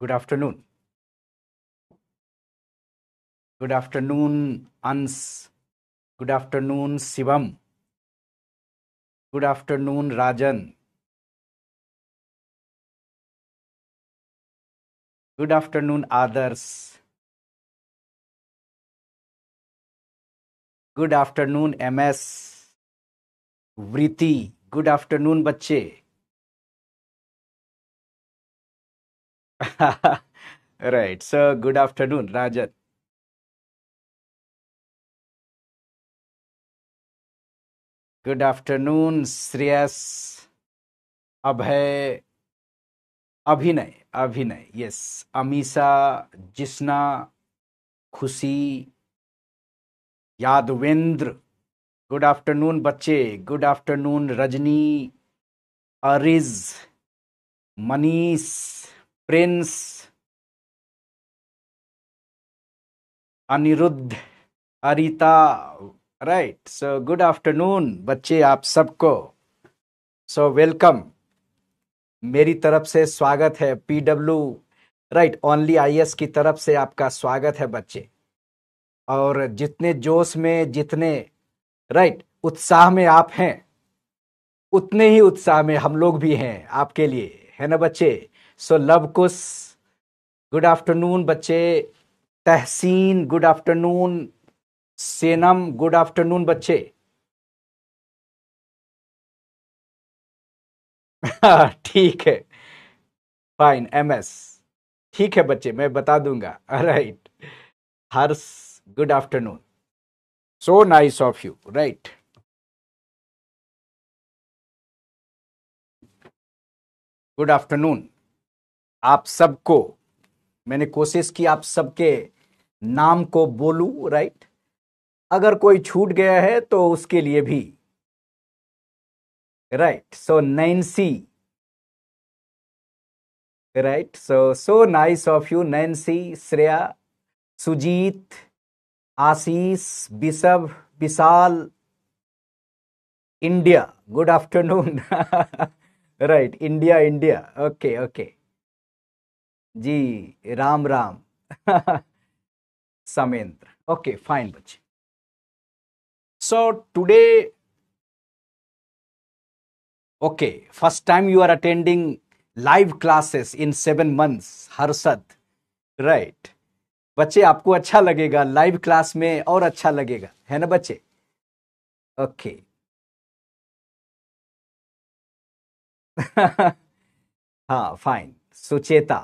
Good afternoon. Good afternoon, Ans. Good afternoon, Sivam. Good afternoon, Rajan. Good afternoon, others. Good afternoon, MS. Vriti. Good afternoon, Bache. right. So, good afternoon, Rajan. Good afternoon, Shreyas, Abhay, Abhinay, Abhinay. Yes, Amisa, Jisna, Khushi, Yadavendra good afternoon बच्चे good afternoon Rajni Ariz Manish Prince Aniruddh Arita right so good afternoon बच्चे आप सबको so welcome मेरी तरफ से स्वागत है PW right only S की तरफ से आपका स्वागत है बच्चे और जितने जोश में जितने राइट right, उत्साह में आप हैं उतने ही उत्साह में हम लोग भी हैं आपके लिए है ना बच्चे so Lav Kush good afternoon बच्चे Tehseen good afternoon Senam good afternoon बच्चे ठीक है फाइन एम एस ठीक है बच्चे मैं बता दूंगा right Harsh good afternoon so nice of you right good afternoon आप सबको मैंने कोशिश की आप सबके नाम को बोलूं राइट अगर कोई छूट गया है तो उसके लिए भी right so Nancy right so so nice of you Nancy Shreya Sujit Ashish Bishabh Vishal India good afternoon right India India okay okay ji Ram Ram Samendra okay fine बच्चे so today okay first time you are attending live classes in seven months Harshad right बच्चे आपको अच्छा लगेगा live class में और अच्छा लगेगा है ना बच्चे ओके okay. हाँ fine Sucheta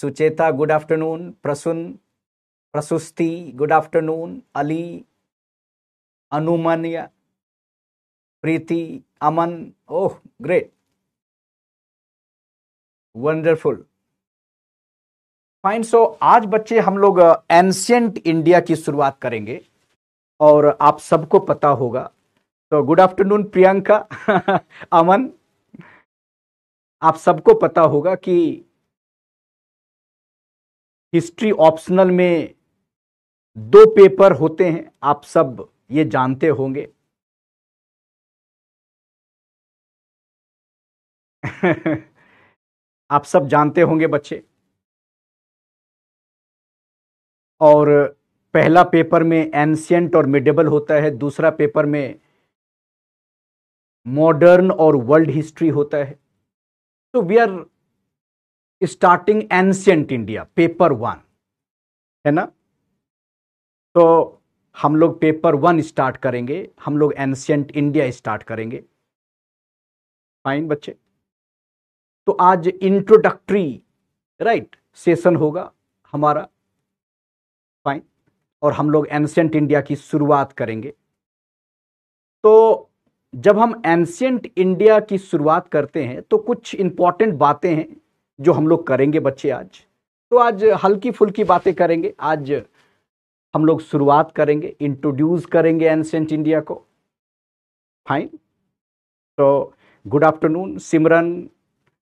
Sucheta good afternoon Prasoon Prasusti good afternoon Ali Anumanya Preeti Aman oh great wonderful fine so आज बच्चे हम लोग एंशियंट uh, इंडिया की शुरुआत करेंगे और आप सबको पता होगा तो गुड आफ्टरनून प्रियंका अमन आप सबको पता होगा कि हिस्ट्री ऑप्शनल में दो पेपर होते हैं आप सब ये जानते होंगे आप सब जानते होंगे बच्चे और पहला पेपर में एंशियंट और मिडेबल होता है दूसरा पेपर में मॉडर्न और वर्ल्ड हिस्ट्री होता है तो we are starting ancient India paper one है ना तो हम लोग पेपर वन स्टार्ट करेंगे हम लोग एंशियंट इंडिया स्टार्ट करेंगे फाइन बच्चे तो आज इंट्रोडक्टरी राइट सेशन होगा हमारा फाइन और हम लोग एंशियंट इंडिया की शुरुआत करेंगे तो जब हम एंशियंट इंडिया की शुरुआत करते हैं तो कुछ इंपॉर्टेंट बातें हैं जो हम लोग करेंगे बच्चे आज तो आज हल्की फुल्की बातें करेंगे आज हम लोग शुरुआत करेंगे इंट्रोड्यूस करेंगे एनसेंट इंडिया को फाइन तो good afternoon Simran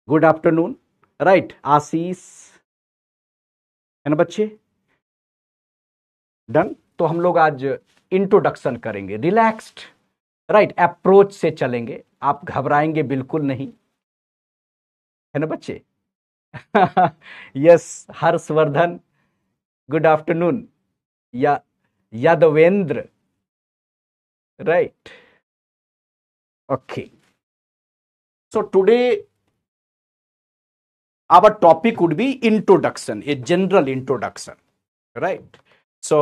good afternoon right Ashish है ना बच्चे डन तो हम लोग आज इंट्रोडक्शन करेंगे रिलैक्स्ड राइट अप्रोच से चलेंगे आप घबराएंगे बिल्कुल नहीं है ना बच्चे यस हर्षवर्धन गुड आफ्टरनून या Yadavendra right okay so today our topic would be introduction a general introduction right so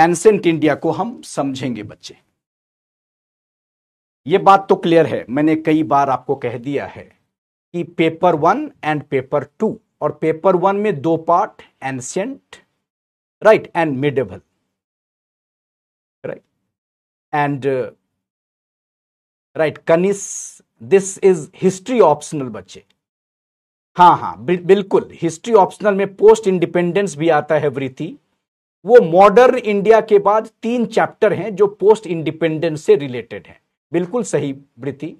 ancient India को हम समझेंगे बच्चे ये बात तो क्लियर है मैंने कई बार आपको कह दिया है कि paper one and paper two और पेपर वन में दो part ancient right and medieval right and right कनिस दिस इज हिस्ट्री ऑप्शनल बच्चे हाँ हाँ बि, बिल्कुल हिस्ट्री ऑप्शनल में पोस्ट इंडिपेंडेंस भी आता है वृत्ति वो मॉडर्न इंडिया के बाद तीन चैप्टर हैं जो पोस्ट इंडिपेंडेंस से रिलेटेड हैं बिल्कुल सही वृत्ति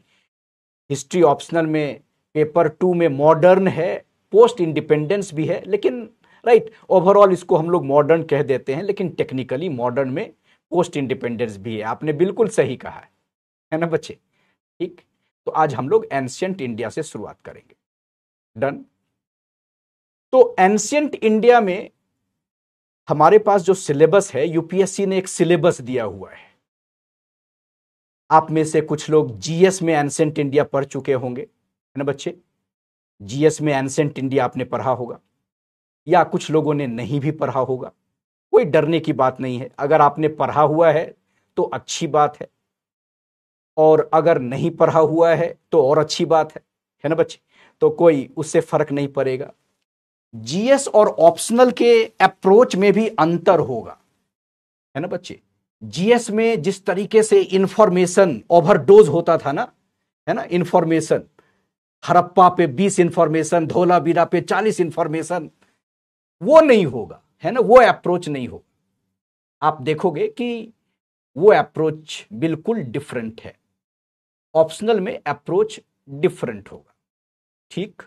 हिस्ट्री ऑप्शनल में पेपर टू में मॉडर्न है पोस्ट इंडिपेंडेंस भी है लेकिन राइट right, ओवरऑल इसको हम लोग मॉडर्न कह देते हैं लेकिन टेक्निकली मॉडर्न में पोस्ट इंडिपेंडेंस भी है आपने बिल्कुल सही कहा है है ना बच्चे ठीक तो आज हम लोग एंशियंट इंडिया से शुरुआत करेंगे डन तो एंशियंट इंडिया में हमारे पास जो सिलेबस है यूपीएससी ने एक सिलेबस दिया हुआ है आप में से कुछ लोग जीएस में एंशियंट इंडिया पढ़ चुके होंगे ना बच्चे जीएस में एंसेंट इंडिया आपने पढ़ा होगा या कुछ लोगों ने नहीं भी पढ़ा होगा कोई डरने की बात नहीं है अगर आपने पढ़ा हुआ है तो अच्छी बात है और अगर नहीं पढ़ा हुआ है तो और अच्छी बात है है ना बच्चे तो कोई उससे फर्क नहीं पड़ेगा जीएस और ऑप्शनल के अप्रोच में भी अंतर होगा है ना बच्चे जीएस में जिस तरीके से इंफॉर्मेशन ओवरडोज होता था ना है ना इंफॉर्मेशन हरप्पा पे बीस इंफॉर्मेशन धोलावीरा पे चालीस इंफॉर्मेशन वो नहीं होगा है ना वो अप्रोच नहीं होगा आप देखोगे कि वो अप्रोच बिल्कुल डिफरेंट है ऑप्शनल में अप्रोच डिफरेंट होगा ठीक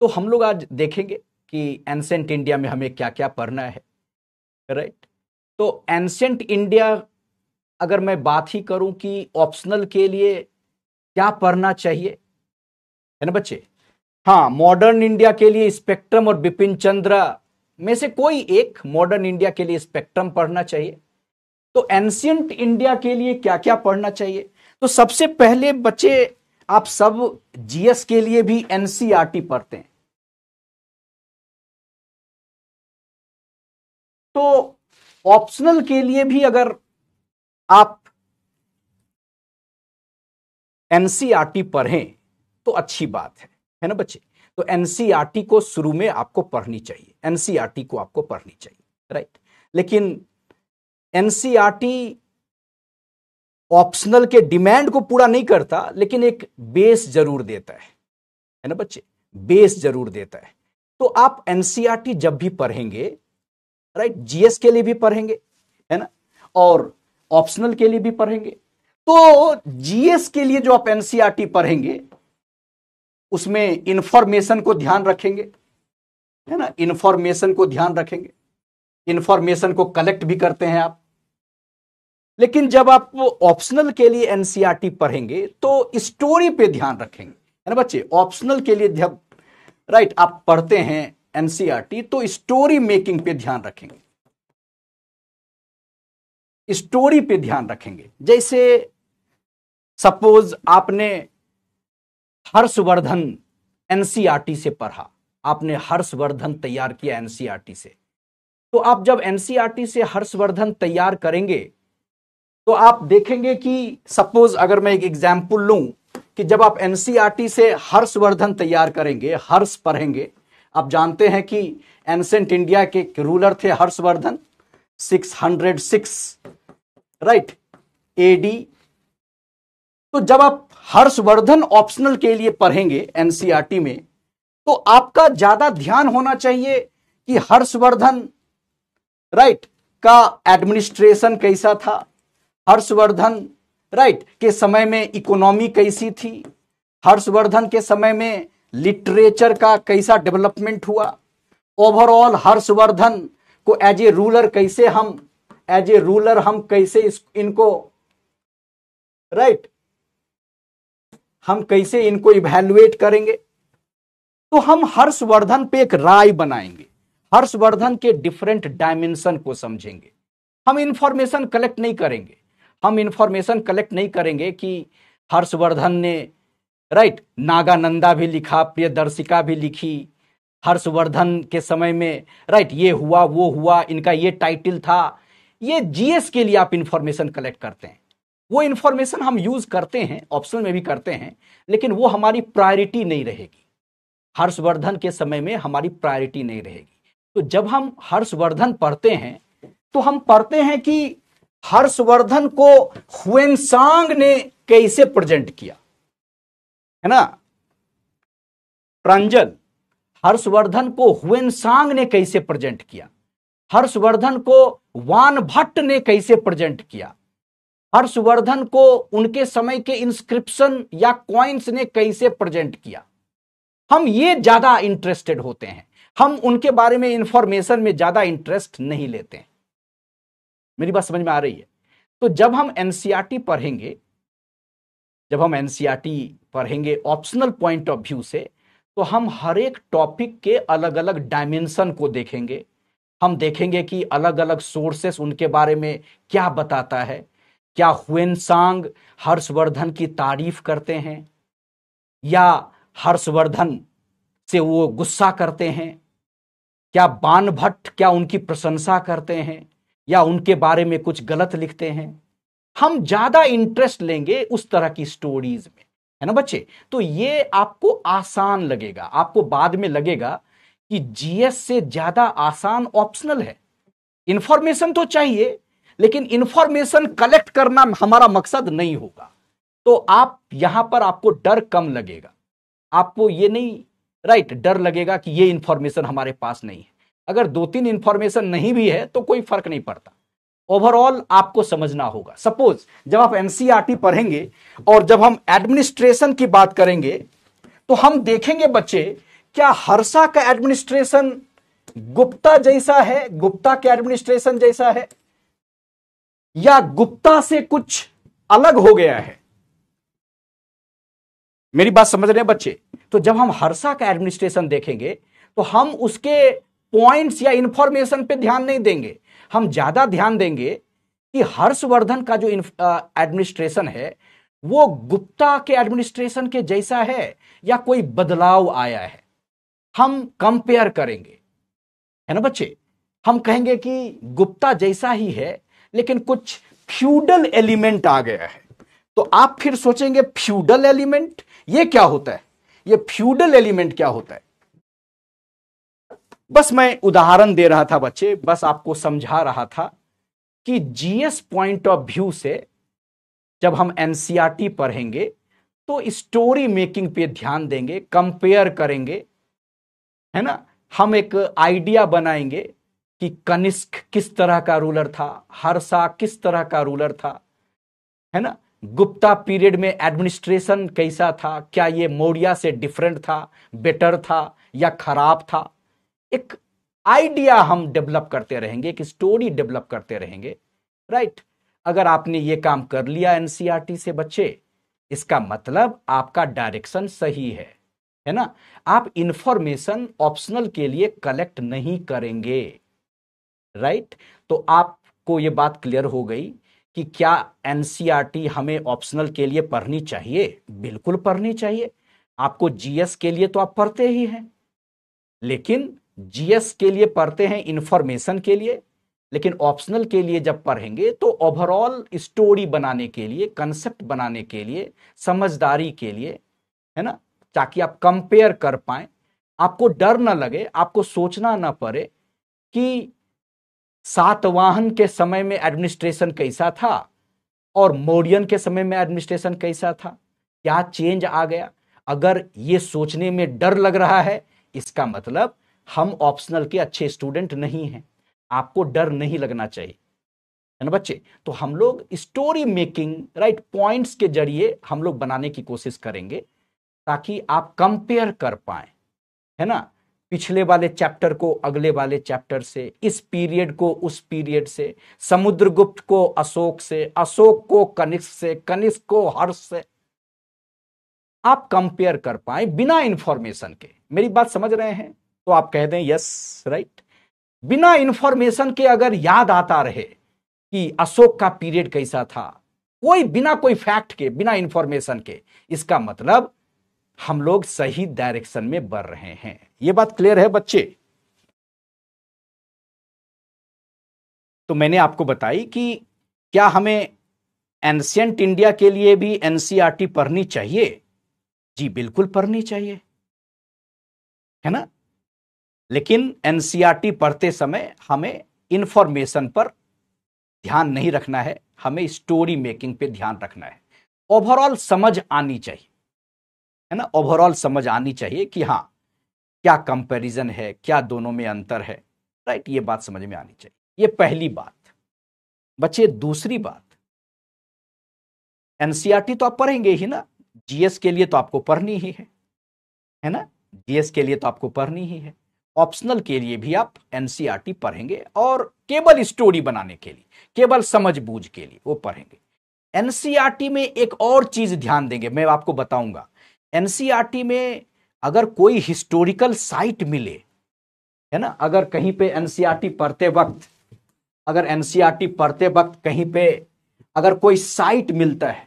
तो हम लोग आज देखेंगे कि एंसेंट इंडिया में हमें क्या क्या पढ़ना है राइट right? तो एंसेंट इंडिया अगर मैं बात ही करूं कि ऑप्शनल के लिए क्या पढ़ना चाहिए है ना बच्चे हाँ मॉडर्न इंडिया के लिए स्पेक्ट्रम और बिपिन चंद्र में से कोई एक मॉडर्न इंडिया के लिए स्पेक्ट्रम पढ़ना चाहिए तो एंशियंट इंडिया के लिए क्या क्या पढ़ना चाहिए तो सबसे पहले बच्चे आप सब जीएस के लिए भी एनसीआरटी e पढ़ते हैं तो ऑप्शनल के लिए भी अगर आप एनसीईआरटी पढ़ें तो अच्छी बात है है ना बच्चे तो एनसीईआरटी को शुरू में आपको पढ़नी चाहिए एनसीईआरटी को आपको पढ़नी चाहिए राइट लेकिन एनसीईआरटी ऑप्शनल के डिमांड को पूरा नहीं करता लेकिन एक बेस जरूर देता है है ना बच्चे बेस जरूर देता है तो आप एनसीईआरटी जब भी पढ़ेंगे राइट जीएस के लिए भी पढ़ेंगे है ना और ऑप्शनल के लिए भी पढ़ेंगे तो जीएस के लिए जो आप एनसीआरटी पढ़ेंगे उसमें इंफॉर्मेशन को ध्यान रखेंगे है ना इंफॉर्मेशन को ध्यान रखेंगे इंफॉर्मेशन को कलेक्ट भी करते हैं आप लेकिन जब आप ऑप्शनल के लिए एनसीआरटी पढ़ेंगे तो स्टोरी पे ध्यान रखेंगे है ना बच्चे ऑप्शनल के लिए जब राइट आप पढ़ते हैं एनसीआरटी तो स्टोरी मेकिंग पे ध्यान रखेंगे स्टोरी पे ध्यान रखेंगे जैसे सपोज आपने हर्षवर्धन एनसीआरटी e से पढ़ा आपने हर्षवर्धन तैयार किया एनसीआरटी e से तो आप जब एनसीआरटी e से हर्षवर्धन तैयार करेंगे तो आप देखेंगे कि सपोज अगर मैं एक एग्जाम्पल लू कि जब आप एनसीआरटी से हर्षवर्धन तैयार करेंगे हर्ष पढ़ेंगे आप जानते हैं कि एंसेंट इंडिया के रूलर थे हर्षवर्धन 606 राइट एडी तो जब आप हर्षवर्धन ऑप्शनल के लिए पढ़ेंगे एनसीईआरटी में तो आपका ज्यादा ध्यान होना चाहिए कि हर्षवर्धन राइट का एडमिनिस्ट्रेशन कैसा था हर्षवर्धन राइट के समय में इकोनॉमी कैसी थी हर्षवर्धन के समय में लिटरेचर का कैसा डेवलपमेंट हुआ ओवरऑल हर्षवर्धन को एज ए रूलर कैसे हम एज ए रूलर हम कैसे इनको राइट right, हम कैसे इनको इवेल्युएट करेंगे तो हम हर्षवर्धन पे एक राय बनाएंगे हर्षवर्धन के डिफरेंट डायमेंशन को समझेंगे हम इंफॉर्मेशन कलेक्ट नहीं करेंगे हम इंफॉर्मेशन कलेक्ट नहीं करेंगे कि हर्षवर्धन ने राइट नागानंदा भी लिखा प्रियदर्शिका भी लिखी हर्षवर्धन के समय में राइट ये हुआ वो हुआ इनका ये टाइटल था ये जीएस के लिए आप इंफॉर्मेशन कलेक्ट करते हैं वो इन्फॉर्मेशन हम यूज करते हैं ऑप्शनल में भी करते हैं लेकिन वो हमारी प्रायोरिटी नहीं रहेगी हर्षवर्धन के समय में हमारी प्रायोरिटी नहीं रहेगी तो जब हम हर्षवर्धन पढ़ते हैं तो हम पढ़ते हैं कि हर्षवर्धन को हुएनसांग ने कैसे प्रेजेंट किया है ना प्रांजल हर्षवर्धन को हुएनसांग ने कैसे प्रेजेंट किया हर्षवर्धन को वान भट्ट ने कैसे प्रेजेंट किया हर्षवर्धन को उनके समय के इंस्क्रिप्शन या क्वाइंस ने कैसे प्रेजेंट किया हम ये ज्यादा इंटरेस्टेड होते हैं हम उनके बारे में इंफॉर्मेशन में ज्यादा इंटरेस्ट नहीं लेते हैं मेरी बात समझ में आ रही है तो जब हम एनसीआरटी e पढ़ेंगे जब हम एनसीआरटी e पढ़ेंगे ऑप्शनल पॉइंट ऑफ व्यू से तो हम हर एक टॉपिक के अलग अलग डायमेंशन को देखेंगे हम देखेंगे कि अलग अलग सोर्सेस उनके बारे में क्या बताता है क्या हुएनसांग हर्षवर्धन की तारीफ करते हैं या हर्षवर्धन से वो गुस्सा करते हैं क्या बान भट्ट क्या उनकी प्रशंसा करते हैं या उनके बारे में कुछ गलत लिखते हैं हम ज्यादा इंटरेस्ट लेंगे उस तरह की स्टोरीज में है ना बच्चे तो ये आपको आसान लगेगा आपको बाद में लगेगा कि जीएस से ज्यादा आसान ऑप्शनल है इंफॉर्मेशन तो चाहिए लेकिन इंफॉर्मेशन कलेक्ट करना हमारा मकसद नहीं होगा तो आप यहां पर आपको डर कम लगेगा आपको ये नहीं राइट डर लगेगा कि ये इंफॉर्मेशन हमारे पास नहीं है अगर दो तीन इंफॉर्मेशन नहीं भी है तो कोई फर्क नहीं पड़ता ओवरऑल आपको समझना होगा सपोज जब आप एनसीआरटी e पढ़ेंगे और जब हम एडमिनिस्ट्रेशन की बात करेंगे तो हम देखेंगे बच्चे क्या हर्षा का एडमिनिस्ट्रेशन गुप्ता जैसा है गुप्ता के एडमिनिस्ट्रेशन जैसा है या गुप्ता से कुछ अलग हो गया है मेरी बात समझ रहे हैं बच्चे तो जब हम हर्षा का एडमिनिस्ट्रेशन देखेंगे तो हम उसके पॉइंट्स या इंफॉर्मेशन पे ध्यान नहीं देंगे हम ज्यादा ध्यान देंगे कि हर्षवर्धन का जो एडमिनिस्ट्रेशन है वो गुप्ता के एडमिनिस्ट्रेशन के जैसा है या कोई बदलाव आया है हम कंपेयर करेंगे है ना बच्चे हम कहेंगे कि गुप्ता जैसा ही है लेकिन कुछ फ्यूडल एलिमेंट आ गया है तो आप फिर सोचेंगे फ्यूडल एलिमेंट ये क्या होता है ये फ्यूडल एलिमेंट क्या होता है बस मैं उदाहरण दे रहा था बच्चे बस आपको समझा रहा था कि जीएस पॉइंट ऑफ व्यू से जब हम एनसीईआरटी पढ़ेंगे तो स्टोरी मेकिंग पे ध्यान देंगे कंपेयर करेंगे है ना हम एक आइडिया बनाएंगे कि कनिष्क किस तरह का रूलर था हर्षा किस तरह का रूलर था है ना गुप्ता पीरियड में एडमिनिस्ट्रेशन कैसा था क्या ये मौर्या से डिफरेंट था बेटर था या खराब था एक आइडिया हम डेवलप करते रहेंगे एक स्टोरी डेवलप करते रहेंगे राइट अगर आपने ये काम कर लिया एनसीईआरटी e से बच्चे इसका मतलब आपका डायरेक्शन सही है है ना आप इंफॉर्मेशन ऑप्शनल के लिए कलेक्ट नहीं करेंगे राइट तो आपको ये बात क्लियर हो गई कि क्या एनसीईआरटी e हमें ऑप्शनल के लिए पढ़नी चाहिए बिल्कुल पढ़नी चाहिए आपको जीएस के लिए तो आप पढ़ते ही हैं लेकिन जीएस के लिए पढ़ते हैं इंफॉर्मेशन के लिए लेकिन ऑप्शनल के लिए जब पढ़ेंगे तो ओवरऑल स्टोरी बनाने के लिए कंसेप्ट बनाने के लिए समझदारी के लिए है ना ताकि आप कंपेयर कर पाए आपको डर ना लगे आपको सोचना ना पड़े कि सातवाहन के समय में एडमिनिस्ट्रेशन कैसा था और मौर्यन के समय में एडमिनिस्ट्रेशन कैसा था क्या चेंज आ गया अगर ये सोचने में डर लग रहा है इसका मतलब हम ऑप्शनल के अच्छे स्टूडेंट नहीं हैं आपको डर नहीं लगना चाहिए है ना बच्चे तो हम लोग स्टोरी मेकिंग राइट पॉइंट्स के जरिए हम लोग बनाने की कोशिश करेंगे ताकि आप कंपेयर कर पाए है ना पिछले वाले चैप्टर को अगले वाले चैप्टर से इस पीरियड को उस पीरियड से समुद्रगुप्त को अशोक से अशोक को कनिष्क से कनिष्क को हर्ष से आप कंपेयर कर पाए बिना इंफॉर्मेशन के मेरी बात समझ रहे हैं तो आप कह दें यस राइट बिना इंफॉर्मेशन के अगर याद आता रहे कि अशोक का पीरियड कैसा था कोई बिना कोई फैक्ट के बिना इंफॉर्मेशन के इसका मतलब हम लोग सही डायरेक्शन में बढ़ रहे हैं ये बात क्लियर है बच्चे तो मैंने आपको बताई कि क्या हमें एंशियंट इंडिया के लिए भी एनसीआरटी e पढ़नी चाहिए जी बिल्कुल पढ़नी चाहिए है ना लेकिन एनसीआरटी e पढ़ते समय हमें इंफॉर्मेशन पर ध्यान नहीं रखना है हमें स्टोरी मेकिंग पे ध्यान रखना है ओवरऑल समझ आनी चाहिए है ना ओवरऑल समझ आनी चाहिए कि हाँ क्या कंपैरिजन है क्या दोनों में अंतर है राइट ये बात समझ में आनी चाहिए ये पहली बात बच्चे दूसरी बात एनसीईआरटी e तो आप पढ़ेंगे ही ना जीएस के लिए तो आपको पढ़नी ही है है ना जीएस के लिए तो आपको पढ़नी ही है ऑप्शनल के लिए भी आप एनसीईआरटी e पढ़ेंगे और केवल स्टोरी बनाने के लिए केवल समझ बूझ के लिए वो पढ़ेंगे एनसीईआरटी e में एक और चीज ध्यान देंगे मैं आपको बताऊंगा एनसीआरटी में अगर कोई हिस्टोरिकल साइट मिले है ना अगर कहीं पे एनसीआरटी पढ़ते वक्त अगर एनसीईआरटी पढ़ते वक्त कहीं पे अगर कोई साइट मिलता है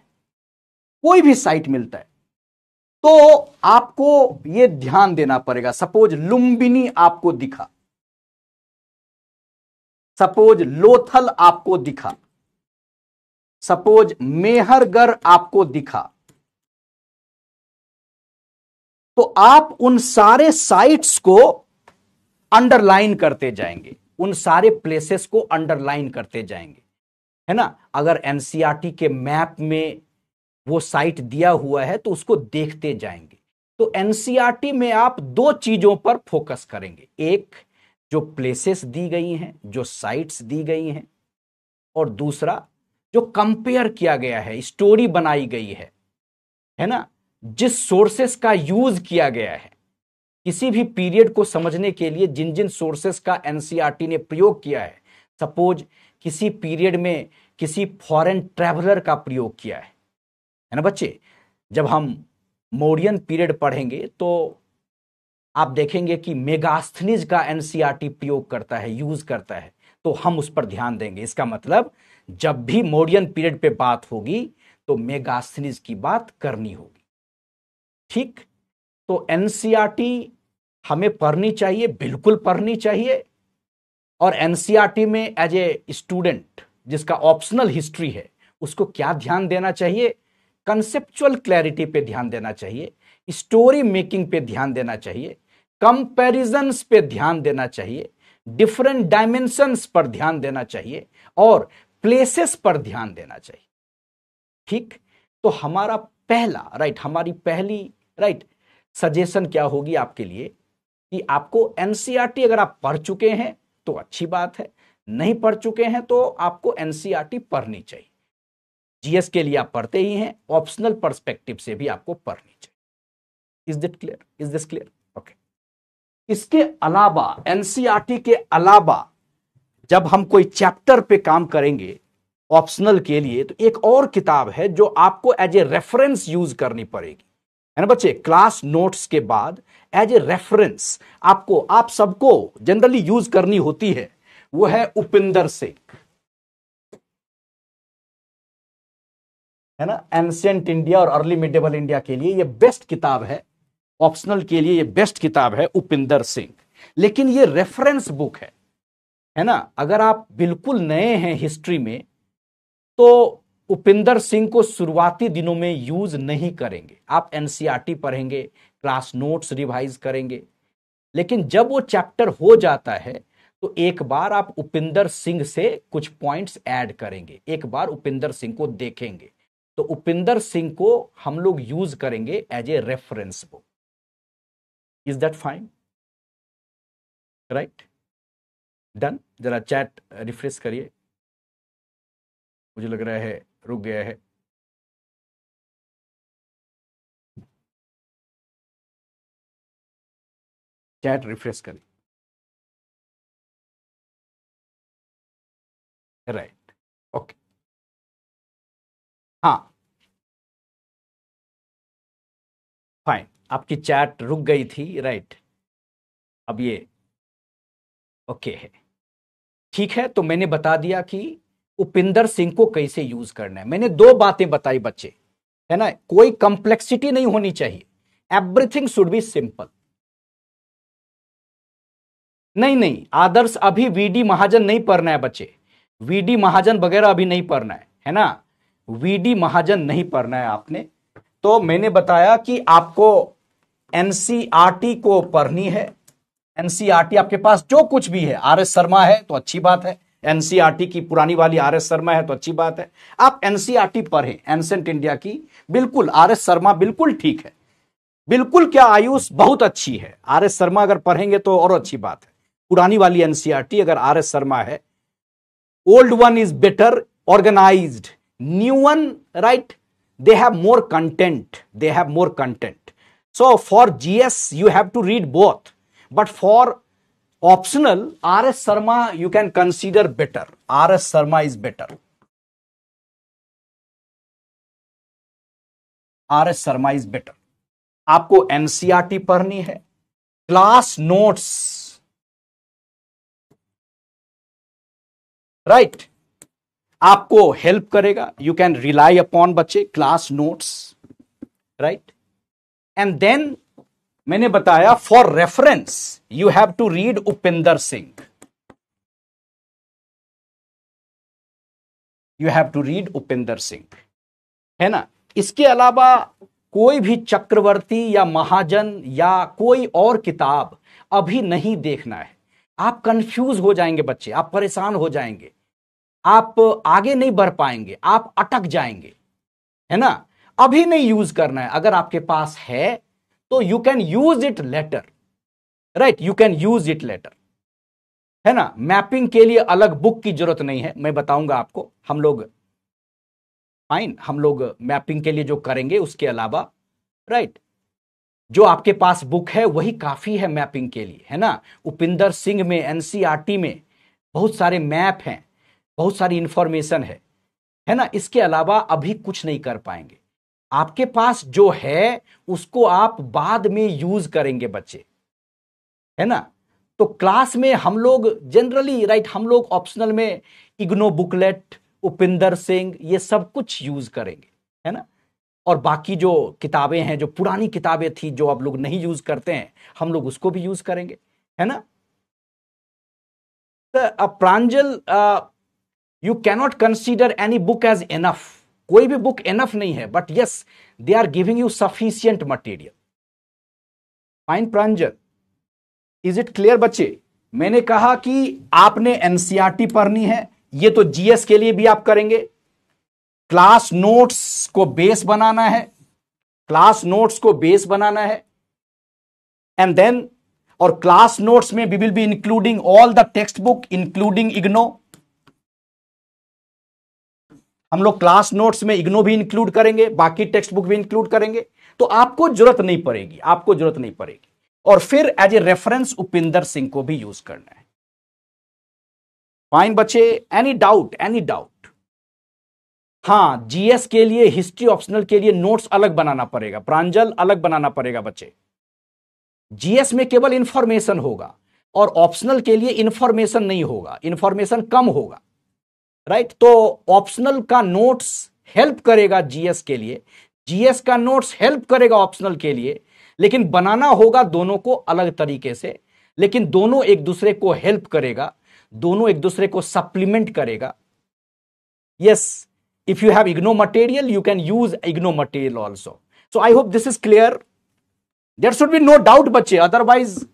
कोई भी साइट मिलता है तो आपको यह ध्यान देना पड़ेगा सपोज लुम्बिनी आपको दिखा सपोज लोथल आपको दिखा सपोज मेहरगढ़ आपको दिखा तो आप उन सारे साइट्स को अंडरलाइन करते जाएंगे उन सारे प्लेसेस को अंडरलाइन करते जाएंगे है ना अगर एनसीआरटी e के मैप में वो साइट दिया हुआ है तो उसको देखते जाएंगे तो एनसीआरटी e में आप दो चीजों पर फोकस करेंगे एक जो प्लेसेस दी गई हैं जो साइट्स दी गई हैं और दूसरा जो कंपेयर किया गया है स्टोरी बनाई गई है है ना जिस सोर्सेस का यूज किया गया है किसी भी पीरियड को समझने के लिए जिन जिन सोर्सेस का एनसीआरटी e ने प्रयोग किया है सपोज किसी पीरियड में किसी फॉरेन ट्रेवलर का प्रयोग किया है है ना बच्चे जब हम मोरियन पीरियड पढ़ेंगे तो आप देखेंगे कि मेगास्थनीज का एनसीआरटी e प्रयोग करता है यूज करता है तो हम उस पर ध्यान देंगे इसका मतलब जब भी मोरियन पीरियड पे बात होगी तो मेगास्थनीज की बात करनी होगी ठीक तो एनसीईआरटी e हमें पढ़नी चाहिए बिल्कुल पढ़नी चाहिए और एनसीईआरटी e में एज ए स्टूडेंट जिसका ऑप्शनल हिस्ट्री है उसको क्या ध्यान देना चाहिए कंसेप्चुअल क्लैरिटी पे ध्यान देना चाहिए स्टोरी मेकिंग पे ध्यान देना चाहिए कंपैरिजन्स पे ध्यान देना चाहिए डिफरेंट डायमेंशंस पर ध्यान देना चाहिए और प्लेसेस पर ध्यान देना चाहिए ठीक तो हमारा पहला राइट हमारी पहली राइट सजेशन क्या होगी आपके लिए कि आपको एनसीईआरटी e अगर आप पढ़ चुके हैं तो अच्छी बात है नहीं पढ़ चुके हैं तो आपको एनसीईआरटी e पढ़नी चाहिए जीएस के लिए आप पढ़ते ही हैं ऑप्शनल पर्सपेक्टिव से भी आपको पढ़नी चाहिए is that clear is this clear okay इसके अलावा एनसीईआरटी e के अलावा जब हम कोई चैप्टर पे काम करेंगे ऑप्शनल के लिए तो एक और किताब है जो आपको एज ए रेफरेंस यूज करनी पड़ेगी है ना बच्चे क्लास नोट्स के बाद एज ए रेफरेंस आपको आप सबको जनरली यूज करनी होती है वो है उपिंदर सिंह है ना एंशियंट इंडिया और अर्ली मिडेबल इंडिया के लिए ये बेस्ट किताब है ऑप्शनल के लिए ये बेस्ट किताब है उपिंदर सिंह लेकिन ये रेफरेंस बुक है है ना अगर आप बिल्कुल नए हैं हिस्ट्री में तो उपेंद्र सिंह को शुरुआती दिनों में यूज नहीं करेंगे आप एनसीईआरटी e पढ़ेंगे क्लास नोट्स रिवाइज करेंगे लेकिन जब वो चैप्टर हो जाता है तो एक बार आप उपेंद्र सिंह से कुछ पॉइंट्स ऐड करेंगे एक बार उपेंद्र सिंह को देखेंगे तो उपेंद्र सिंह को हम लोग यूज करेंगे as a reference book is that fine right done जरा चैट रिफ्रेश करिए मुझे लग रहा है रुक गया है चैट रिफ्रेश करें राइट ओके हाँ फाइन आपकी चैट रुक गई थी राइट अब ये ओके है ठीक है तो मैंने बता दिया कि उपिंदर सिंह को कैसे यूज करना है मैंने दो बातें बताई बच्चे है ना कोई कंप्लेक्सिटी नहीं होनी चाहिए एवरीथिंग शुड बी सिंपल नहीं नहीं आदर्श अभी वीडी महाजन नहीं पढ़ना है बच्चे वीडी महाजन वगैरह अभी नहीं पढ़ना है है ना वीडी महाजन नहीं पढ़ना है आपने तो मैंने बताया कि आपको एनसीआरटी e को पढ़नी है एनसीआरटी e आपके पास जो कुछ भी है आर एस शर्मा है तो अच्छी बात है एनसीआरटी की पुरानी वाली आर एस शर्मा है तो अच्छी बात है आप एनसीईआरटी पढ़ें एंसेंट इंडिया की बिल्कुल आर एस शर्मा बिल्कुल ठीक है बिल्कुल क्या आयुष बहुत अच्छी है आर एस शर्मा अगर पढ़ेंगे तो और अच्छी बात है पुरानी वाली एनसीआरटी अगर आर एस शर्मा है old one is better organise new one right they have more content they have more content so for GS you have to read both but for optional R S Sharma you can consider better R S Sharma is better R S Sharma is better आपको NCERT e पढ़नी है class notes right आपको help करेगा you can rely upon बच्चे class notes right and then मैंने बताया for reference you have to read Upendra Singh you have to read Upendra Singh है ना इसके अलावा कोई भी चक्रवर्ती या महाजन या कोई और किताब अभी नहीं देखना है आप कंफ्यूज हो जाएंगे बच्चे आप परेशान हो जाएंगे आप आगे नहीं बढ़ पाएंगे आप अटक जाएंगे है ना अभी नहीं यूज करना है अगर आपके पास है तो you can use it later right you can use it later है ना मैपिंग के लिए अलग बुक की जरूरत नहीं है मैं बताऊंगा आपको हम लोग फाइन हम लोग मैपिंग के लिए जो करेंगे उसके अलावा राइट right? जो आपके पास बुक है वही काफी है मैपिंग के लिए है ना उपिंदर सिंह में एनसीआरटी e में बहुत सारे मैप हैं बहुत सारी इंफॉर्मेशन है है ना इसके अलावा अभी कुछ नहीं कर पाएंगे आपके पास जो है उसको आप बाद में यूज करेंगे बच्चे है ना तो क्लास में हम लोग जनरली राइट हम लोग ऑप्शनल में इग्नो बुकलेट उपिंदर सिंह ये सब कुछ यूज करेंगे है ना और बाकी जो किताबें हैं जो पुरानी किताबें थी जो आप लोग नहीं यूज करते हैं हम लोग उसको भी यूज करेंगे है ना तो Pranjal you cannot consider any book as enough कोई भी बुक एनफ नहीं है but yes they are giving you sufficient material fine Pranjal is it clear बच्चे मैंने कहा कि आपने एनसीआरटी e पढ़नी है ये तो जीएस के लिए भी आप करेंगे क्लास नोट्स को बेस बनाना है क्लास नोट्स को बेस बनाना है एंड देन और क्लास नोट्स में we will be including all the textbook including IGNOU हम लोग क्लास नोट्स में इग्नो भी इंक्लूड करेंगे बाकी टेक्स्ट बुक भी इंक्लूड करेंगे तो आपको जरूरत नहीं पड़ेगी आपको जरूरत नहीं पड़ेगी और फिर as a reference Upinder Singh को भी यूज करना है फाइन बच्चे एनी डाउट एनी डाउट हाँ जीएस के लिए हिस्ट्री ऑप्शनल के लिए नोट्स अलग बनाना पड़ेगा प्रांजल अलग बनाना पड़ेगा बच्चे जीएस में केवल इंफॉर्मेशन होगा और ऑप्शनल के लिए इंफॉर्मेशन नहीं होगा इंफॉर्मेशन कम होगा राइट right? तो ऑप्शनल का नोट्स हेल्प करेगा जीएस के लिए जीएस का नोट्स हेल्प करेगा ऑप्शनल के लिए लेकिन बनाना होगा दोनों को अलग तरीके से लेकिन दोनों एक दूसरे को हेल्प करेगा दोनों एक दूसरे को सप्लीमेंट करेगा yes if you have IGNOU material you can use IGNOU material also so I hope this is clear there should be no doubt बच्चे अदरवाइज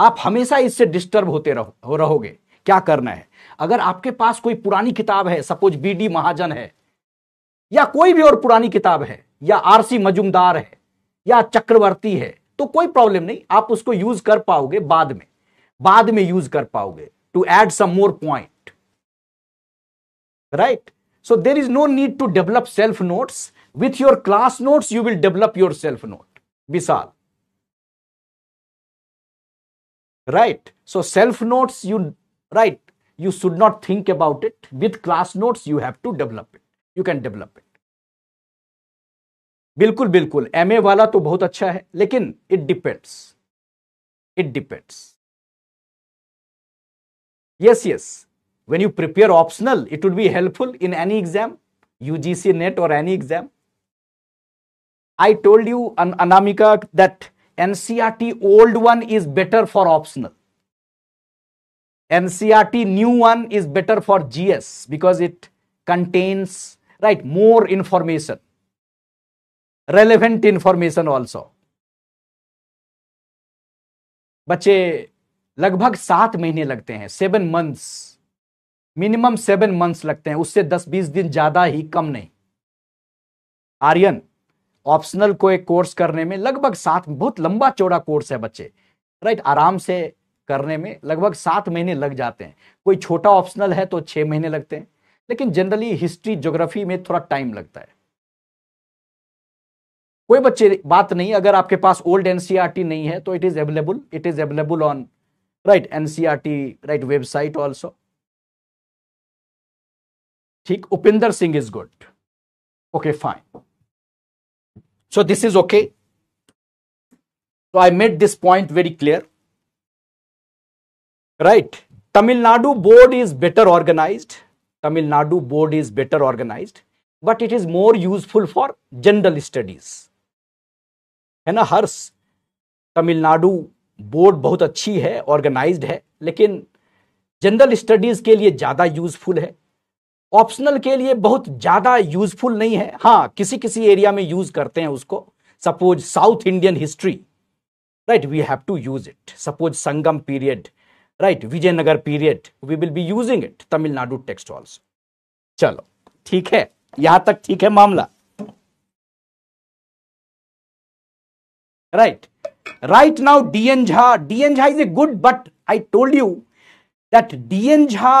आप हमेशा इससे डिस्टर्ब होते रहो रहोगे क्या करना है अगर आपके पास कोई पुरानी किताब है सपोज बी डी महाजन है या कोई भी और पुरानी किताब है या आर मजुमदार है या चक्रवर्ती है तो कोई प्रॉब्लम नहीं आप उसको यूज कर पाओगे बाद में बाद में यूज कर पाओगे to add some more point right so there is no need to develop self notes with your class notes you will develop your self note Vishal right so self notes you right you should not think about it. With class notes, you have to develop it. You can develop it. Bilkul bilkul. M वाला तो बहुत अच्छा है लेकिन it depends it depends yes when you prepare optional it would be helpful in any exam ugc net or any exam i told you anamika that ncrt old one is better for optional NCRT new one is better for GS because it contains right more information, relevant information also. बच्चे लगभग सात महीने लगते हैं seven months minimum seven months लगते हैं उससे दस बीस दिन ज्यादा ही कम नहीं आर्यन ऑप्शनल को एक कोर्स करने में लगभग सात बहुत लंबा चौड़ा कोर्स है बच्चे राइट आराम से करने में लगभग सात महीने लग जाते हैं कोई छोटा ऑप्शनल है तो छः महीने लगते हैं लेकिन जनरली हिस्ट्री ज्योग्राफी में थोड़ा टाइम लगता है कोई बच्चे बात नहीं अगर आपके पास ओल्ड एनसीईआरटी e नहीं है तो it is available it is available on right NCERT right website also ठीक Upinder Singh is good okay fine so this is okay तो I made this point very clear right Tamil Nadu board is better organise Tamil Nadu board is better organise but it is more useful for general studies है ना हर्ष Tamil Nadu board बहुत अच्छी है organised है लेकिन general studies के लिए ज़्यादा यूजफुल है ऑप्शनल के लिए बहुत ज़्यादा यूजफुल नहीं है हाँ किसी किसी एरिया में यूज करते हैं उसको suppose south Indian history right we have to use it suppose Sangam period right Vijayanagara period we will be using it Tamil Nadu text also चलो ठीक है यहां तक ठीक है मामला right right now DN Jha DN Jha is a good but I told you that DN Jha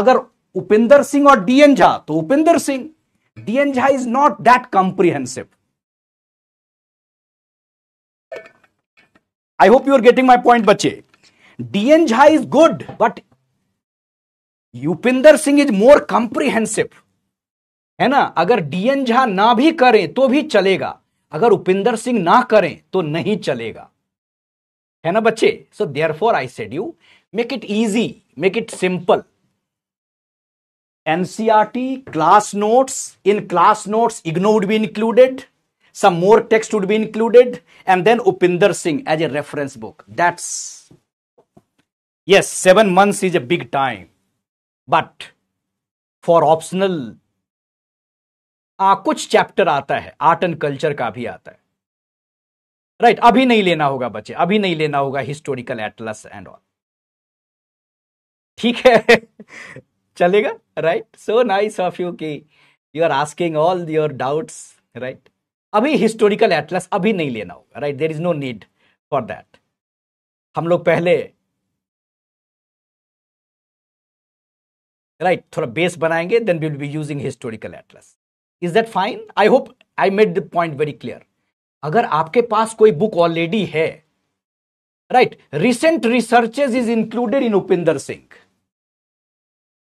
अगर उपेंद्र सिंह और डीएन झा तो Upendra Singh DN Jha is not that comprehensive I hope you are getting my point बच्चे DN Jha is good but Upinder Singh is more comprehensive है ना अगर DN Jha ना भी करें तो भी चलेगा अगर उपिंदर सिंह ना करें तो नहीं चलेगा है ना बच्चे so therefore I said you make it easy make it simple NCERT class notes in class notes IGNOU would be included some more text would be included and then Upinder Singh as a reference book that's yes seven months is a big time but for optional आ, कुछ chapter आता है art and culture का भी आता है right right, अभी नहीं लेना होगा बच्चे अभी नहीं लेना होगा हिस्टोरिकल एटलस एंड ऑल ठीक है चलेगा right so nice of you की you are asking all your doubts right अभी हिस्टोरिकल एटलस अभी नहीं लेना होगा right there is no need for that हम लोग पहले राइट थोड़ा बेस बनाएंगे then will be using historical atlas is that fine I hope I made the point very clear अगर आपके पास कोई बुक ऑलरेडी है right recent researches is included in Upendra Singh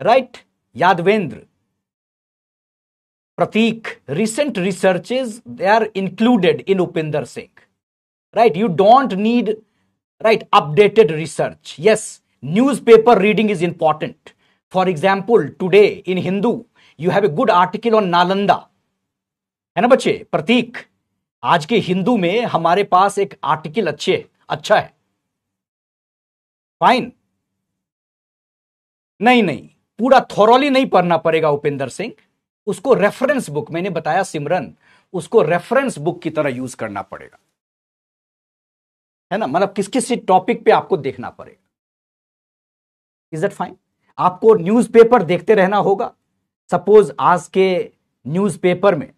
right Yadvendra Prateek recent researches they are included in Upendra Singh right you don't need right updated research yes newspaper reading is important for example today in Hindu you have a good article on Nalanda है ना बच्चे प्रतीक आज के हिंदू में हमारे पास एक article अच्छे अच्छा है फाइन नहीं नहीं पूरा थोरॉली नहीं पढ़ना पड़ेगा उपेंद्र सिंह उसको रेफरेंस बुक मैंने बताया सिमरन उसको रेफरेंस बुक की तरह यूज करना पड़ेगा है ना मतलब किस किस टॉपिक पे आपको देखना पड़ेगा इज दैट फाइन आपको न्यूज़पेपर देखते रहना होगा सपोज आज के न्यूज़पेपर में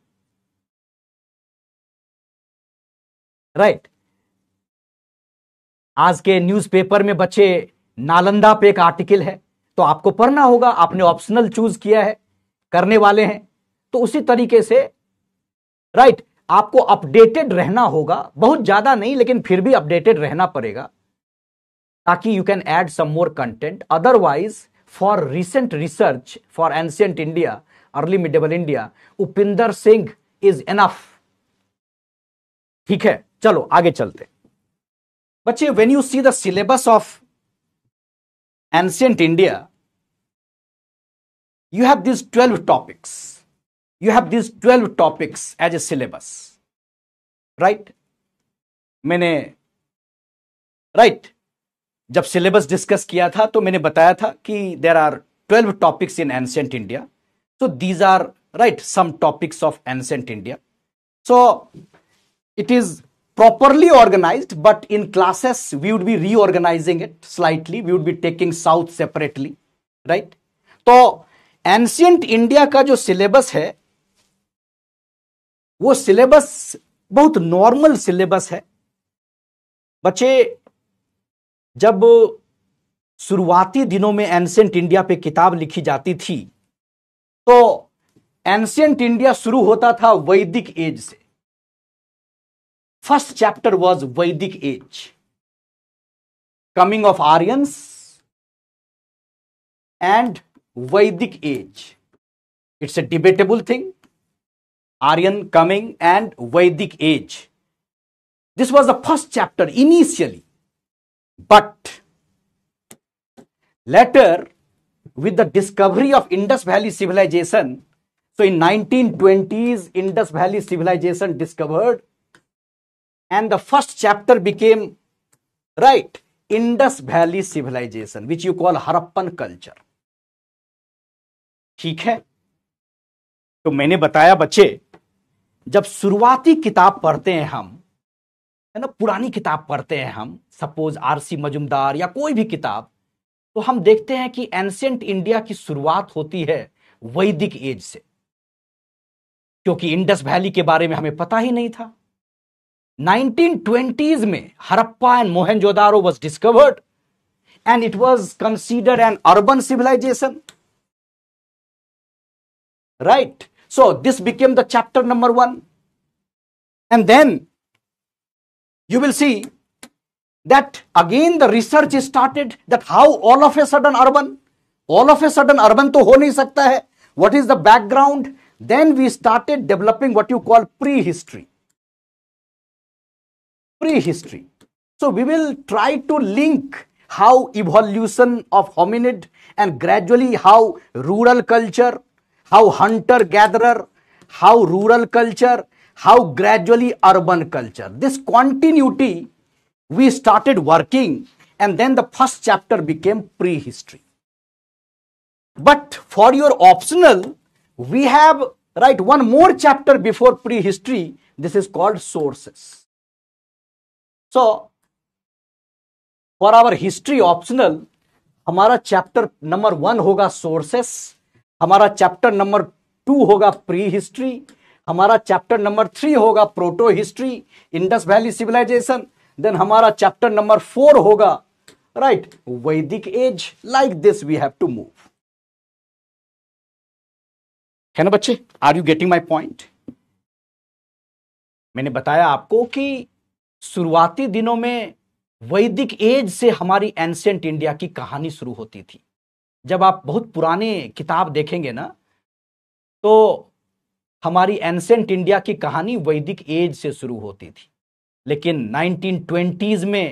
राइट right. आज के न्यूज़पेपर में बच्चे नालंदा पे एक आर्टिकल है तो आपको पढ़ना होगा आपने ऑप्शनल चूज किया है करने वाले हैं तो उसी तरीके से राइट right, आपको अपडेटेड रहना होगा बहुत ज्यादा नहीं लेकिन फिर भी अपडेटेड रहना पड़ेगा ताकि you can add some more content otherwise for recent research for ancient India, early medieval India, Upinder Singh is enough. ठीक है चलो आगे चलते बच्चे when you see the syllabus of ancient India, you have these 12 topics you have these 12 topics as a syllabus right मैंने right जब syllabus discuss किया था तो मैंने बताया था कि there are twelve topics in ancient India so these are right some topics of ancient India so it is properly organized but in classes we would be reorganizing it slightly we would be taking south separately right तो ancient india ka jo syllabus hai wo syllabus bahut normal syllabus hai bache जब शुरुआती दिनों में ancient India पे किताब लिखी जाती थी तो एंशियंट इंडिया शुरू होता था वैदिक एज से first chapter was Vedic age coming of Aryans and Vedic age it's a debatable thing Aryan coming and Vedic age this was the first chapter initially But later, with the discovery of Indus Valley civilization, so in 1920s, Indus Valley civilization discovered, and the first chapter became right Indus Valley civilization, which you call Harappan culture. ठीक है तो मैंने बताया बच्चे जब शुरुआती किताब पढ़ते हैं हम है ना पुरानी किताब पढ़ते हैं हम सपोज आर सी मजुमदार या कोई भी किताब तो हम देखते हैं कि एंशियंट इंडिया की शुरुआत होती है वैदिक एज से क्योंकि इंडस वैली के बारे में हमें पता ही नहीं था 1920s में Harappa and Mohenjodaro was discovered and it was consider an urban civilization right so this became the chapter number one and then you will see that again the research is started that how all of a sudden urban all of a sudden urban to ho nahi sakta hai what is the background then we started developing what you call prehistory prehistory so we will try to link how evolution of hominid and gradually how rural culture how hunter gatherer how rural culture how gradually urban culture, this continuity, we started working and then the first chapter became prehistory. But for your optional, we have right one more chapter before prehistory. This is called sources. So for our history optional, हमारा chapter number one होगा sources हमारा chapter number two होगा prehistory हमारा chapter number three होगा protohistory Indus valley civilization then हमारा chapter number four होगा right Vedic age like this we have to move है ना बच्चे are you getting my point मैंने बताया आपको कि शुरुआती दिनों में वैदिक एज से हमारी एंशियंट इंडिया की कहानी शुरू होती थी जब आप बहुत पुराने किताब देखेंगे ना तो हमारी एंसेंट इंडिया की कहानी वैदिक एज से शुरू होती थी लेकिन 1920s में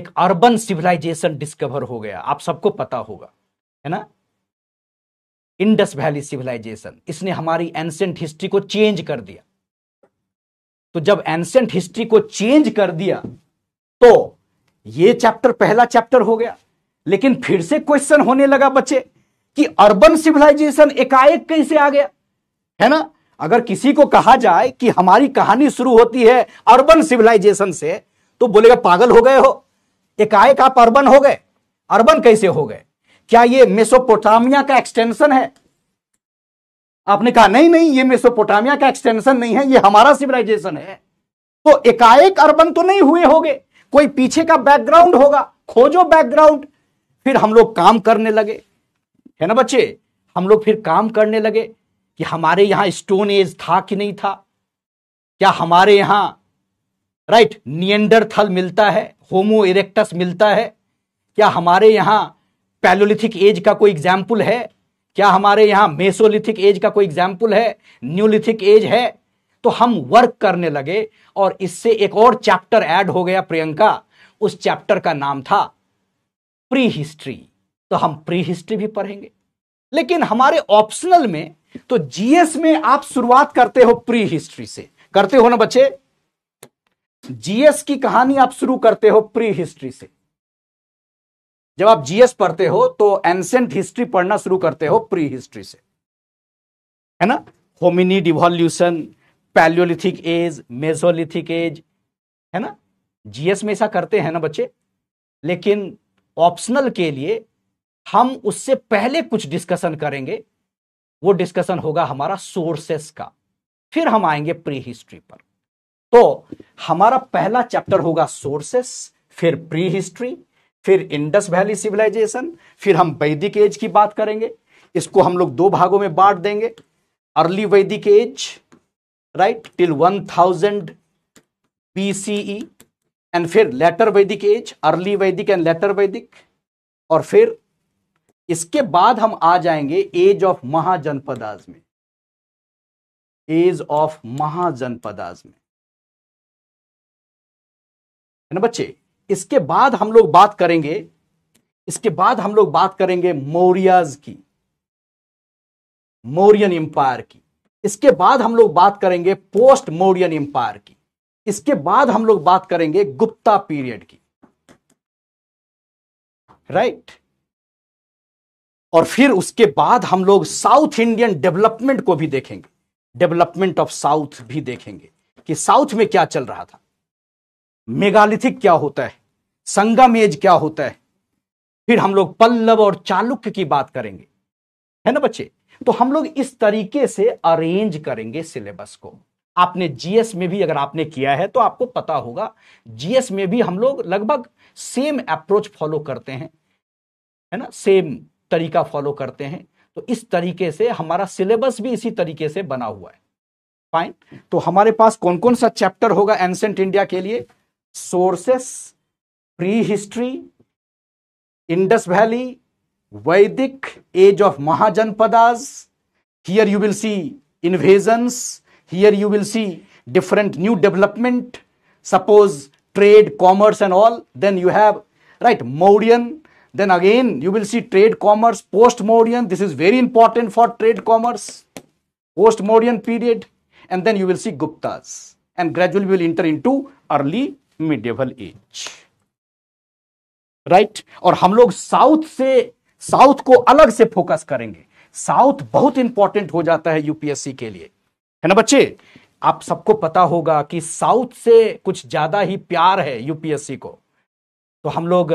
एक अर्बन सिविलाइजेशन डिस्कवर हो गया आप सबको पता होगा है ना इंडस वैली सिविलाइजेशन इसने हमारी एंसेंट हिस्ट्री को चेंज कर दिया तो जब एंसेंट हिस्ट्री को चेंज कर दिया तो ये चैप्टर पहला चैप्टर हो गया लेकिन फिर से क्वेश्चन होने लगा बच्चे कि अर्बन सिविलाइजेशन एकाएक कैसे आ गया है ना अगर किसी को कहा जाए कि हमारी कहानी शुरू होती है अर्बन सिविलाइजेशन से तो बोलेगा पागल हो गए हो एकाएक आप अर्बन हो गए अर्बन कैसे हो गए क्या ये मेसोपोटामिया का एक्सटेंशन है आपने कहा नहीं नहीं ये मेसोपोटामिया का एक्सटेंशन नहीं है ये हमारा सिविलाइजेशन है तो एकाएक अर्बन तो नहीं हुए होगे कोई पीछे का बैकग्राउंड होगा खोजो बैकग्राउंड फिर हम लोग काम करने लगे है ना बच्चे हम लोग फिर काम करने लगे कि हमारे यहां स्टोन एज था कि नहीं था क्या हमारे यहां राइट नियंडरथल मिलता है होमो इरेक्टस मिलता है क्या हमारे यहां पैलोलिथिक एज का कोई एग्जाम्पल है क्या हमारे यहां मेसोलिथिक एज का कोई एग्जाम्पल है न्यूलिथिक एज है तो हम वर्क करने लगे और इससे एक और चैप्टर ऐड हो गया प्रियंका उस चैप्टर का नाम था प्री हिस्ट्री तो हम प्री हिस्ट्री भी पढ़ेंगे लेकिन हमारे ऑप्शनल में तो जीएस में आप शुरुआत करते हो प्री हिस्ट्री से करते हो ना बच्चे जीएस की कहानी आप शुरू करते हो प्री हिस्ट्री से जब आप जीएस पढ़ते हो तो एंसेंट हिस्ट्री पढ़ना शुरू करते हो प्री हिस्ट्री से है ना hominid evolution palaeolithic age mesolithic age है ना जीएस में ऐसा करते हैं ना बच्चे लेकिन ऑप्शनल के लिए हम उससे पहले कुछ डिस्कशन करेंगे वो डिस्कशन होगा हमारा सोर्सेस का फिर हम आएंगे प्री हिस्ट्री पर तो हमारा पहला चैप्टर होगा सोर्सेस फिर प्री हिस्ट्री फिर इंडस वैली सिविलाइजेशन फिर हम वैदिक एज की बात करेंगे इसको हम लोग दो भागों में बांट देंगे early Vedic age right till 1000 thousand BCE and फिर later Vedic age early Vedic and later Vedic और फिर इसके बाद हम आ जाएंगे एज ऑफ महाजनपदाज में एज ऑफ महाजनपदाज में है ना बच्चे इसके बाद हम लोग बात करेंगे इसके बाद हम लोग बात करेंगे मौर्याज की मौर्यन एम्पायर की इसके बाद हम लोग बात करेंगे पोस्ट मौर्यन एम्पायर की इसके बाद हम लोग बात करेंगे गुप्ता पीरियड की राइट right? और फिर उसके बाद हम लोग साउथ इंडियन डेवलपमेंट को भी देखेंगे डेवलपमेंट ऑफ साउथ भी देखेंगे कि साउथ में क्या चल रहा था मेगालिथिक क्या होता है संगम एज क्या होता है फिर हम लोग पल्लव और चालुक्य की बात करेंगे है ना बच्चे तो हम लोग इस तरीके से अरेंज करेंगे सिलेबस को आपने जीएस में भी अगर आपने किया है तो आपको पता होगा जीएस में भी हम लोग लगभग सेम अप्रोच फॉलो करते हैं है ना सेम तरीका फॉलो करते हैं तो इस तरीके से हमारा सिलेबस भी इसी तरीके से बना हुआ है फाइन तो हमारे पास कौन कौन सा चैप्टर होगा एंसेंट इंडिया के लिए sources prehistory Indus valley Vedic age of Mahajanapadas here you will see invasions here you will see different new development suppose trade commerce and all then you have right Mauryan Then again, you will see trade commerce, post-Mauryan. This is very important for trade commerce, post-Mauryan period. And then you will see Guptas. And gradually we will enter into early medieval age. Right right? और हम लोग south से south को अलग से focus करेंगे south बहुत important हो जाता है यूपीएससी के लिए है ना बच्चे आप सबको पता होगा कि साउथ से कुछ ज्यादा ही प्यार है यूपीएससी को तो हम लोग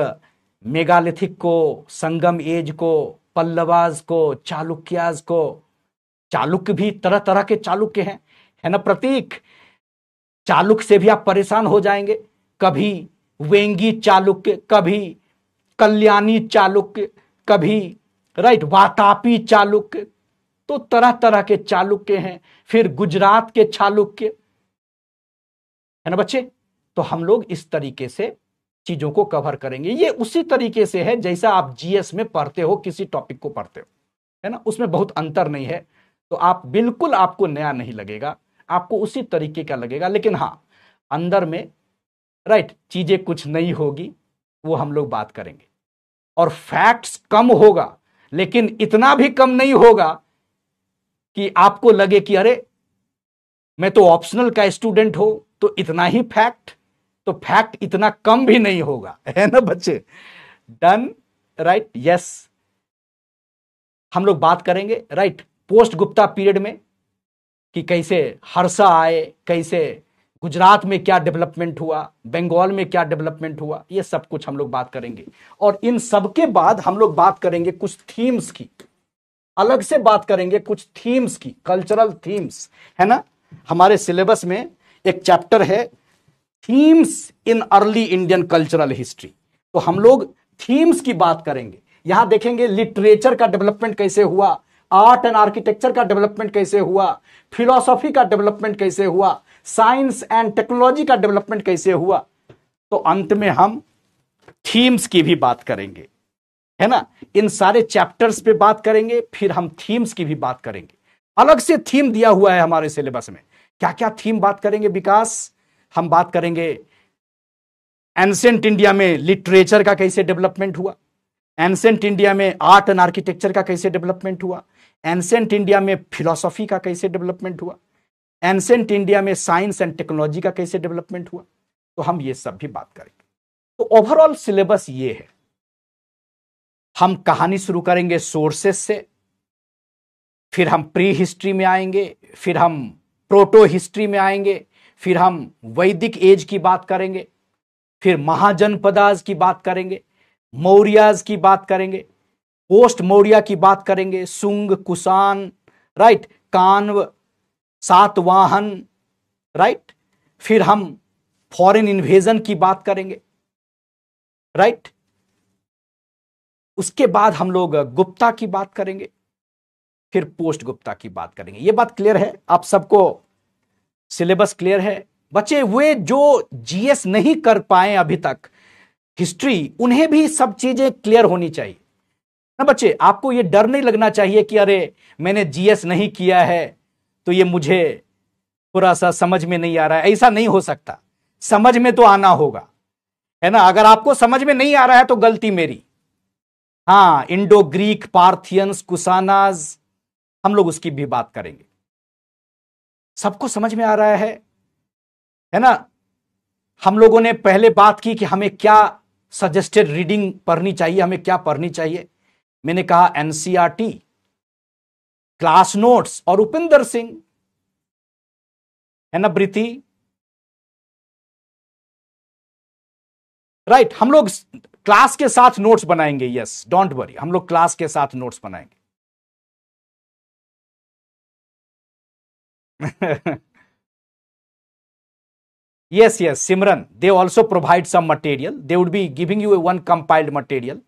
मेगालिथिक को संगम एज को पल्लवाज को चालुक्याज को चालुक्य भी तरह तरह के चालुक्य हैं है ना प्रतीक चालुक से भी आप परेशान हो जाएंगे कभी वेंगी चालुक्य कभी कल्याणी चालुक्य कभी राइट वातापी चालुक्य तो तरह तरह के चालुक्य हैं फिर गुजरात के चालुक्य है ना बच्चे तो हम लोग इस तरीके से चीजों को कवर करेंगे ये उसी तरीके से है जैसा आप जीएस में पढ़ते हो किसी टॉपिक को पढ़ते हो है ना उसमें बहुत अंतर नहीं है तो आप बिल्कुल आपको नया नहीं लगेगा आपको उसी तरीके का लगेगा लेकिन हाँ अंदर में राइट चीजें कुछ नई होगी वो हम लोग बात करेंगे और फैक्ट्स कम होगा लेकिन इतना भी कम नहीं होगा कि आपको लगे कि अरे मैं तो ऑप्शनल का स्टूडेंट हो तो इतना ही फैक्ट तो फैक्ट इतना कम भी नहीं होगा है ना बच्चे डन राइट यस हम लोग बात करेंगे right right? Post Gupta period में कि कैसे हर्षा आए कैसे गुजरात में क्या डेवलपमेंट हुआ बंगाल में क्या डेवलपमेंट हुआ ये सब कुछ हम लोग बात करेंगे और इन सब के बाद हम लोग बात करेंगे कुछ थीम्स की अलग से बात करेंगे कुछ थीम्स की कल्चरल थीम्स है ना हमारे सिलेबस में एक चैप्टर है themes in early Indian cultural history तो हम लोग थीम्स की बात करेंगे यहां देखेंगे लिटरेचर का डेवलपमेंट कैसे हुआ आर्ट एंड आर्किटेक्चर का डेवलपमेंट कैसे हुआ फिलोसॉफी का डेवलपमेंट कैसे हुआ साइंस एंड टेक्नोलॉजी का डेवलपमेंट कैसे हुआ तो अंत में हम थीम्स की भी बात करेंगे है ना इन सारे चैप्टर्स पे बात करेंगे फिर हम थीम्स की भी बात करेंगे अलग से थीम दिया हुआ है हमारे सिलेबस में क्या क्या थीम बात करेंगे विकास हम बात करेंगे एंसेंट इंडिया में लिटरेचर का कैसे डेवलपमेंट हुआ एंसेंट इंडिया में आर्ट एंड आर्किटेक्चर का कैसे डेवलपमेंट हुआ एंसेंट इंडिया में फिलोसॉफी का कैसे डेवलपमेंट हुआ एंसेंट इंडिया में साइंस एंड टेक्नोलॉजी का कैसे डेवलपमेंट हुआ तो हम ये सब भी बात करेंगे तो ओवरऑल सिलेबस ये है हम कहानी शुरू करेंगे सोर्सेस से फिर हम प्री हिस्ट्री में आएंगे फिर हम प्रोटो हिस्ट्री में आएंगे फिर हम वैदिक एज की बात करेंगे फिर महाजनपदाज की बात करेंगे मौर्याज की बात करेंगे पोस्ट मौर्या की बात करेंगे सुंग कुसान राइट कानव सातवाहन राइट फिर हम फॉरेन इन्वेजन की बात करेंगे राइट उसके बाद हम लोग गुप्ता की बात करेंगे फिर पोस्ट गुप्ता की बात करेंगे ये बात क्लियर है आप सबको सिलेबस क्लियर है बचे हुए जो जीएस नहीं कर पाए अभी तक हिस्ट्री उन्हें भी सब चीजें क्लियर होनी चाहिए ना बच्चे आपको ये डर नहीं लगना चाहिए कि अरे मैंने जीएस नहीं किया है तो ये मुझे थोड़ा सा समझ में नहीं आ रहा है ऐसा नहीं हो सकता समझ में तो आना होगा है ना अगर आपको समझ में नहीं आ रहा है तो गलती मेरी हाँ इंडो ग्रीक पार्थियंस कुसानाज हम लोग उसकी भी बात करेंगे सबको समझ में आ रहा है है ना हम लोगों ने पहले बात की कि हमें क्या सजेस्टेड रीडिंग पढ़नी चाहिए हमें क्या पढ़नी चाहिए मैंने कहा एनसीआरटी क्लास नोट्स और उपेंद्र सिंह है ना प्रीति राइट हम लोग क्लास के साथ नोट्स बनाएंगे यस डोंट वरी हम लोग क्लास के साथ नोट्स बनाएंगे yes, yes, Simran, they also provide some material. They would be giving you a one compiled material.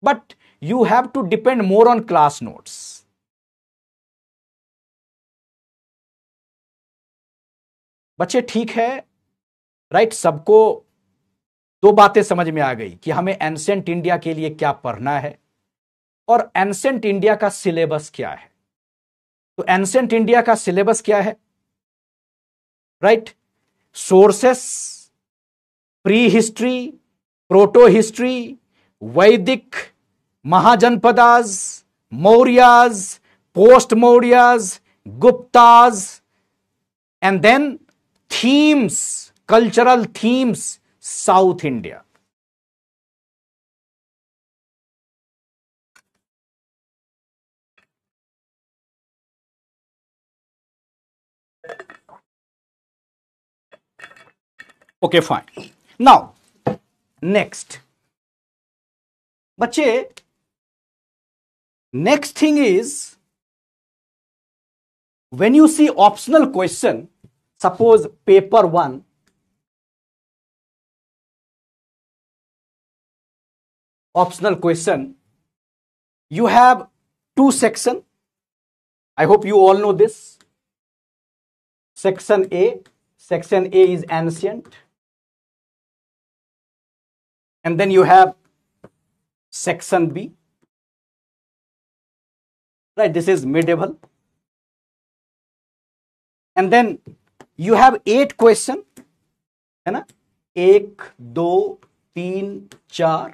But you have to depend more on class notes. बच्चे ठीक है right सबको दो बातें समझ में आ गई कि हमें एंसेंट इंडिया के लिए क्या पढ़ना है और एंसेंट इंडिया का सिलेबस क्या है तो एंशेंट इंडिया का सिलेबस क्या है right sources prehistory protohistory Vedic Mahajanapadas Mauryas post Mauryas Guptas and then themes cultural themes south India okay fine now next बच्चे next thing is when you see optional question suppose paper 1 optional question you have two section i hope you all know this section a section a is ancient and then you have section B. Right, this is medieval. And then you have eight question. है ना एक दो तीन चार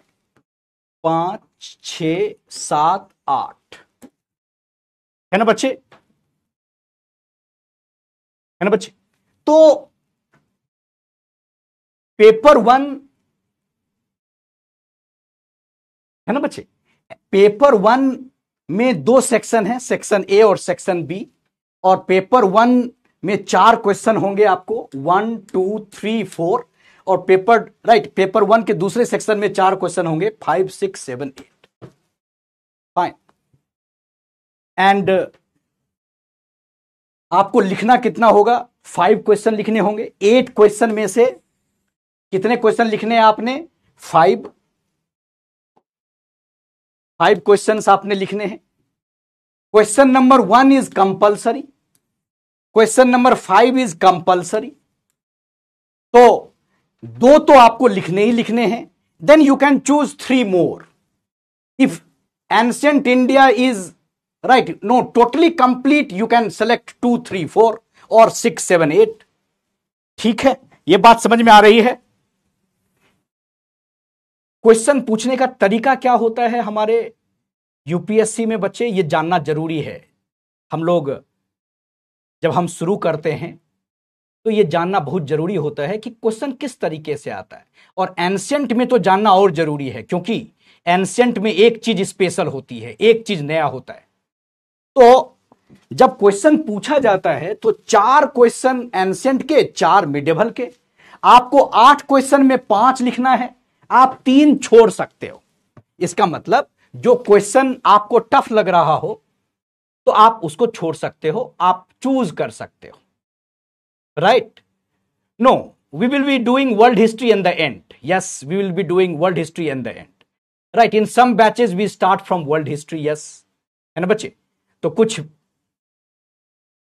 पाँच छ सात आठ है ना बच्चे है ना बच्चे तो पेपर वन है ना बच्चे पेपर वन में दो सेक्शन है सेक्शन ए और सेक्शन बी और पेपर वन में चार क्वेश्चन होंगे आपको वन टू थ्री फोर और पेपर राइट पेपर वन के दूसरे सेक्शन में चार क्वेश्चन होंगे five six seven eight fine and आपको लिखना कितना होगा फाइव क्वेश्चन लिखने होंगे एट क्वेश्चन में से कितने क्वेश्चन लिखने हैं आपने फाइव फाइव क्वेश्चंस आपने लिखने हैं question number one is compulsory question number five is compulsory तो दो तो आपको लिखने ही लिखने हैं then you can choose three more if ancient India is right no totally complete you can select two three four और सिक्स सेवन एट ठीक है ये बात समझ में आ रही है क्वेश्चन पूछने का तरीका क्या होता है हमारे यूपीएससी में बच्चे ये जानना जरूरी है हम लोग जब हम शुरू करते हैं तो ये जानना बहुत जरूरी होता है कि क्वेश्चन किस तरीके से आता है और एंसेंट में तो जानना और जरूरी है क्योंकि एंसेंट में एक चीज स्पेशल होती है एक चीज नया होता है तो जब क्वेश्चन पूछा जाता है तो चार क्वेश्चन एंसेंट के चार मिडेबल के आपको आठ क्वेश्चन में पांच लिखना है आप तीन छोड़ सकते हो इसका मतलब जो क्वेश्चन आपको टफ लग रहा हो तो आप उसको छोड़ सकते हो आप चूज कर सकते हो right no we will be doing world history in the end yes we will be doing world history in the end right in some batches we start from world history yes है ना बच्चे तो कुछ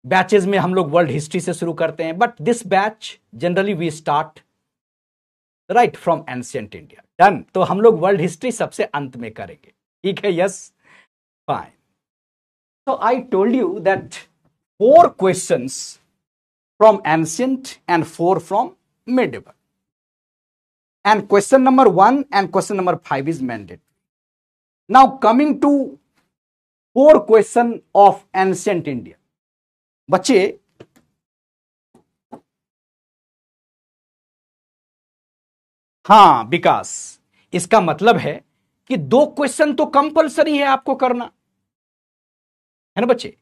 batches में हम लोग world history से शुरू करते हैं but this batch generally we start right from ancient India done तो हम लोग वर्ल्ड हिस्ट्री सबसे अंत में करेंगे ठीक है yes fine so I told you that four question from ancient and four from mid and question number one and question number five is mandated now coming to four question of ancient India बच्चे हाँ विकास इसका मतलब है कि दो question तो compulsory है आपको करना है ना बच्चे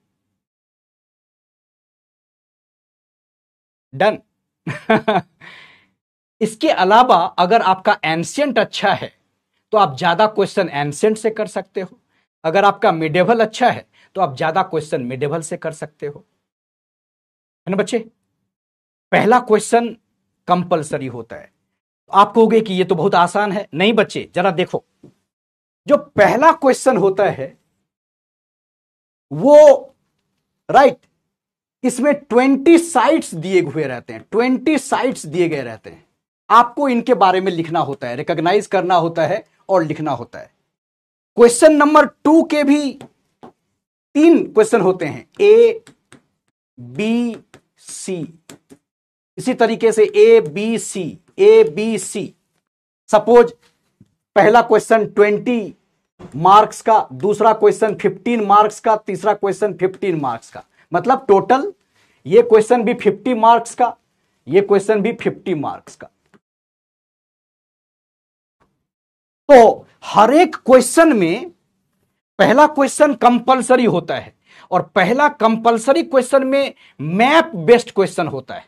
डन इसके अलावा अगर आपका एंशियंट अच्छा है तो आप ज्यादा क्वेश्चन एंशियंट से कर सकते हो अगर आपका मिडेवल अच्छा है तो आप ज्यादा क्वेश्चन मिडेवल से कर सकते हो है ना बच्चे पहला क्वेश्चन कंपलसरी होता है आप कहोगे कि ये तो बहुत आसान है नहीं बच्चे जरा देखो जो पहला क्वेश्चन होता है वो राइट इसमें ट्वेंटी साइट्स दिए हुए रहते हैं ट्वेंटी साइट्स दिए गए रहते हैं आपको इनके बारे में लिखना होता है रिकॉग्नाइज करना होता है और लिखना होता है क्वेश्चन नंबर टू के भी तीन क्वेश्चन होते हैं ए बी सी इसी तरीके से A B C A B C suppose पहला क्वेश्चन ट्वेंटी मार्क्स का दूसरा क्वेश्चन फिफ्टीन मार्क्स का तीसरा क्वेश्चन फिफ्टीन मार्क्स का मतलब टोटल ये क्वेश्चन भी फिफ्टी मार्क्स का ये क्वेश्चन भी फिफ्टी मार्क्स का तो हर एक क्वेश्चन में पहला क्वेश्चन कंपलसरी होता है और पहला कंपलसरी क्वेश्चन में मैप बेस्ड क्वेश्चन होता है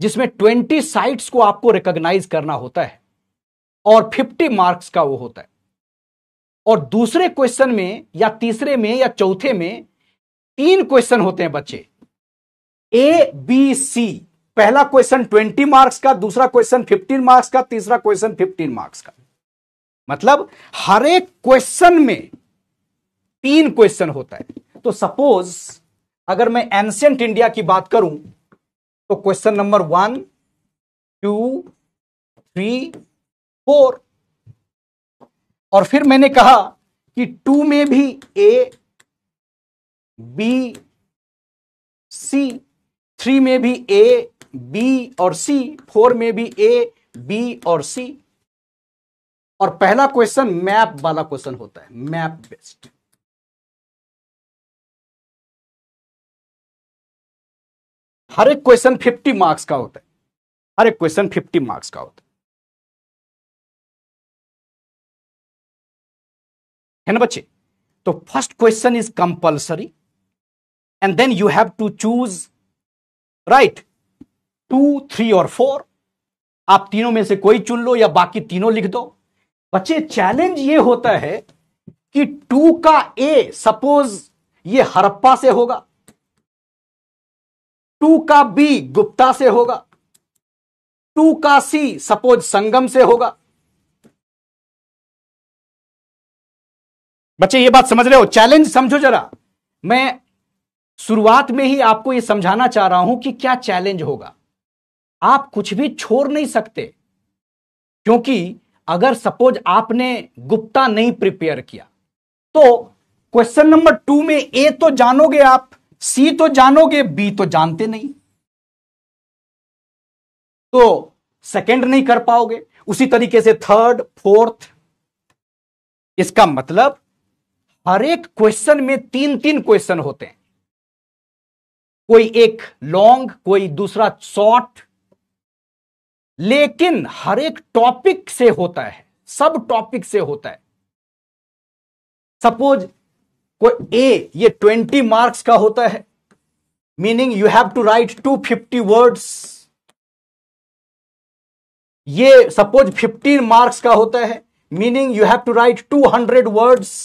जिसमें ट्वेंटी साइट्स को आपको रिकॉग्नाइज करना होता है और फिफ्टी मार्क्स का वो होता है और दूसरे क्वेश्चन में या तीसरे में या चौथे में तीन क्वेश्चन होते हैं बच्चे ए बी सी पहला क्वेश्चन ट्वेंटी मार्क्स का दूसरा क्वेश्चन फिफ्टीन मार्क्स का तीसरा क्वेश्चन फिफ्टीन मार्क्स का मतलब हर एक क्वेश्चन में तीन क्वेश्चन होता है तो सपोज अगर मैं एंशियंट इंडिया की बात करूं तो question number one two three four और फिर मैंने कहा कि टू में भी ए बी सी थ्री में भी ए बी और सी फोर में भी ए बी और सी और पहला क्वेश्चन मैप वाला क्वेश्चन होता है मैप बेस्ड हर एक क्वेश्चन फिफ्टी मार्क्स का होता है हर एक क्वेश्चन फिफ्टी मार्क्स का होता है है ना बच्चे तो first question is compulsory and then you have to choose right two three और फोर आप तीनों में से कोई चुन लो या बाकी तीनों लिख दो बच्चे चैलेंज ये होता है कि टू का ए सपोज ये हरप्पा से होगा टू का बी गुप्ता से होगा टू का सी सपोज संगम से होगा बच्चे ये बात समझ रहे हो चैलेंज समझो जरा मैं शुरुआत में ही आपको ये समझाना चाह रहा हूं कि क्या चैलेंज होगा आप कुछ भी छोड़ नहीं सकते क्योंकि अगर सपोज आपने गुप्ता नहीं प्रिपेयर किया तो क्वेश्चन नंबर टू में ए तो जानोगे आप सी तो जानोगे बी तो जानते नहीं तो सेकेंड नहीं कर पाओगे उसी तरीके से थर्ड फोर्थ इसका मतलब हर एक क्वेश्चन में तीन तीन क्वेश्चन होते हैं कोई एक लॉन्ग कोई दूसरा शॉर्ट लेकिन हर एक टॉपिक से होता है सब टॉपिक से होता है सपोज को ए ये ट्वेंटी मार्क्स का होता है meaning you have to write two fifty words ये सपोज फिफ्टीन मार्क्स का होता है meaning you have to write two hundred words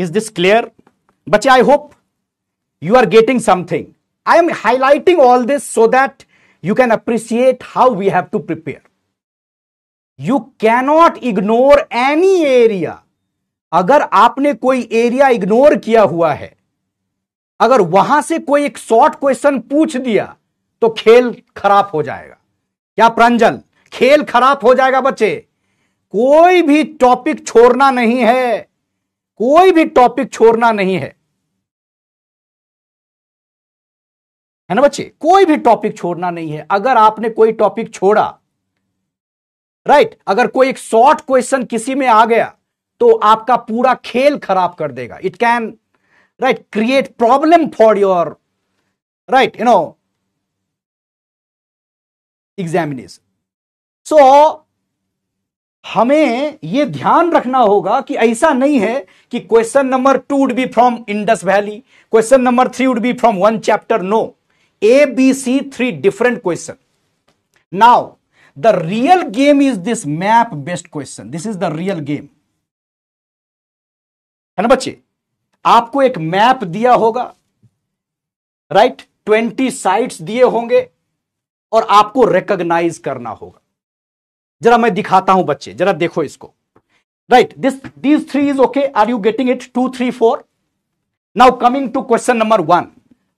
is this clear बच्चे I hope you are getting something I am highlighting all this so that you can appreciate how we have to prepare you cannot ignore any area अगर आपने कोई area ignore किया हुआ है अगर वहां से कोई एक शॉर्ट क्वेश्चन पूछ दिया तो खेल खराब हो जाएगा क्या प्रंजल खेल खराब हो जाएगा बच्चे कोई भी टॉपिक छोड़ना नहीं है कोई भी टॉपिक छोड़ना नहीं है है ना बच्चे कोई भी टॉपिक छोड़ना नहीं है अगर आपने कोई टॉपिक छोड़ा राइट अगर कोई एक शॉर्ट क्वेश्चन किसी में आ गया तो आपका पूरा खेल खराब कर देगा it can right create problem for your right you know examination सो हमें यह ध्यान रखना होगा कि ऐसा नहीं है कि question number two would be from Indus valley question number three would be from one chapter no A B C three different question now the real game is this map based question this is the real game है ना बच्चे आपको एक map दिया होगा right twenty sites दिए होंगे और आपको रिकॉग्नाइज करना होगा जरा मैं दिखाता हूं बच्चे जरा देखो इसको right this this three is okay are you getting it two three four now coming to question number one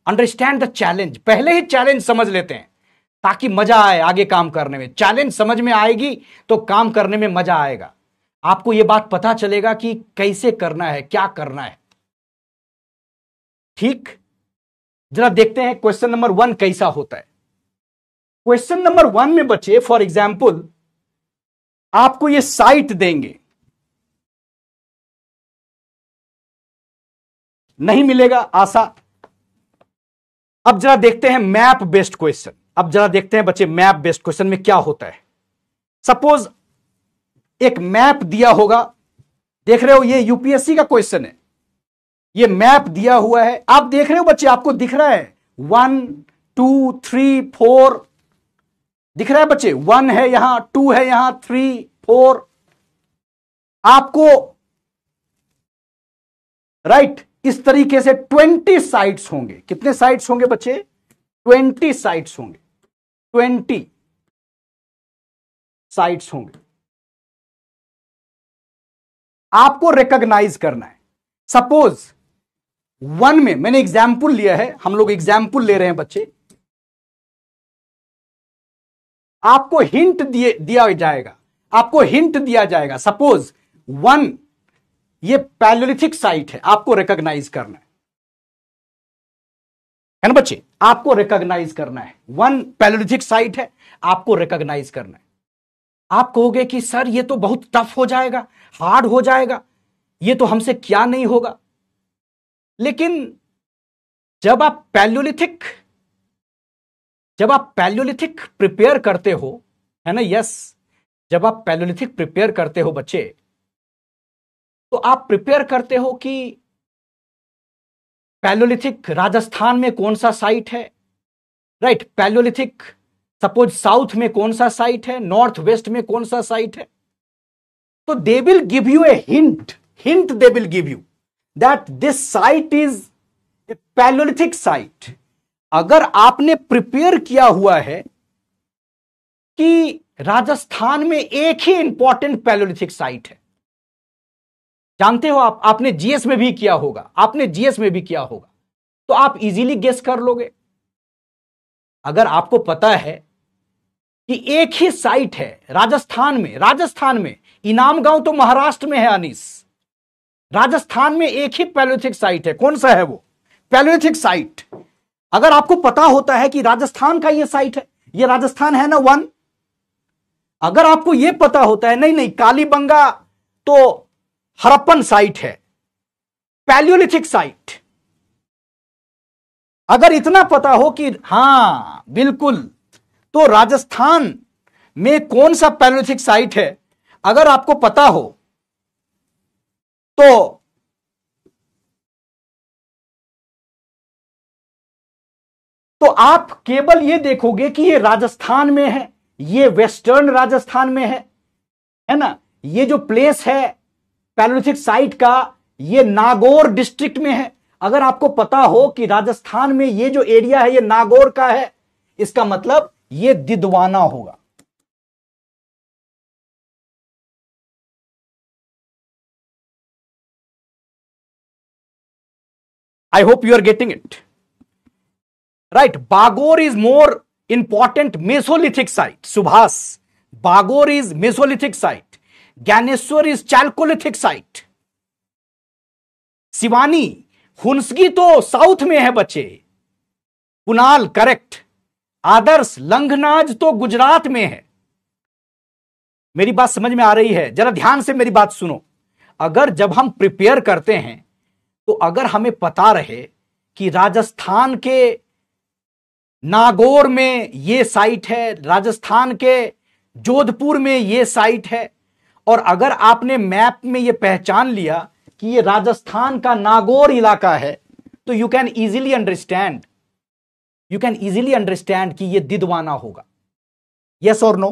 understand the challenge पहले ही चैलेंज समझ लेते हैं ताकि मजा आए आगे काम करने में चैलेंज समझ में आएगी तो काम करने में मजा आएगा आपको यह बात पता चलेगा कि कैसे करना है क्या करना है ठीक जरा देखते हैं क्वेश्चन नंबर वन कैसा होता है क्वेश्चन नंबर वन में बच्चे फॉर एग्जाम्पल आपको ये साइट देंगे नहीं मिलेगा आशा अब जरा देखते हैं मैप बेस्ड क्वेश्चन अब जरा देखते हैं बच्चे मैप बेस्ड क्वेश्चन में क्या होता है सपोज एक मैप दिया होगा देख रहे हो ये यूपीएससी का क्वेश्चन है ये मैप दिया हुआ है आप देख रहे हो बच्चे आपको दिख रहा है वन टू थ्री फोर दिख रहा है बच्चे वन है यहां टू है यहां थ्री फोर आपको राइट right, इस तरीके से ट्वेंटी साइट्स होंगे कितने साइट्स होंगे बच्चे ट्वेंटी साइट्स होंगे ट्वेंटी साइट्स होंगे आपको रिकॉग्नाइज करना है सपोज वन में मैंने एग्जाम्पल लिया है हम लोग एग्जाम्पल ले रहे हैं बच्चे आपको हिंट दिए दिया जाएगा आपको हिंट दिया जाएगा सपोज वन ये पैलोलिथिक साइट है आपको रिकॉग्नाइज करना है है ना बच्चे आपको रिकॉग्नाइज करना है वन पैलोलॉजिक साइट है आपको रिकॉग्नाइज करना है आप कहोगे कि सर ये तो बहुत टफ हो जाएगा हार्ड हो जाएगा ये तो हमसे क्या नहीं होगा लेकिन जब आप पैल्योलिथिक जब आप पैल्योलिथिक प्रिपेयर करते हो है ना यस जब आप पैलोलिथिक प्रिपेयर करते हो बच्चे तो आप प्रिपेयर करते हो कि पैलोलिथिक राजस्थान में कौन सा साइट है राइट पैलोलिथिक सपोज साउथ में कौन सा साइट है नॉर्थ वेस्ट में कौन सा साइट है तो they will give you a hint hint they will give you that this site is a palaeolithic site अगर आपने प्रिपेयर किया हुआ है कि राजस्थान में एक ही इंपॉर्टेंट पैलोलिथिक साइट है जानते हो आप आपने जीएस में भी किया होगा आपने जीएस में भी किया होगा तो आप इजीली गेस कर लोगे अगर आपको पता है कि एक ही साइट है राजस्थान में राजस्थान में इनाम गांव तो महाराष्ट्र में है अनिस राजस्थान में एक ही पैलोथिक साइट है कौन सा है वो पैलोथिक साइट अगर आपको पता होता है कि राजस्थान का ये साइट है ये राजस्थान है ना वन अगर आपको यह पता होता है नहीं नहीं कालीबंगा तो हरप्पन साइट है पैलियोलिथिक साइट अगर इतना पता हो कि हां बिल्कुल तो राजस्थान में कौन सा पैलियोलिथिक साइट है अगर आपको पता हो तो तो आप केवल यह देखोगे कि यह राजस्थान में है ये वेस्टर्न राजस्थान में है है ना ये जो प्लेस है पैलोलिथिक साइट का ये नागौर डिस्ट्रिक्ट में है अगर आपको पता हो कि राजस्थान में ये जो एरिया है ये नागौर का है इसका मतलब ये दिदवाना होगा I hope you are getting it right Bagor is more important mesolithic site Subhash Bagor is mesolithic site Gyaneshwar is chalcolithic site Shivani Hunsgi तो साउथ में है बच्चे कुनाल करेक्ट आदर्श लंघनाज तो गुजरात में है मेरी बात समझ में आ रही है जरा ध्यान से मेरी बात सुनो अगर जब हम प्रिपेयर करते हैं तो अगर हमें पता रहे कि राजस्थान के नागौर में ये साइट है राजस्थान के जोधपुर में ये साइट है और अगर आपने मैप में यह पहचान लिया कि यह राजस्थान का नागौर इलाका है तो you can easily understand you can easily understand कि यह दिदवाना होगा यस और नो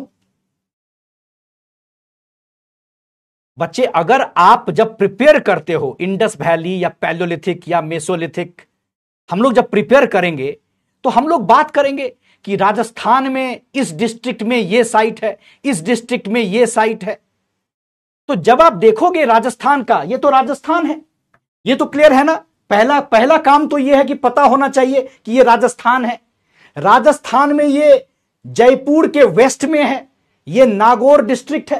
बच्चे अगर आप जब प्रिपेयर करते हो इंडस वैली या पैलोलिथिक या मेसोलिथिक हम लोग जब प्रिपेयर करेंगे तो हम लोग बात करेंगे कि राजस्थान में इस डिस्ट्रिक्ट में यह साइट है इस डिस्ट्रिक्ट में यह साइट है तो जब आप देखोगे राजस्थान का ये तो राजस्थान है ये तो क्लियर है ना पहला पहला काम तो ये है कि पता होना चाहिए कि ये राजस्थान है राजस्थान में ये जयपुर के वेस्ट में है ये नागौर डिस्ट्रिक्ट है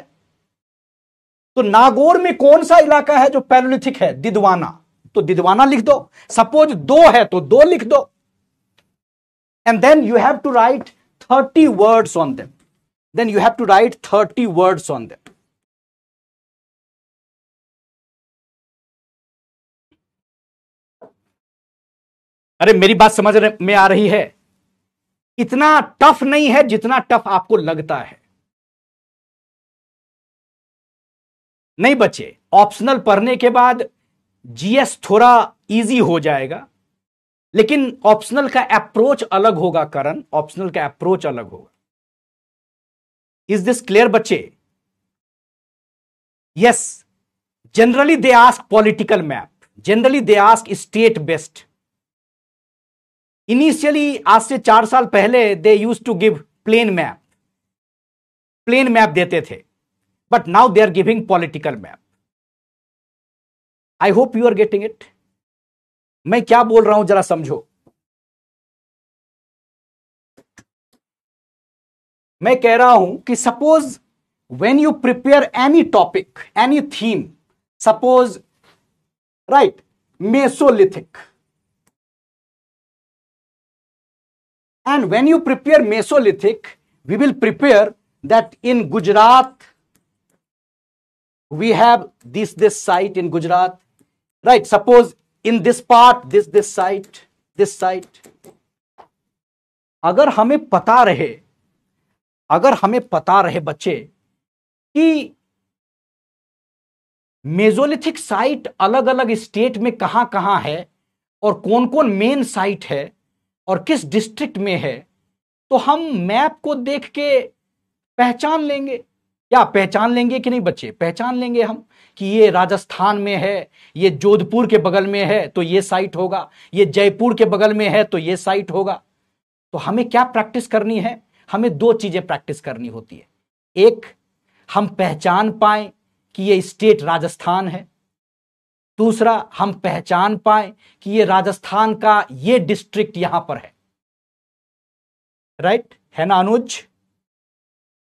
तो नागौर में कौन सा इलाका है जो पैरोलिथिक है दिदवाना तो दिदवाना लिख दो सपोज दो है तो दो लिख दो and then you have to write thirty words on them then you have to write thirty words on them अरे मेरी बात समझ में आ रही है इतना टफ नहीं है जितना टफ आपको लगता है नहीं बच्चे ऑप्शनल पढ़ने के बाद जीएस थोड़ा इजी हो जाएगा लेकिन ऑप्शनल का अप्रोच अलग होगा करण ऑप्शनल का अप्रोच अलग होगा इज दिस क्लियर बच्चे yes generally they ask political map generally they ask state based initially आज से चार साल पहले they use to give plain map plain map देते थे but now they are giving political map I hope you are getting it मैं क्या बोल रहा हूं जरा समझो मैं कह रहा हूं कि suppose when you prepare any topic any theme suppose right mesolithic And when you prepare Mesolithic, we will prepare that in Gujarat, we have this, this site in Gujarat, right? Suppose in this part, this, this site, this site. अगर हमें पता रहे अगर हमें पता रहे बच्चे कि मेजोलिथिक साइट अलग अलग स्टेट में कहां कहां है और कौन कौन मेन साइट है और किस डिस्ट्रिक्ट में है तो हम मैप को देख के पहचान लेंगे या पहचान लेंगे कि नहीं बच्चे पहचान लेंगे हम कि ये राजस्थान में है ये जोधपुर के बगल में है तो ये साइट होगा ये जयपुर के बगल में है तो ये साइट होगा तो हमें क्या प्रैक्टिस करनी है हमें दो चीजें प्रैक्टिस करनी होती है एक हम पहचान पाए कि ये स्टेट राजस्थान है दूसरा हम पहचान पाए कि ये राजस्थान का ये डिस्ट्रिक्ट यहां पर है राइट है ना अनुज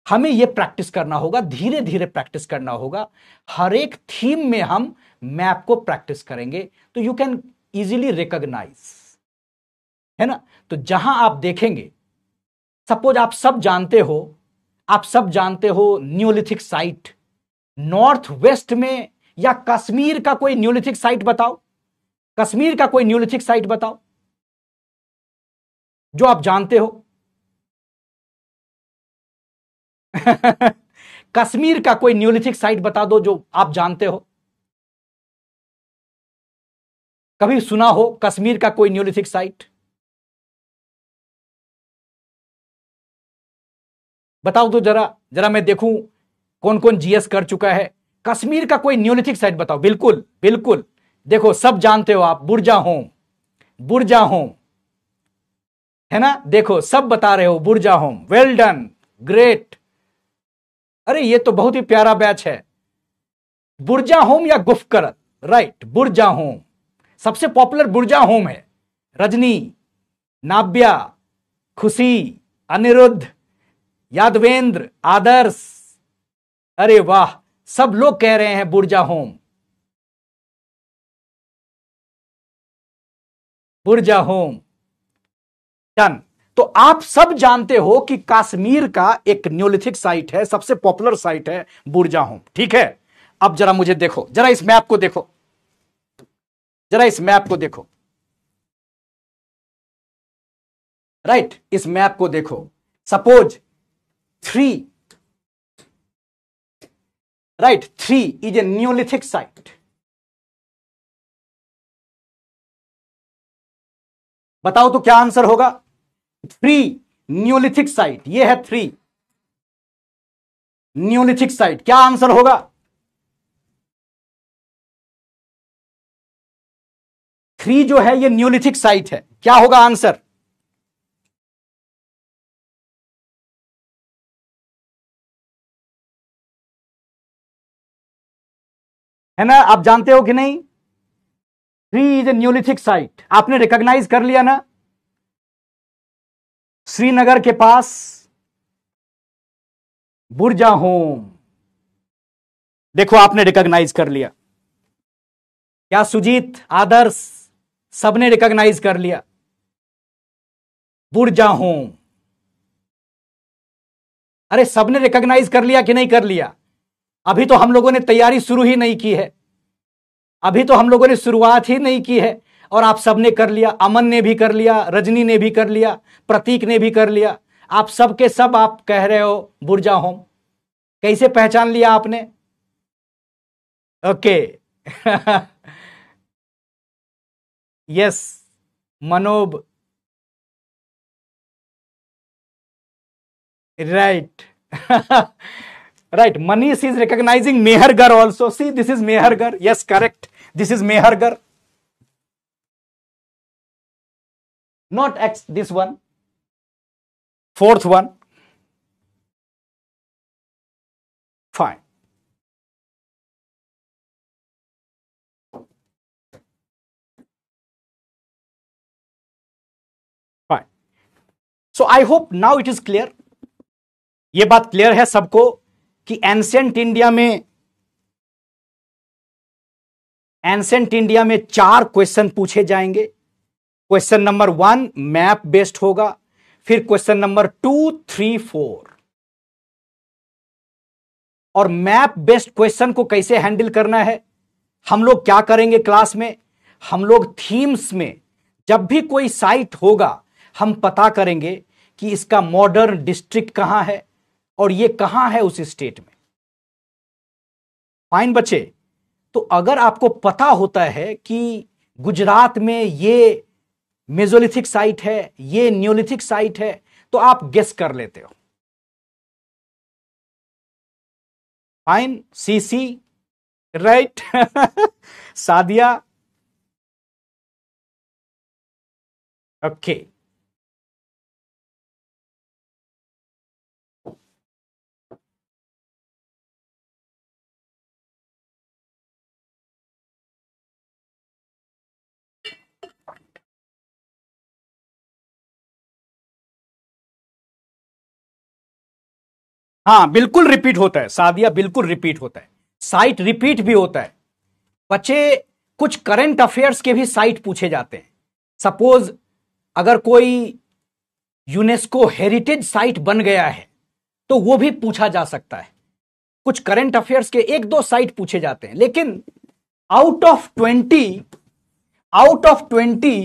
हमें ये प्रैक्टिस करना होगा धीरे धीरे प्रैक्टिस करना होगा हर एक थीम में हम मैप को प्रैक्टिस करेंगे तो यू कैन इजीली रिकॉग्नाइज है ना तो जहां आप देखेंगे सपोज आप सब जानते हो आप सब जानते हो न्योलिथिक साइट नॉर्थ वेस्ट में या कश्मीर का कोई न्यूलिथिक साइट बताओ कश्मीर का कोई न्यूलिथिक साइट बताओ जो आप जानते हो कश्मीर का कोई न्यूलिथिक साइट बता दो जो आप जानते हो कभी सुना हो कश्मीर का कोई न्यूलिथिक साइट बताओ तो जरा जरा मैं देखूं कौन कौन जीएस कर चुका है कश्मीर का कोई न्यूनिथिक साइट बताओ बिल्कुल बिल्कुल देखो सब जानते हो आप बुर्जा हो बुर्जा होम है ना देखो सब बता रहे हो बुर्जा होम वेल डन ग्रेट अरे ये तो बहुत ही प्यारा बैच है बुर्जा होम या गुफकरत राइट बुर्जा होम सबसे पॉपुलर बुर्जा होम है रजनी नाब्या खुशी अनिरुद्ध यादवेंद्र आदर्श अरे वाह सब लोग कह रहे हैं बुर्जा होम बुर्जा होम डन तो आप सब जानते हो कि कश्मीर का एक न्योलिथिक साइट है सबसे पॉपुलर साइट है बुर्जा होम ठीक है अब जरा मुझे देखो जरा इस मैप को देखो जरा इस मैप को देखो राइट right, इस मैप को देखो suppose three right 3 is a neolithic site बताओ तो क्या आंसर होगा थ्री न्यूलिथिक साइट ये है थ्री न्यूलिथिक साइट क्या आंसर होगा थ्री जो है ये न्यूलिथिक साइट है क्या होगा आंसर है ना आप जानते हो कि नहीं three is a neolithic site आपने रिकॉग्नाइज कर लिया ना श्रीनगर के पास बुर्जा होम देखो आपने रिकॉग्नाइज कर लिया क्या सुजीत आदर्श सबने रिकॉग्नाइज कर लिया बुर्जा होम अरे सबने रिकॉग्नाइज कर लिया कि नहीं कर लिया अभी तो हम लोगों ने तैयारी शुरू ही नहीं की है अभी तो हम लोगों ने शुरुआत ही नहीं की है और आप सब ने कर लिया अमन ने भी कर लिया रजनी ने भी कर लिया प्रतीक ने भी कर लिया आप सब के सब आप कह रहे हो बुर्जा होम कैसे पहचान लिया आपने okay yes Manob right right Manish is recognising Mehrgarh also see this is Mehr Mehrgarh yes correct this is Mehr Mehrgarh not X this one fourth one fine fine so I hope now it is clear ये बात क्लियर है सबको कि ancient India में ancient India में चार question पूछे जाएंगे question number one map based होगा फिर question number two three four और मैप बेस्ड क्वेश्चन को कैसे हैंडल करना है हम लोग क्या करेंगे क्लास में हम लोग थीम्स में जब भी कोई साइट होगा हम पता करेंगे कि इसका मॉडर्न डिस्ट्रिक्ट कहां है और ये कहां है उस स्टेट में फाइन बच्चे तो अगर आपको पता होता है कि गुजरात में ये मेजोलिथिक साइट है ये न्योलिथिक साइट है तो आप गेस कर लेते हो fine see see right Sadia okay okay. हाँ बिल्कुल रिपीट होता है सादिया बिल्कुल रिपीट होता है साइट रिपीट भी होता है बच्चे कुछ करंट अफेयर्स के भी साइट पूछे जाते हैं सपोज अगर कोई यूनेस्को हेरिटेज साइट बन गया है तो वो भी पूछा जा सकता है कुछ करंट अफेयर्स के एक दो साइट पूछे जाते हैं लेकिन out of twenty out of twenty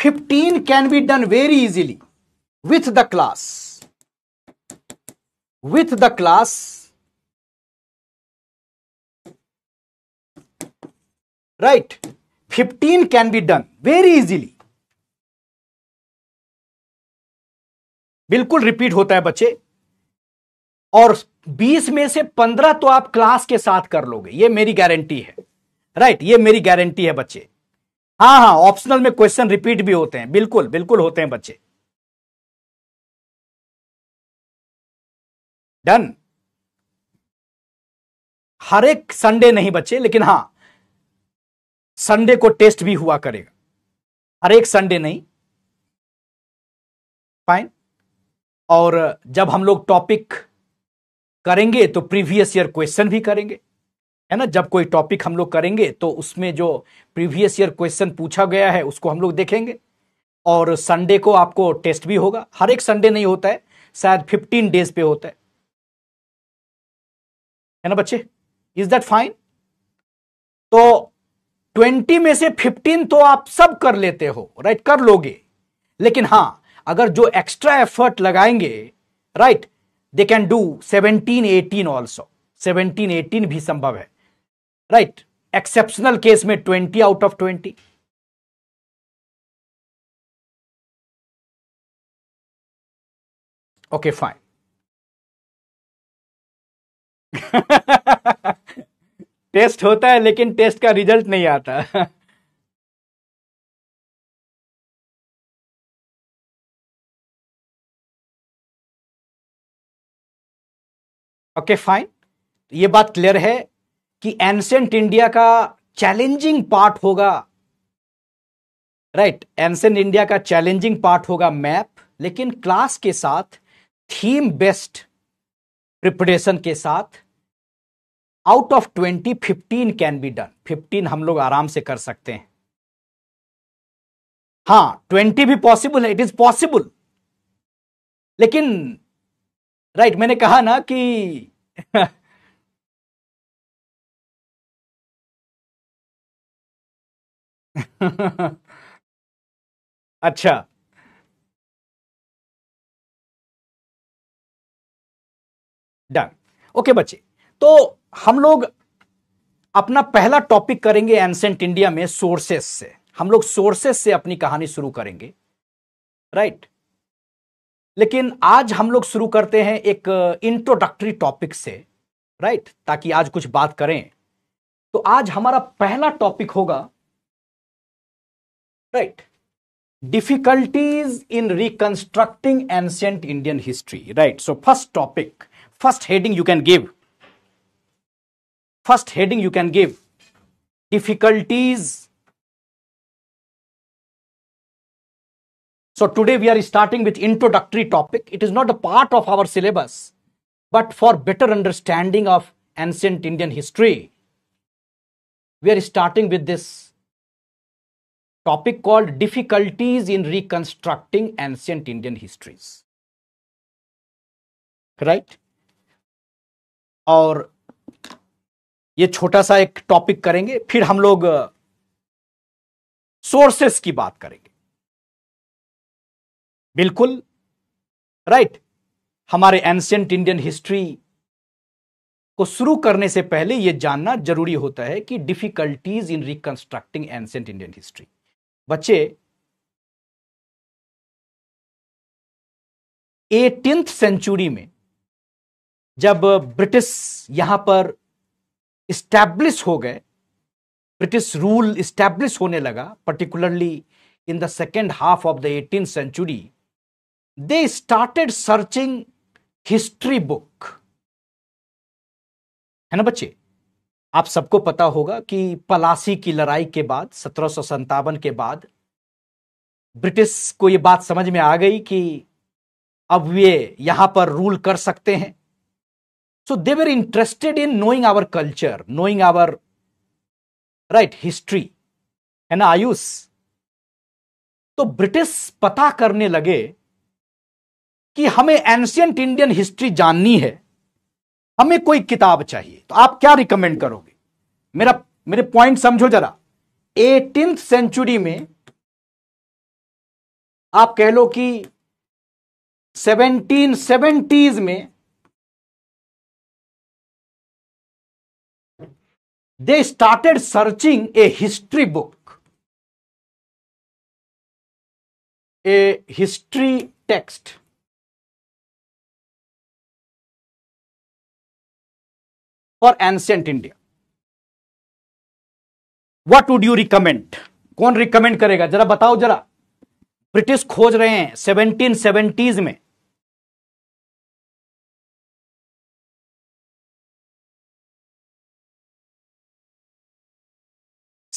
fifteen can be done very easily with the class with the class right 15 can be done very easily बिल्कुल रिपीट होता है बच्चे और 20 में से 15 तो आप क्लास के साथ कर लोगे ये मेरी गारंटी है राइट right, ये मेरी गारंटी है बच्चे हाँ हाँ ऑप्शनल में क्वेश्चन रिपीट भी होते हैं बिल्कुल बिल्कुल होते हैं बच्चे डन हर एक संडे नहीं बचे लेकिन हां संडे को टेस्ट भी हुआ करेगा हर एक संडे नहीं फाइन और जब हम लोग टॉपिक करेंगे तो प्रीवियस ईयर क्वेश्चन भी करेंगे है ना जब कोई टॉपिक हम लोग करेंगे तो उसमें जो प्रीवियस ईयर क्वेश्चन पूछा गया है उसको हम लोग देखेंगे और संडे को आपको टेस्ट भी होगा हर एक संडे नहीं होता है शायद फिफ्टीन डेज पे होता है है ना बच्चे इज दैट फाइन तो ट्वेंटी में से फिफ्टीन तो आप सब कर लेते हो राइट कर लोगे लेकिन हां अगर जो एक्स्ट्रा एफर्ट लगाएंगे right they can do seventeen eighteen also 17 eighteen भी संभव है राइट एक्सेप्शनल केस में twenty out of twenty okay fine test होता है लेकिन टेस्ट का रिजल्ट नहीं आता ओके okay, फाइन ये बात क्लियर है कि एंसेंट इंडिया का चैलेंजिंग पार्ट होगा राइट एंसेंट इंडिया का चैलेंजिंग पार्ट होगा मैप लेकिन क्लास के साथ थीम बेस्ड प्रिपरेशन के साथ out of twenty fifteen can be done fifteen हम लोग आराम से कर सकते हैं हां ट्वेंटी भी पॉसिबल है इट इज पॉसिबल लेकिन राइट right, मैंने कहा ना कि अच्छा डन ओके बच्चे तो हम लोग अपना पहला टॉपिक करेंगे एंसेंट इंडिया में सोर्सेस से हम लोग सोर्सेस से अपनी कहानी शुरू करेंगे राइट right? लेकिन आज हम लोग शुरू करते हैं एक इंट्रोडक्टरी टॉपिक से राइट right? ताकि आज कुछ बात करें तो आज हमारा पहला टॉपिक होगा right difficulties in reconstructing ancient Indian history right so first topic first heading you can give first heading you can give difficulties so today we are starting with introductory topic it is not a part of our syllabus but for better understanding of ancient indian history we are starting with this topic called difficulties in reconstructing ancient indian histories right Or ये छोटा सा एक topic करेंगे फिर हम लोग sources की बात करेंगे बिल्कुल राइट हमारे एंशियंट इंडियन हिस्ट्री को शुरू करने से पहले यह जानना जरूरी होता है कि difficulties in reconstructing ancient Indian history बच्चे एटींथ सेंचुरी में जब ब्रिटिश यहां पर स्टैब्लिश हो गए ब्रिटिश रूल स्टैब्लिश होने लगा particularly in the second half of the eighteen century they started searching history book है ना बच्चे आप सबको पता होगा कि पलासी की लड़ाई के बाद सत्रह के बाद ब्रिटिश को यह बात समझ में आ गई कि अब वे यहां पर रूल कर सकते हैं So they were interested in knowing our culture, knowing our right history and Ayush तो ब्रिटिश पता करने लगे कि हमें एंशियंट इंडियन हिस्ट्री जाननी है हमें कोई किताब चाहिए तो आप क्या रिकमेंड करोगे मेरा मेरे पॉइंट समझो जरा एटीन सेंचुरी में आप कह लो कि सेवनटीन सेवेंटीज में they started searching a history book, a history text. for ancient India. What would you recommend? कौन रिकमेंड करेगा जरा बताओ जरा ब्रिटिश खोज रहे हैं 1770s में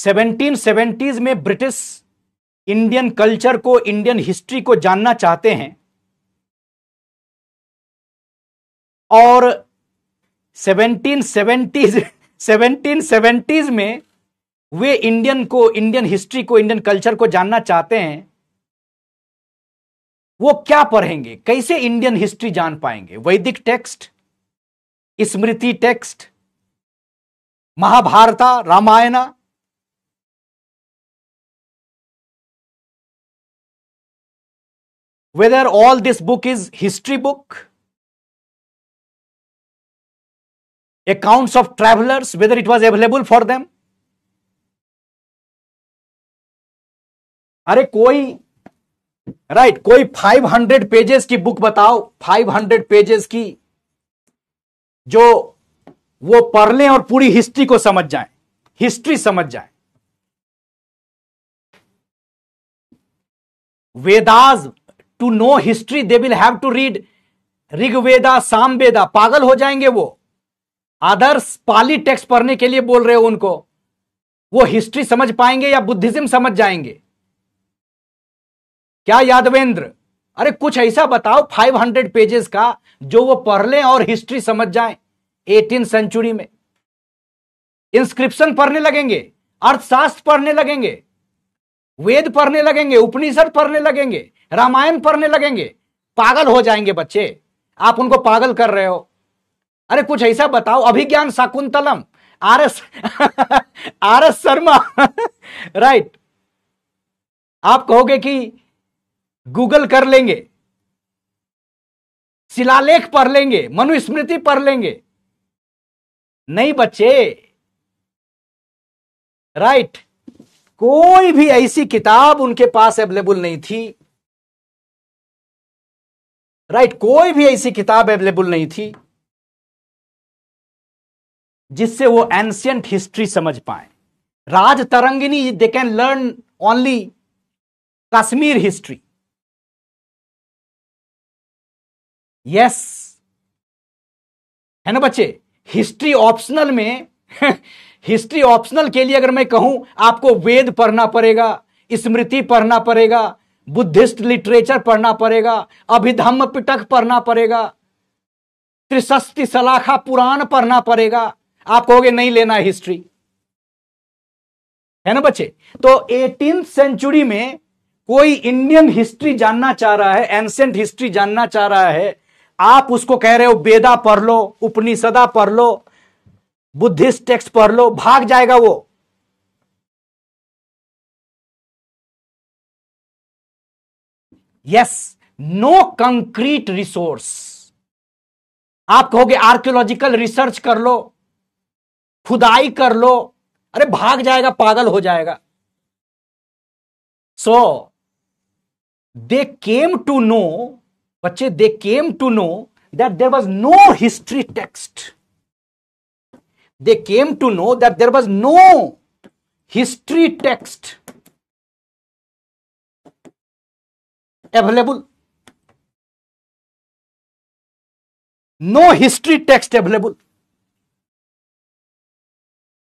1770s में ब्रिटिश इंडियन कल्चर को इंडियन हिस्ट्री को जानना चाहते हैं और 1770s 1770s में वे इंडियन को इंडियन हिस्ट्री को इंडियन कल्चर को जानना चाहते हैं वो क्या पढ़ेंगे कैसे इंडियन हिस्ट्री जान पाएंगे वैदिक टेक्स्ट स्मृति text Mahabharata Ramayana whether all this book is history book, accounts of travelers, whether it was available for them. अरे कोई राइट right, कोई 500 पेजेस की बुक बताओ 500 पेजेस की जो वो पढ़ लें और पूरी हिस्ट्री को समझ जाएं हिस्ट्री समझ जाएं Vedas to know history they will have to read Rigveda Samaveda पागल हो जाएंगे वो अदर्स पाली टेक्स्ट पढ़ने के लिए बोल रहे हो उनको वो हिस्ट्री समझ पाएंगे या बुद्धिज्म समझ जाएंगे क्या यादवेंद्र अरे कुछ ऐसा बताओ 500 पेजेस का जो वो पढ़ लें और हिस्ट्री समझ जाए एटीन सेंचुरी में इंस्क्रिप्शन पढ़ने लगेंगे अर्थशास्त्र पढ़ने लगेंगे वेद पढ़ने लगेंगे उपनिषद पढ़ने लगेंगे रामायण पढ़ने लगेंगे पागल हो जाएंगे बच्चे आप उनको पागल कर रहे हो अरे कुछ ऐसा बताओ Abhijnana Shakuntalam R S R S Sharma right आप कहोगे कि गूगल कर लेंगे शिलालेख पढ़ लेंगे मनुस्मृति पढ़ लेंगे नहीं बच्चे राइट कोई भी ऐसी किताब उनके पास अवेलेबल नहीं थी राइट right, कोई भी ऐसी किताब अवेलेबल नहीं थी जिससे वो एंशियंट हिस्ट्री समझ पाए Rajatarangini they can learn only Kashmir history yes है ना बच्चे हिस्ट्री ऑप्शनल में हिस्ट्री ऑप्शनल के लिए अगर मैं कहूं आपको वेद पढ़ना पड़ेगा स्मृति पढ़ना पड़ेगा बुद्धिस्ट लिटरेचर पढ़ना पड़ेगा अभिधम्म पिटक पढ़ना पड़ेगा त्रिशस्ति सलाखा पुराण पढ़ना पड़ेगा आप कहोगे नहीं लेना हिस्ट्री है ना बच्चे तो एटीन सेंचुरी में कोई इंडियन हिस्ट्री जानना चाह रहा है एंसेंट हिस्ट्री जानना चाह रहा है आप उसको कह रहे हो वेदा पढ़ लो उपनिषदा पढ़ लो बुद्धिस्ट टेक्स्ट पढ़ लो भाग जाएगा वो यस नो कंक्रीट रिसोर्स आप कहोगे आर्कियोलॉजिकल रिसर्च कर लो खुदाई कर लो अरे भाग जाएगा पागल हो जाएगा सो दे केम टू नो बच्चे they came to know that there was no history text they came to know that there was no history text available no history text available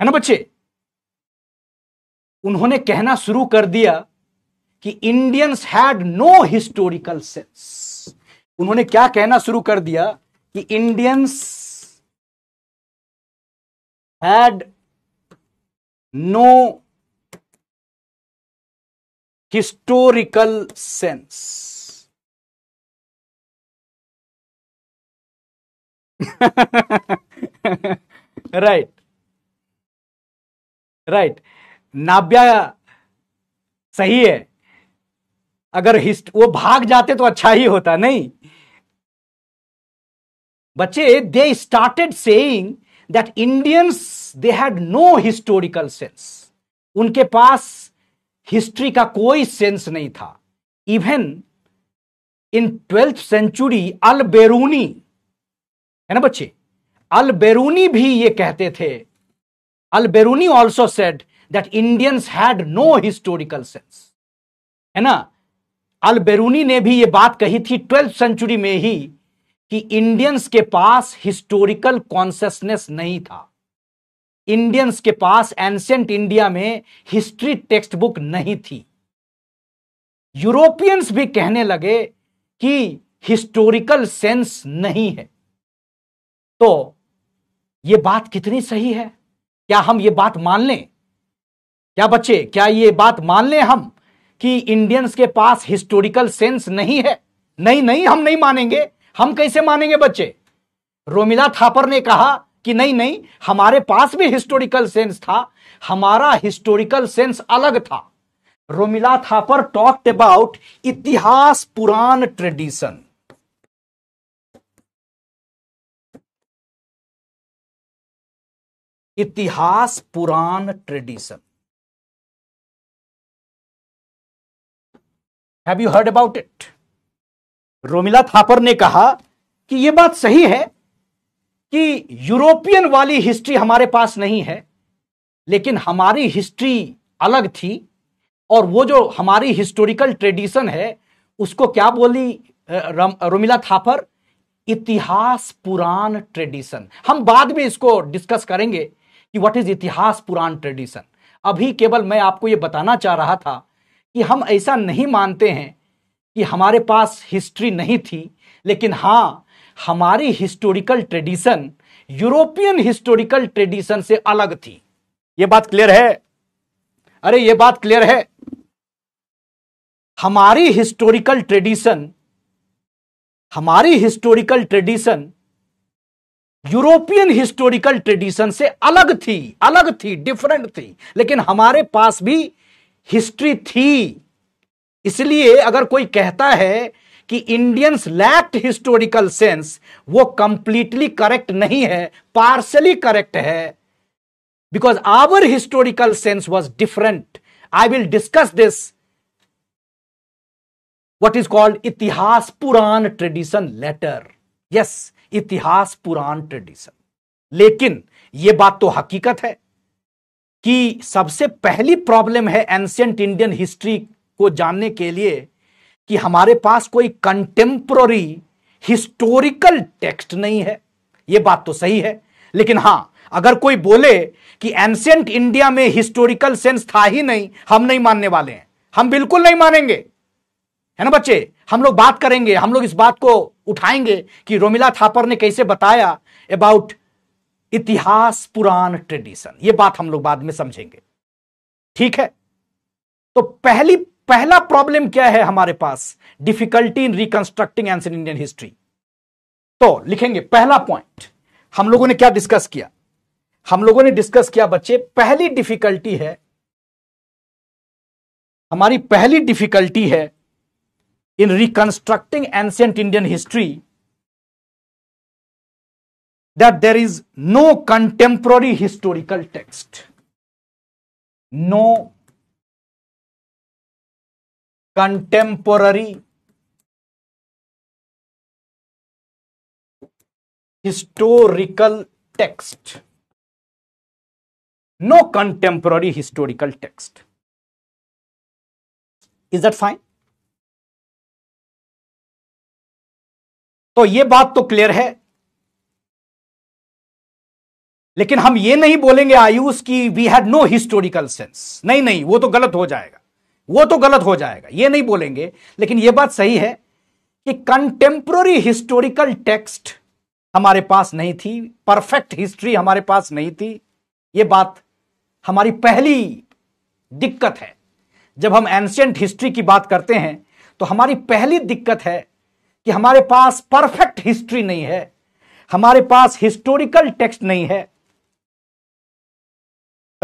है ना बच्चे उन्होंने कहना शुरू कर दिया कि Indians had no historical sense उन्होंने क्या कहना शुरू कर दिया कि Indians had no historical sense. right. Right Nabhya सही है अगर हिस्ट वो भाग जाते तो अच्छा ही होता नहीं बच्चे they started saying that Indians they had no historical sense उनके पास हिस्ट्री का कोई सेंस नहीं था even in twelfth century Al Beruni है ना बच्चे अल बेरूनी भी ये कहते थे Al Beruni also said that Indians had no historical sense है ना अल बेरूनी ने भी ये बात कही थी ट्वेल्थ सेंचुरी में ही कि इंडियंस के पास हिस्टोरिकल कॉन्सियसनेस नहीं था इंडियंस के पास एंशियंट इंडिया में हिस्ट्री टेक्स्ट बुक नहीं थी यूरोपियंस भी कहने लगे कि हिस्टोरिकल सेंस नहीं है तो ये बात कितनी सही है क्या हम ये बात मान लें क्या बच्चे क्या ये बात मान लें हम कि इंडियंस के पास हिस्टोरिकल सेंस नहीं है नहीं नहीं हम नहीं मानेंगे हम कैसे मानेंगे बच्चे रोमिला थापर ने कहा कि नहीं नहीं हमारे पास भी हिस्टोरिकल सेंस था हमारा हिस्टोरिकल सेंस अलग था रोमिला थापर टॉक्ट अबाउट इतिहास पुराण ट्रेडिशन इतिहास पुराण tradition have you heard about it Romila Thapar ने कहा कि यह बात सही है कि यूरोपियन वाली हिस्ट्री हमारे पास नहीं है लेकिन हमारी हिस्ट्री अलग थी और वो जो हमारी हिस्टोरिकल ट्रेडिशन है उसको क्या बोली रोमिला थापर इतिहास पुराण ट्रेडिशन हम बाद में इसको डिस्कस करेंगे कि व्हाट इज इतिहास पुराण ट्रेडिशन अभी केवल मैं आपको ये बताना चाह रहा था कि हम ऐसा नहीं मानते हैं कि हमारे पास हिस्ट्री नहीं थी लेकिन हाँ हमारी historical tradition European historical tradition से अलग थी यह बात क्लियर है अरे ये बात क्लियर है हमारी हिस्टोरिकल ट्रेडिशन हमारी historical tradition European historical tradition से अलग थी अलग थी डिफरेंट थी लेकिन हमारे पास भी हिस्ट्री थी इसलिए अगर कोई कहता है कि इंडियंस लैक्ट हिस्टोरिकल सेंस वो कंप्लीटली करेक्ट नहीं है पार्शली करेक्ट है because our historical sense was different I will discuss this what is called इतिहास पुरान ट्रेडिशन लेटर यस इतिहास पुराण ट्रेडिशन लेकिन यह बात तो हकीकत है कि सबसे पहली प्रॉब्लम है एंशियंट इंडियन हिस्ट्री को जानने के लिए कि हमारे पास कोई कंटेम्प्ररी हिस्टोरिकल टेक्स्ट नहीं है यह बात तो सही है लेकिन हां अगर कोई बोले कि एंशियंट इंडिया में हिस्टोरिकल सेंस था ही नहीं हम नहीं मानने वाले हैं हम बिल्कुल नहीं मानेंगे है ना बच्चे हम लोग बात करेंगे हम लोग इस बात को उठाएंगे कि रोमिला थापर ने कैसे बताया अबाउट इतिहास पुराण ट्रेडिशन ये बात हम लोग बाद में समझेंगे ठीक है तो पहली पहला प्रॉब्लम क्या है हमारे पास difficulty in reconstructing ancient Indian history तो लिखेंगे पहला पॉइंट हम लोगों ने क्या डिस्कस किया हम लोगों ने डिस्कस किया बच्चे पहली डिफिकल्टी है हमारी पहली डिफिकल्टी है in reconstructing ancient Indian history that there is no contemporary historical text no contemporary historical text no contemporary historical text is that fine तो ये बात तो क्लियर है लेकिन हम ये नहीं बोलेंगे आयुष की we had no historical sense नहीं नहीं वो तो गलत हो जाएगा वो तो गलत हो जाएगा ये नहीं बोलेंगे लेकिन ये बात सही है कि कंटेम्प्रोरी हिस्टोरिकल टेक्स्ट हमारे पास नहीं थी परफेक्ट हिस्ट्री हमारे पास नहीं थी ये बात हमारी पहली दिक्कत है जब हम एंशियंट हिस्ट्री की बात करते हैं तो हमारी पहली दिक्कत है कि हमारे पास परफेक्ट हिस्ट्री नहीं है हमारे पास हिस्टोरिकल टेक्स्ट नहीं है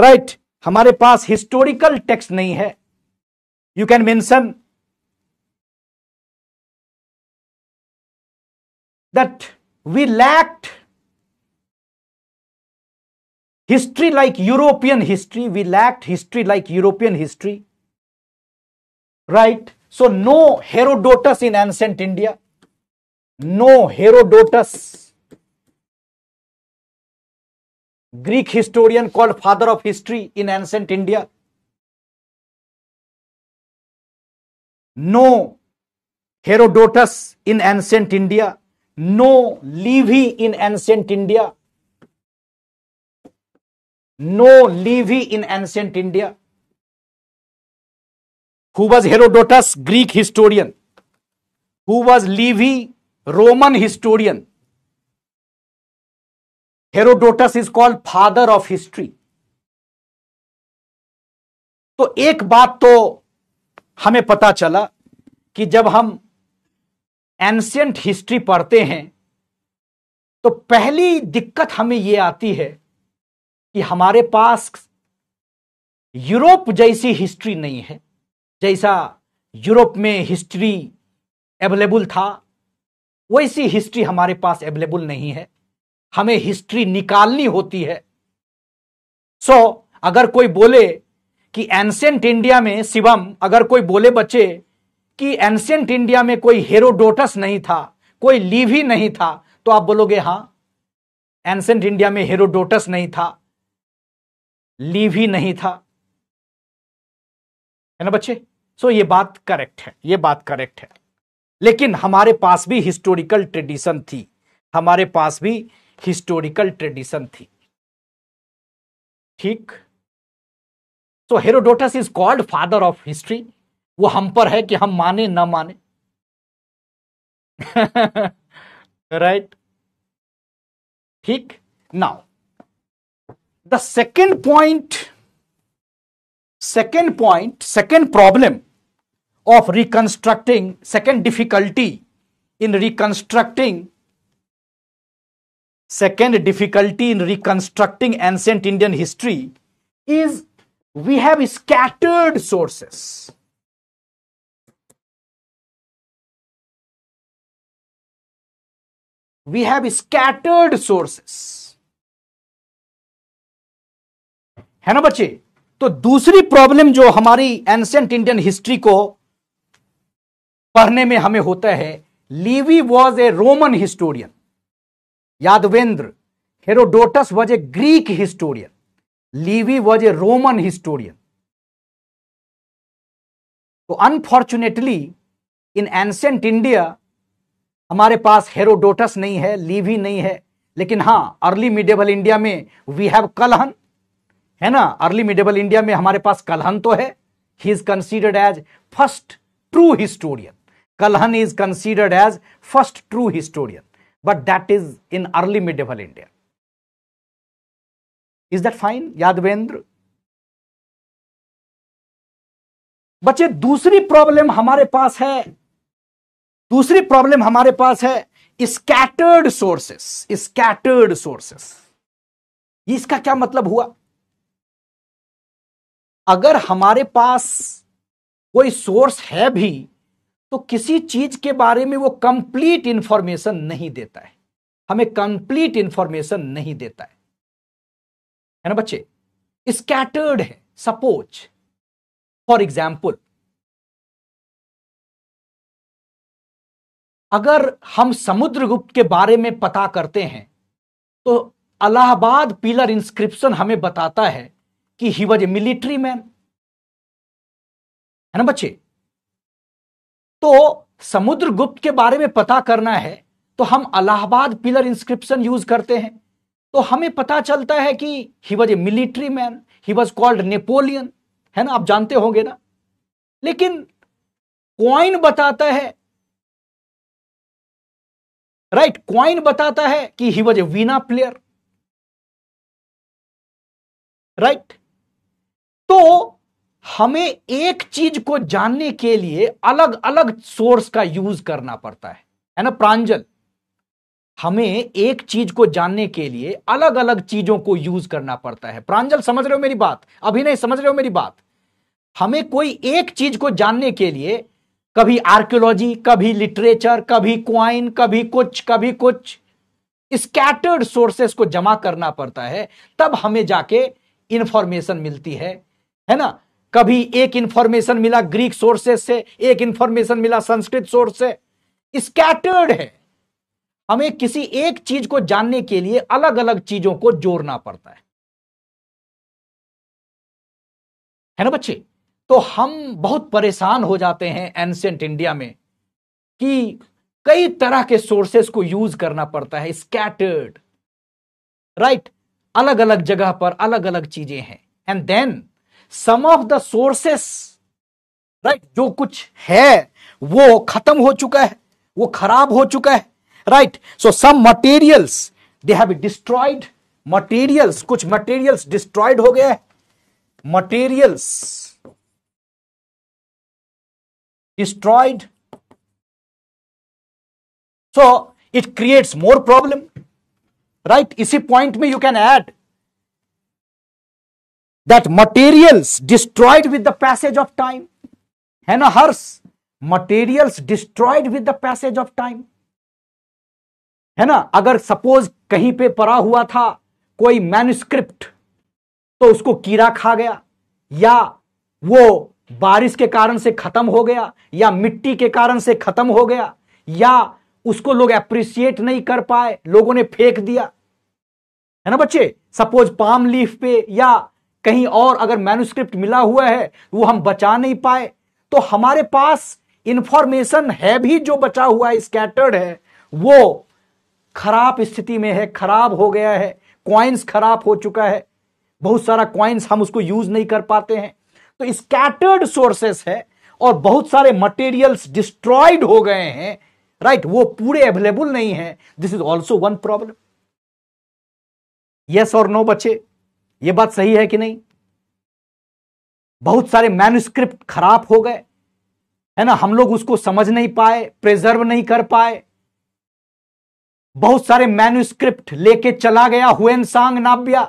राइट right? हमारे पास हिस्टोरिकल टेक्स्ट नहीं है You can mention that we lacked history like European history, we lacked history like European history, right? So, no Herodotus in ancient India, no Herodotus, Greek historian called father of history in ancient India. no Herodotus in ancient India, no Livy in ancient India, no Livy in ancient India. Who was Herodotus? Greek historian. Who was Livy? Roman historian. Herodotus is called father of history. तो एक बात तो हमें पता चला कि जब हम एंशियंट हिस्ट्री पढ़ते हैं तो पहली दिक्कत हमें यह आती है कि हमारे पास यूरोप जैसी हिस्ट्री नहीं है जैसा यूरोप में हिस्ट्री अवेलेबल था वैसी हिस्ट्री हमारे पास अवेलेबल नहीं है हमें हिस्ट्री निकालनी होती है सो so, अगर कोई बोले कि एंशियंट इंडिया में शिवम अगर कोई बोले बच्चे कि एंशियंट इंडिया में कोई हेरोडोटस नहीं था कोई लीव ही नहीं था तो आप बोलोगे हां एंशियंट इंडिया में हेरोडोटस नहीं था लीव ही नहीं था है ना बच्चे सो ये बात करेक्ट है ये बात करेक्ट है लेकिन हमारे पास भी हिस्टोरिकल ट्रेडिशन थी हमारे पास भी हिस्टोरिकल ट्रेडिशन थी ठीक So Herodotus is called father of history. वो हम पर है कि हम माने ना माने राइट ठीक now the second second point second problem of reconstructing second difficulty in reconstructing second difficulty in reconstructing ancient indian history is we have scattered sources. We have scattered sources. है ना बच्चे तो दूसरी प्रॉब्लम जो हमारी ancient Indian history को पढ़ने में हमें होता है Livy was a Roman historian Yadvendra Herodotus was a Greek historian Livy was a Roman historian तो अनफॉर्चुनेटली इन एंशंट इंडिया हमारे पास हेरोडोटस नहीं है लीवी नहीं है लेकिन हाँ अर्ली मिडेबल इंडिया में वी हैव कलहन है ना अर्ली मिडेबल इंडिया में हमारे पास कलहन तो है he is considered as first true historian Kalhan is considered as first true historian but that is in early medieval India is that fine Yadvendra बच्चे दूसरी problem हमारे पास है दूसरी प्रॉब्लम हमारे पास है स्कैटर्ड सोर्सेस स्कैटर्ड सोर्सेस इसका क्या मतलब हुआ अगर हमारे पास कोई सोर्स है भी तो किसी चीज के बारे में वो कंप्लीट इंफॉर्मेशन नहीं देता है हमें कंप्लीट इंफॉर्मेशन नहीं देता है है ना बच्चे स्कैटर्ड है सपोज फॉर एग्जाम्पल अगर हम समुद्रगुप्त के बारे में पता करते हैं तो अलाहाबाद पिलर इंस्क्रिप्शन हमें बताता है कि he was a military man है ना बच्चे तो समुद्रगुप्त के बारे में पता करना है तो हम अलाहाबाद पिलर इंस्क्रिप्शन यूज करते हैं तो हमें पता चलता है कि he was a military man he was called Napoleon है ना आप जानते होंगे ना लेकिन क्वाइन बताता है राइट right, क्वाइन बताता है कि he was a veena player right तो हमें एक चीज को जानने के लिए अलग अलग सोर्स का यूज करना पड़ता है है ना प्रांजल हमें एक चीज को जानने के लिए अलग अलग चीजों को यूज करना पड़ता है प्रांजल समझ रहे हो मेरी बात अभी नहीं समझ रहे हो मेरी बात हमें कोई एक चीज को जानने के लिए कभी आर्कियोलॉजी कभी लिटरेचर कभी क्वाइन कभी कुछ कभी कुछ स्कैटर्ड सोर्सेस को जमा करना पड़ता है तब हमें जाके इंफॉर्मेशन मिलती है है ना कभी एक इंफॉर्मेशन मिला ग्रीक सोर्सेस से एक इंफॉर्मेशन मिला संस्कृत सोर्स से स्कैटर्ड है हमें किसी एक चीज को जानने के लिए अलग अलग चीजों को जोड़ना पड़ता है है ना बच्चे तो हम बहुत परेशान हो जाते हैं एंसेंट इंडिया में कि कई तरह के सोर्सेस को यूज करना पड़ता है स्कैटर्ड राइट अलग अलग जगह पर अलग अलग चीजें हैं and then some of the sources right जो कुछ है वो खत्म हो चुका है वो खराब हो चुका है right so some materials they have destroyed materials which materials destroyed हो materials destroyed so it creates more problem right Isi point me you can add that materials destroyed with the passage of time है ना हर्ष materials destroyed with the passage of time है ना अगर suppose कहीं पे पड़ा हुआ था कोई मैन्युस्क्रिप्ट तो उसको कीड़ा खा गया या वो बारिश के कारण से खत्म हो गया या मिट्टी के कारण से खत्म हो गया या उसको लोग अप्रिशिएट नहीं कर पाए लोगों ने फेंक दिया है ना बच्चे सपोज पाम लीफ पे या कहीं और अगर मैनुस्क्रिप्ट मिला हुआ है वो हम बचा नहीं पाए तो हमारे पास इंफॉर्मेशन है भी जो बचा हुआ है स्कैटर्ड है वो खराब स्थिति में है खराब हो गया है क्वाइंस खराब हो चुका है बहुत सारा क्वाइंस हम उसको यूज नहीं कर पाते हैं तो स्कैटर्ड सोर्सेस है और बहुत सारे मटेरियल्स डिस्ट्रॉयड हो गए हैं राइट वो पूरे अवेलेबल नहीं है this is also one problem yes और नो बच्चे ये बात सही है कि नहीं बहुत सारे मैन्यूस्क्रिप्ट खराब हो गए है ना हम लोग उसको समझ नहीं पाए प्रिजर्व नहीं कर पाए बहुत सारे मैन्यूस्क्रिप्ट लेके चला गया हुएन सांग नाब्या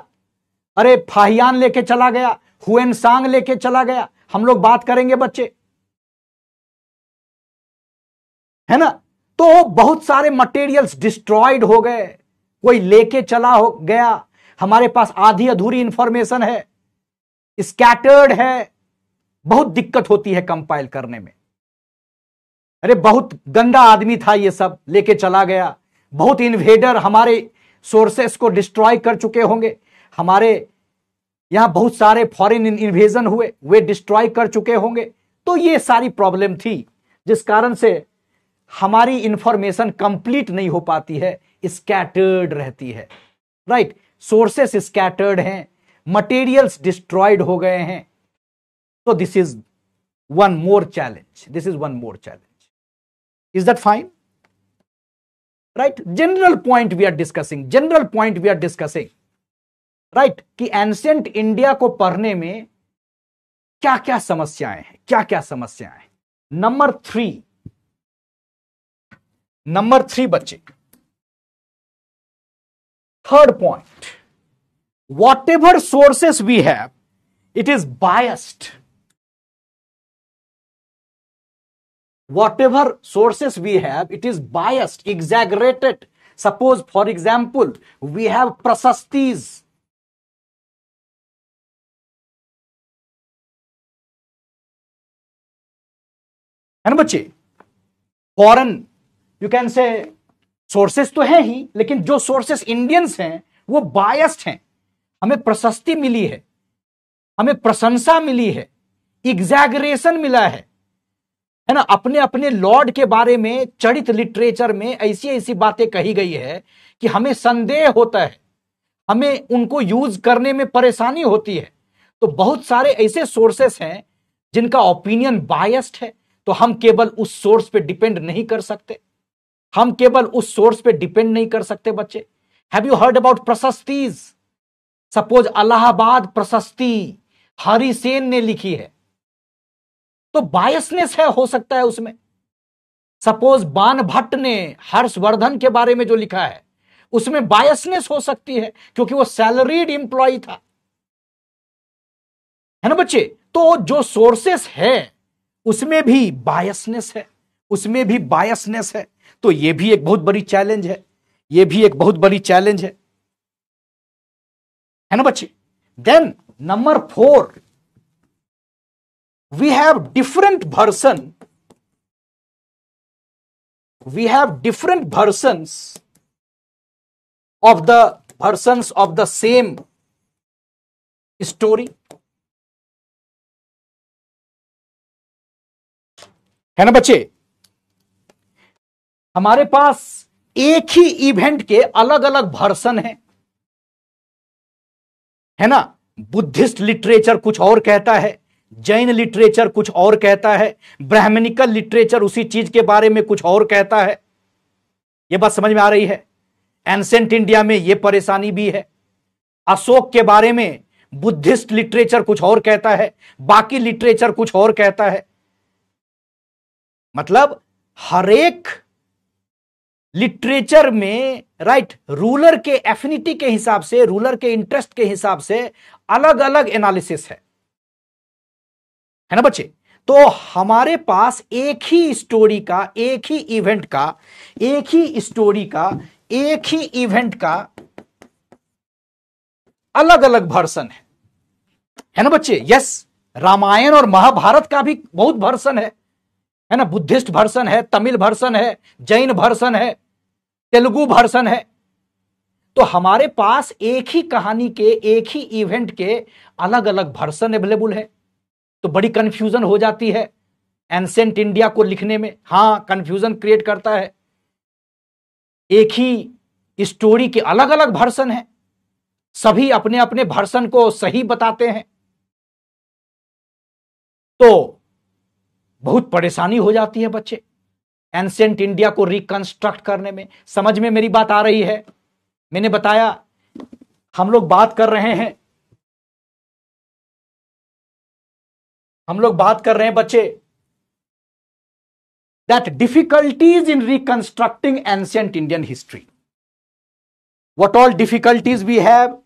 अरे फाहियान लेके चला गया हुएन सांग लेके चला गया हम लोग बात करेंगे बच्चे है ना तो बहुत सारे मटेरियल्स डिस्ट्रॉयड हो गए कोई लेके चला हो गया हमारे पास आधी अधूरी इंफॉर्मेशन है स्कैटर्ड है बहुत दिक्कत होती है कंपाइल करने में अरे बहुत गंदा आदमी था ये सब लेके चला गया बहुत इन्वेडर हमारे सोर्सेस को डिस्ट्रॉय कर चुके होंगे हमारे यहां बहुत सारे फॉरेन इन्वेजन हुए वे डिस्ट्रॉय कर चुके होंगे तो ये सारी प्रॉब्लम थी जिस कारण से हमारी इंफॉर्मेशन कंप्लीट नहीं हो पाती है स्कैटर्ड रहती है राइट सोर्सेस स्कैटर्ड हैं मटेरियल्स डिस्ट्रॉयड हो गए हैं तो this is one more challenge this is one more challenge is that fine right general point we are discussing general point we are discussing right कि ancient India को पढ़ने में क्या क्या समस्याएं हैं क्या क्या समस्याएं हैं नंबर थ्री नंबर थ्री बच्चे third point whatever sources we have it is biased whatever sources we have it is biased exaggerated suppose for example we have prashastis है ना बच्चे foreign you can say sources तो है ही लेकिन जो sources Indians हैं वो biased हैं हमें प्रशस्ति मिली है हमें प्रशंसा मिली है एग्जैगरेशन मिला है है ना अपने अपने लॉर्ड के बारे में चरित लिटरेचर में ऐसी ऐसी बातें कही गई है कि हमें संदेह होता है हमें उनको यूज करने में परेशानी होती है तो बहुत सारे ऐसे सोर्सेस हैं जिनका ओपिनियन बायस्ड है तो हम केवल उस सोर्स पे डिपेंड नहीं कर सकते हम केवल उस सोर्स पे डिपेंड नहीं कर सकते बच्चे have you heard about prashastis suppose Allahabad prashasti Harisena ने लिखी है तो बायसनेस है हो सकता है उसमें सपोज बान भट्ट ने हर्षवर्धन के बारे में जो लिखा है उसमें बायसनेस हो सकती है क्योंकि वो सैलरीड इंप्लॉय था है ना बच्चे तो जो सोर्सेस है उसमें भी बायसनेस है उसमें भी बायसनेस है तो ये भी एक बहुत बड़ी चैलेंज है ये भी एक बहुत बड़ी चैलेंज है है ना बच्चे then number four we have different version we have different version of the version of the same story है ना बच्चे हमारे पास एक ही इवेंट के अलग अलग भर्सन है है ना बुद्धिस्ट लिटरेचर कुछ और कहता है जैन लिटरेचर कुछ और कहता है ब्राह्मणिकल लिटरेचर उसी चीज के बारे में कुछ और कहता है यह बात समझ में आ रही है एंसेंट इंडिया में यह परेशानी भी है अशोक के बारे में बुद्धिस्ट लिटरेचर कुछ और कहता है बाकी लिटरेचर कुछ और कहता है मतलब हरेक लिटरेचर में राइट रूलर के एफिनिटी के हिसाब से रूलर के इंटरेस्ट के हिसाब से अलग अलग एनालिसिस है है ना बच्चे तो हमारे पास एक ही स्टोरी का एक ही इवेंट का एक ही स्टोरी का एक ही इवेंट का अलग अलग भर्सन है है ना बच्चे यस रामायण और महाभारत का भी बहुत भर्सन है है ना बुद्धिस्ट वर्सन है तमिल भर्सन है जैन भर्सन है तेलुगु भर्सन है तो हमारे पास एक ही कहानी के एक ही इवेंट के अलग अलग भर्सन अवेलेबल है तो बड़ी कंफ्यूजन हो जाती है एंसेंट इंडिया को लिखने में हाँ कंफ्यूजन क्रिएट करता है एक ही स्टोरी के अलग अलग भर्सन है सभी अपने अपने भर्सन को सही बताते हैं तो बहुत परेशानी हो जाती है बच्चे एंसेंट इंडिया को रिकंस्ट्रक्ट करने में समझ में मेरी बात आ रही है मैंने बताया हम लोग बात कर रहे हैं हम लोग बात कर रहे हैं बच्चे that difficulties in reconstructing ancient Indian history what all difficulties we have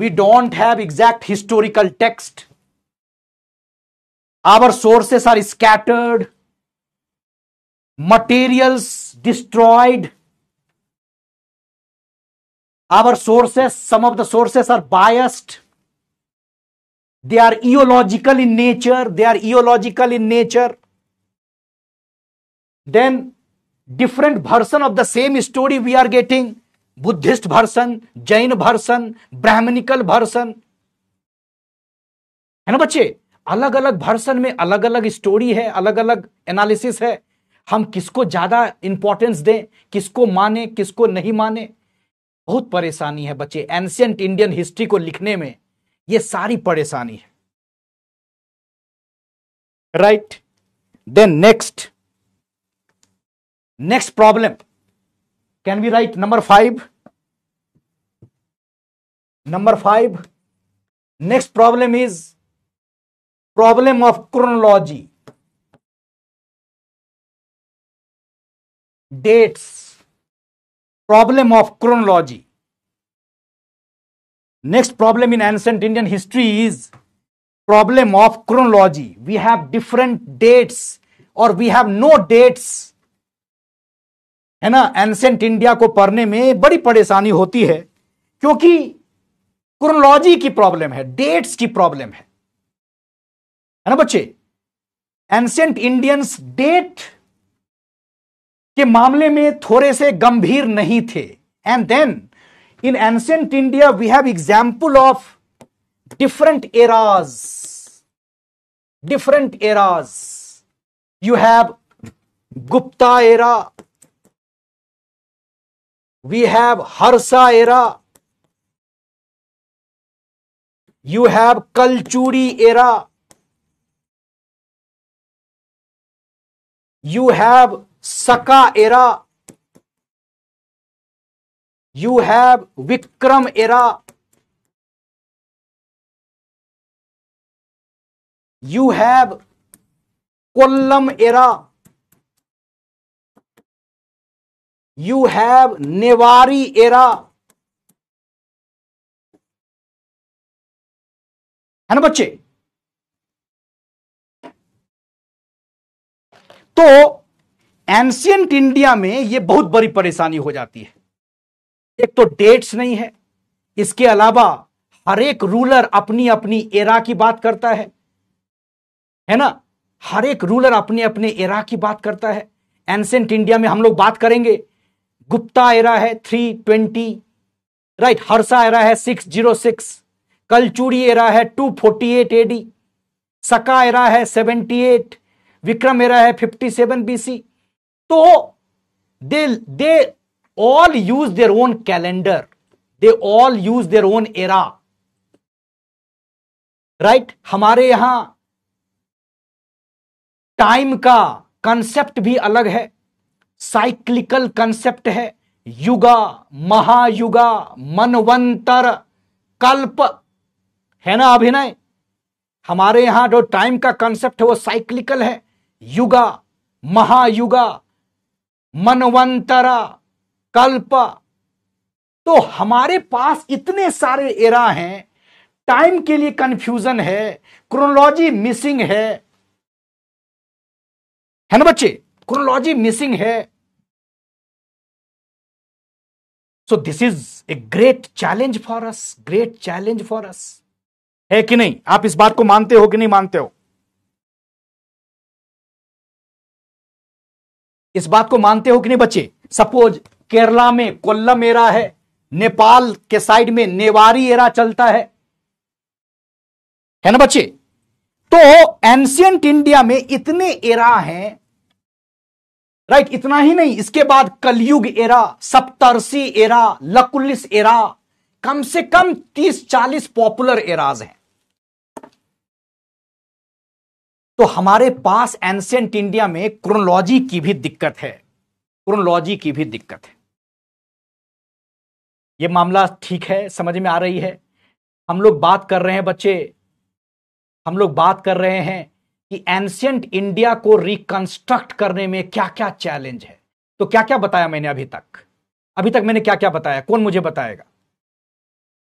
we don't have exact historical text our sources are scattered materials destroyed our sources some of the sources are biased they are eological in nature they are eological in nature then different version of the same story we are getting buddhist version jain version brahminical version है ना बच्चे अलग अलग version में अलग अलग story है अलग अलग एनालिसिस है हम किसको ज्यादा इंपॉर्टेंस दें किसको माने किसको नहीं माने बहुत परेशानी है बच्चे एंशियंट इंडियन हिस्ट्री को लिखने में ये सारी परेशानी है right then next next problem can be right number five number five next problem is problem of chronology dates problem of chronology next problem in ancient Indian history is problem of chronology we have different dates और we have no dates है ना ancient India को पढ़ने में बड़ी परेशानी होती है क्योंकि क्रोनोलॉजी की प्रॉब्लम है डेट्स की प्रॉब्लम है है ना बच्चे एंसेंट इंडियंस डेट के मामले में थोड़े से गंभीर नहीं थे and then in ancient India, we have example of different eras. Different eras. You have Gupta era. We have Harsa era. You have Kalchuri era. You have Saka era. You have Vikram era you have Kollam era you have Newari era है ना बच्चे तो ancient India में यह बहुत बड़ी परेशानी हो जाती है एक तो डेट्स नहीं है इसके अलावा हर एक रूलर अपनी अपनी एरा की बात करता है है ना हर एक रूलर अपने अपने एरा की बात करता है एंसेंट इंडिया में हम लोग बात करेंगे गुप्ता एरा है three twenty right Harsha era है six zero six Kalachuri era है two forty eight AD Saka era है सेवेंटी एट विक्रम एरा है फिफ्टी सेवन बी सी तो they they all use their own calendar they all use their own era right हमारे यहां time का concept भी अलग है साइक्लिकल कंसेप्ट है युगा महायुगा मनवंतर कल्प है ना अभिनय हमारे यहां जो टाइम का कंसेप्ट है वो साइक्लिकल है युगा महायुगा मनवंतरा कल्प तो हमारे पास इतने सारे एरा हैं टाइम के लिए कंफ्यूजन है क्रोनोलॉजी मिसिंग है है ना बच्चे क्रोनोलॉजी मिसिंग है so this is a great challenge for us great challenge for us है कि नहीं आप इस बात को मानते हो कि नहीं मानते हो इस बात को मानते हो कि नहीं बच्चे सपोज केरला में कोल्लम एरा है नेपाल के साइड में नेवारी एरा चलता है है ना बच्चे तो एंशियंट इंडिया में इतने एरा हैं राइट इतना ही नहीं इसके बाद Kaliyuga era Saptarshi era Lakulish era कम से कम 30-40 पॉपुलर एराज हैं तो हमारे पास एंशियंट इंडिया में क्रोनोलॉजी की भी दिक्कत है क्रोनोलॉजी की भी दिक्कत है ये मामला ठीक है समझ में आ रही है हम लोग बात कर रहे हैं बच्चे हम लोग बात कर रहे हैं कि एंशियंट इंडिया को रिकंस्ट्रक्ट करने में क्या क्या चैलेंज है तो क्या क्या बताया मैंने अभी तक अभी तक मैंने क्या क्या बताया कौन मुझे बताएगा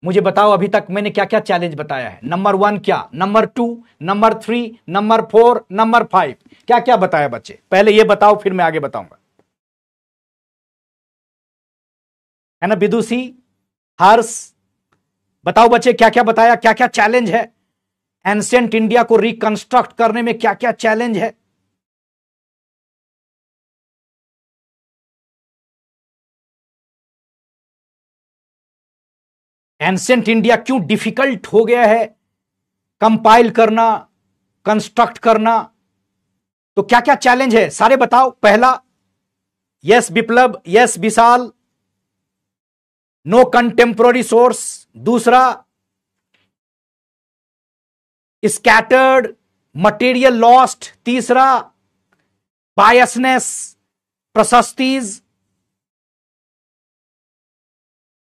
मुझे बताओ अभी तक मैंने क्या क्या चैलेंज बताया है नंबर वन क्या number two number three number four number five क्या क्या बताया बच्चे पहले ये बताओ फिर मैं आगे बताऊंगा है ना विदुषी हर्ष बताओ बच्चे क्या क्या बताया क्या क्या चैलेंज है एंसेंट इंडिया को रिकंस्ट्रक्ट करने में क्या क्या चैलेंज है एंसेंट इंडिया क्यों डिफिकल्ट हो गया है कंपाइल करना कंस्ट्रक्ट करना तो क्या क्या चैलेंज है सारे बताओ पहला yes Viplab yes Vishal no contemporary source दूसरा स्कैटर्ड मटेरियल लॉस्ट तीसरा बायसनेस प्रशस्तीज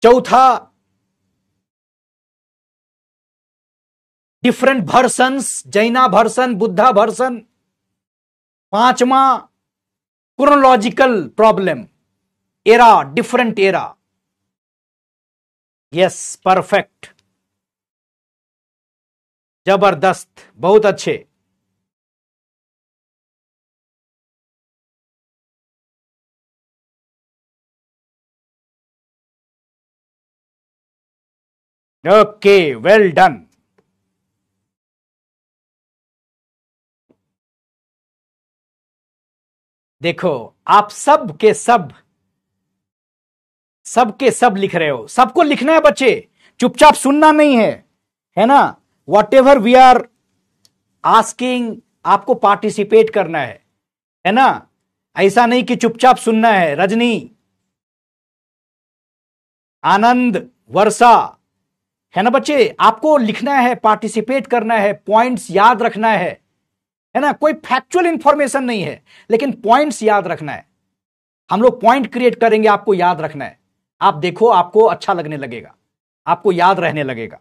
चौथा different version Jaina version Buddha version पांचवा chronological problem era different era yes perfect जबरदस्त बहुत अच्छे ओके वेल डन देखो आप सब के सब सबके सब लिख रहे हो सबको लिखना है बच्चे चुपचाप सुनना नहीं है है ना whatever we are asking आपको पार्टिसिपेट करना है है ना ऐसा नहीं कि चुपचाप सुनना है रजनी आनंद वर्षा है ना बच्चे आपको लिखना है पार्टिसिपेट करना है पॉइंट्स याद रखना है है ना कोई फैक्चुअल इंफॉर्मेशन नहीं है लेकिन पॉइंट्स याद रखना है हम लोग पॉइंट क्रिएट करेंगे आपको याद रखना है आप देखो आपको अच्छा लगने लगेगा आपको याद रहने लगेगा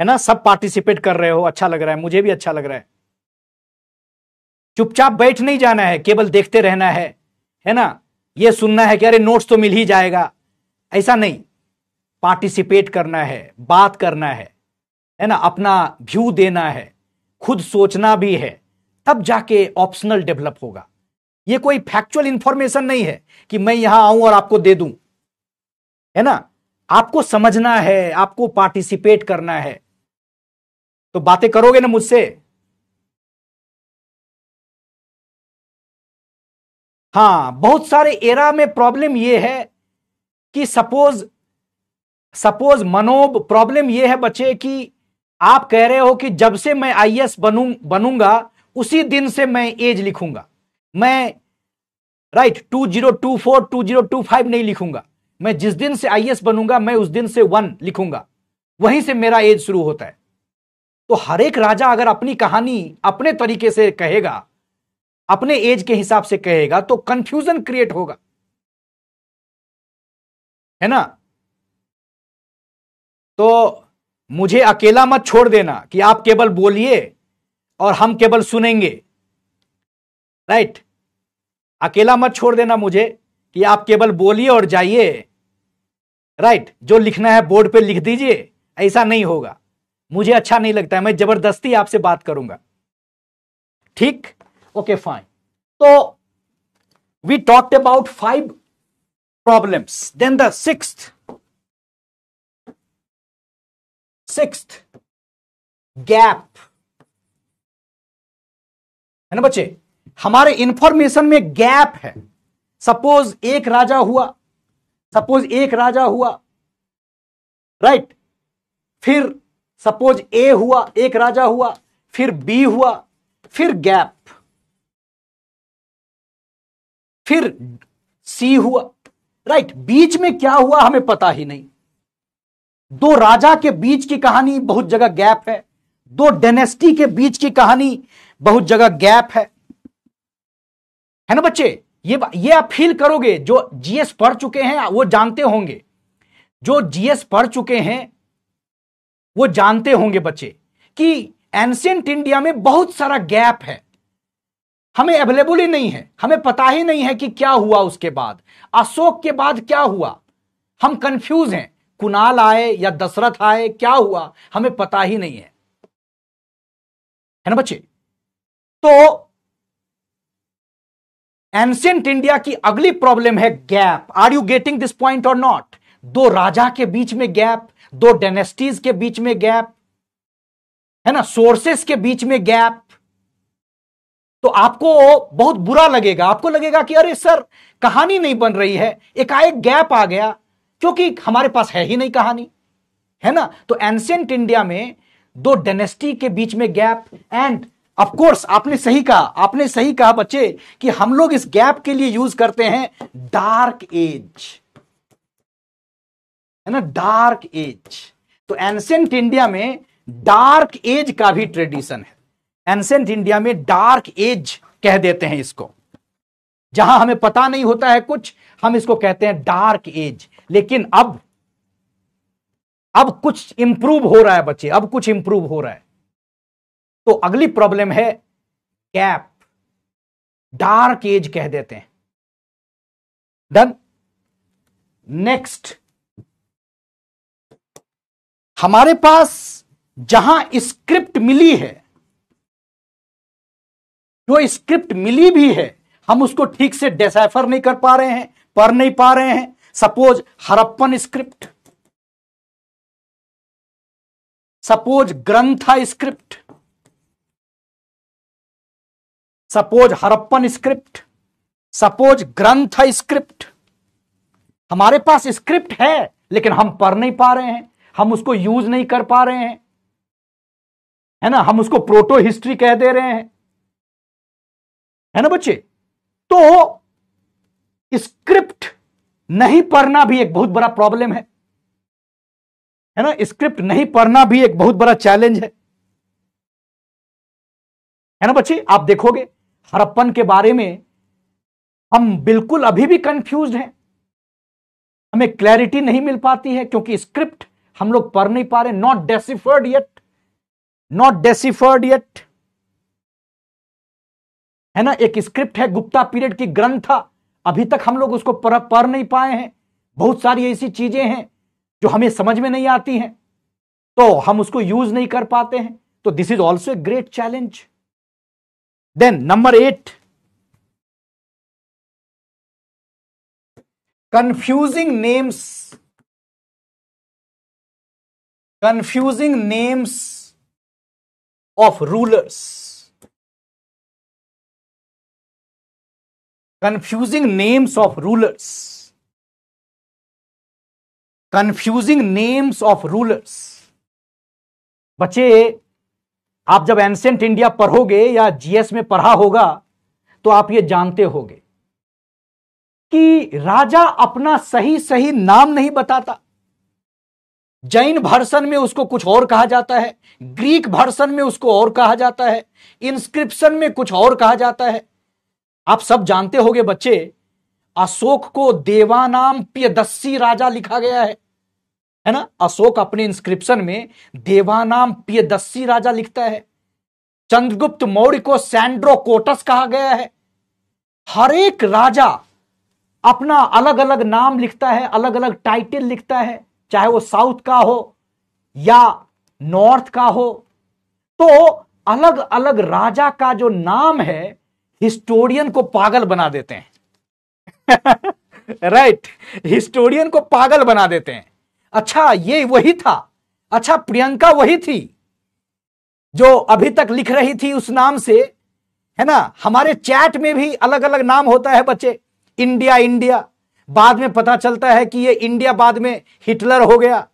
है ना सब पार्टिसिपेट कर रहे हो अच्छा लग रहा है मुझे भी अच्छा लग रहा है चुपचाप बैठ नहीं जाना है केवल देखते रहना है है ना ये सुनना है कि अरे नोट्स तो मिल ही जाएगा ऐसा नहीं पार्टिसिपेट करना है बात करना है है ना अपना व्यू देना है खुद सोचना भी है तब जाके ऑप्शनल डेवलप होगा ये कोई फैक्चुअल इंफॉर्मेशन नहीं है कि मैं यहां आऊं और आपको दे दू है ना आपको समझना है आपको पार्टिसिपेट करना है तो बातें करोगे ना मुझसे हाँ बहुत सारे एरा में प्रॉब्लम यह है कि सपोज सपोज मनोब प्रॉब्लम यह है बच्चे कि आप कह रहे हो कि जब से मैं आईएएस बनू बनूंगा उसी दिन से मैं एज लिखूंगा मैं write two zero two four two zero two five नहीं लिखूंगा मैं जिस दिन से आई बनूंगा मैं उस दिन से वन लिखूंगा वहीं से मेरा एज शुरू होता है तो हर एक राजा अगर अपनी कहानी अपने तरीके से कहेगा अपने एज के हिसाब से कहेगा तो कंफ्यूजन क्रिएट होगा है ना तो मुझे अकेला मत छोड़ देना कि आप केवल बोलिए और हम केवल सुनेंगे राइट अकेला मत छोड़ देना मुझे कि आप केवल बोलिए और जाइए राइट जो लिखना है बोर्ड पे लिख दीजिए ऐसा नहीं होगा मुझे अच्छा नहीं लगता है मैं जबरदस्ती आपसे बात करूंगा ठीक ओके फाइन तो we talked about five problems then the six six gap है ना बच्चे हमारे इंफॉर्मेशन में गैप है सपोज एक राजा हुआ सपोज एक राजा हुआ राइट right? फिर सपोज ए हुआ एक राजा हुआ फिर बी हुआ फिर गैप फिर सी हुआ राइट right? बीच में क्या हुआ हमें पता ही नहीं दो राजा के बीच की कहानी बहुत जगह गैप है दो डेनेस्टी के बीच की कहानी बहुत जगह गैप है है ना बच्चे ये ये आप फील करोगे जो जीएस पढ़ चुके हैं वो जानते होंगे जो जीएस पढ़ चुके हैं वो जानते होंगे बच्चे कि एंशियंट इंडिया में बहुत सारा गैप है हमें अवेलेबल ही नहीं है हमें पता ही नहीं है कि क्या हुआ उसके बाद अशोक के बाद क्या हुआ हम कंफ्यूज हैं कुणाल आए या दशरथ आए क्या हुआ हमें पता ही नहीं है है ना बच्चे तो एंशियंट इंडिया की अगली प्रॉब्लम है gap are you getting this point और नॉट दो राजा के बीच में गैप दो डेनेस्टीज के बीच में गैप है ना सोर्सेस के बीच में गैप तो आपको बहुत बुरा लगेगा आपको लगेगा कि अरे सर कहानी नहीं बन रही है एकाएक गैप आ गया क्योंकि हमारे पास है ही नहीं कहानी है ना तो एंशियंट इंडिया में दो डेनेस्टी के बीच में गैप एंड कोर्स आपने सही कहा आपने सही कहा बच्चे कि हम लोग इस गैप के लिए यूज करते हैं डार्क एज है ना डार्क एज तो एंसेंट इंडिया में डार्क एज का भी ट्रेडिशन है एंसेंट इंडिया में डार्क एज कह देते हैं इसको जहां हमें पता नहीं होता है कुछ हम इसको कहते हैं डार्क एज लेकिन अब अब कुछ इंप्रूव हो रहा है बच्चे अब कुछ इंप्रूव हो रहा है तो अगली प्रॉब्लम है गैप डार्क एज कह देते हैं डन नेक्स्ट हमारे पास जहां स्क्रिप्ट मिली है जो स्क्रिप्ट मिली भी है हम उसको ठीक से डेसाइफर नहीं कर पा रहे हैं पढ़ नहीं पा रहे हैं suppose Harappan script suppose Grantha script suppose Harappan script suppose Grantha script हमारे पास स्क्रिप्ट है लेकिन हम पढ़ नहीं पा रहे हैं हम उसको यूज नहीं कर पा रहे हैं है ना हम उसको प्रोटो हिस्ट्री कह दे रहे हैं है ना बच्चे तो स्क्रिप्ट नहीं पढ़ना भी एक बहुत बड़ा प्रॉब्लम है है ना स्क्रिप्ट नहीं पढ़ना भी एक बहुत बड़ा चैलेंज है है ना बच्चे आप देखोगे हरप्पन के बारे में हम बिल्कुल अभी भी कंफ्यूज हैं हमें क्लैरिटी नहीं मिल पाती है क्योंकि स्क्रिप्ट हम लोग पढ़ नहीं पा रहे not deciphered yet not deciphered yet है ना एक स्क्रिप्ट है गुप्ता पीरियड की ग्रंथ अभी तक हम लोग उसको पढ़ नहीं पाए हैं बहुत सारी ऐसी चीजें हैं जो हमें समझ में नहीं आती हैं तो हम उसको यूज नहीं कर पाते हैं तो this is also a great challenge Then number eight, confusing names, confusing names of rulers, confusing names of rulers, confusing names of rulers. बच्चे आप जब एंसेंट इंडिया पढ़ोगे या जीएस में पढ़ा होगा तो आप ये जानते होगे कि राजा अपना सही सही नाम नहीं बताता जैन भर्सन में उसको कुछ और कहा जाता है ग्रीक भर्सन में उसको और कहा जाता है इंस्क्रिप्शन में कुछ और कहा जाता है आप सब जानते होंगे बच्चे अशोक को देवानाम पियदस्सी राजा लिखा गया है है ना अशोक अपने इंस्क्रिप्शन में देवानाम पियदस्सी राजा लिखता है चंद्रगुप्त मौर्य को सैंड्रो कोटस कहा गया है हर एक राजा अपना अलग अलग नाम लिखता है अलग अलग टाइटल लिखता है चाहे वो साउथ का हो या नॉर्थ का हो तो अलग अलग राजा का जो नाम है हिस्टोरियन को पागल बना देते हैं राइट right. हिस्टोरियन को पागल बना देते हैं अच्छा ये वही था अच्छा प्रियंका वही थी जो अभी तक लिख रही थी उस नाम से है ना हमारे चैट में भी अलग अलग नाम होता है बच्चे इंडिया इंडिया बाद में पता चलता है कि ये इंडिया बाद में हिटलर हो गया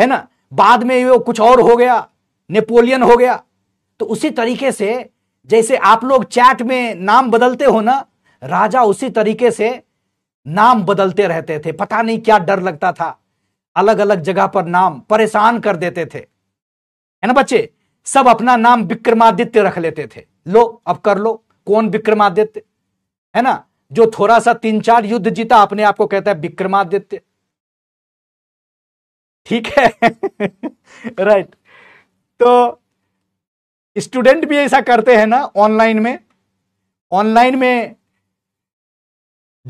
है ना बाद में वो कुछ और हो गया नेपोलियन हो गया तो उसी तरीके से जैसे आप लोग चैट में नाम बदलते हो ना राजा उसी तरीके से नाम बदलते रहते थे पता नहीं क्या डर लगता था अलग अलग जगह पर नाम परेशान कर देते थे है ना बच्चे सब अपना नाम विक्रमादित्य रख लेते थे लो अब कर लो कौन विक्रमादित्य है ना जो थोड़ा सा तीन चार युद्ध जीता अपने आप को कहता है विक्रमादित्य ठीक है राइट तो स्टूडेंट भी ऐसा करते हैं ना ऑनलाइन में ऑनलाइन में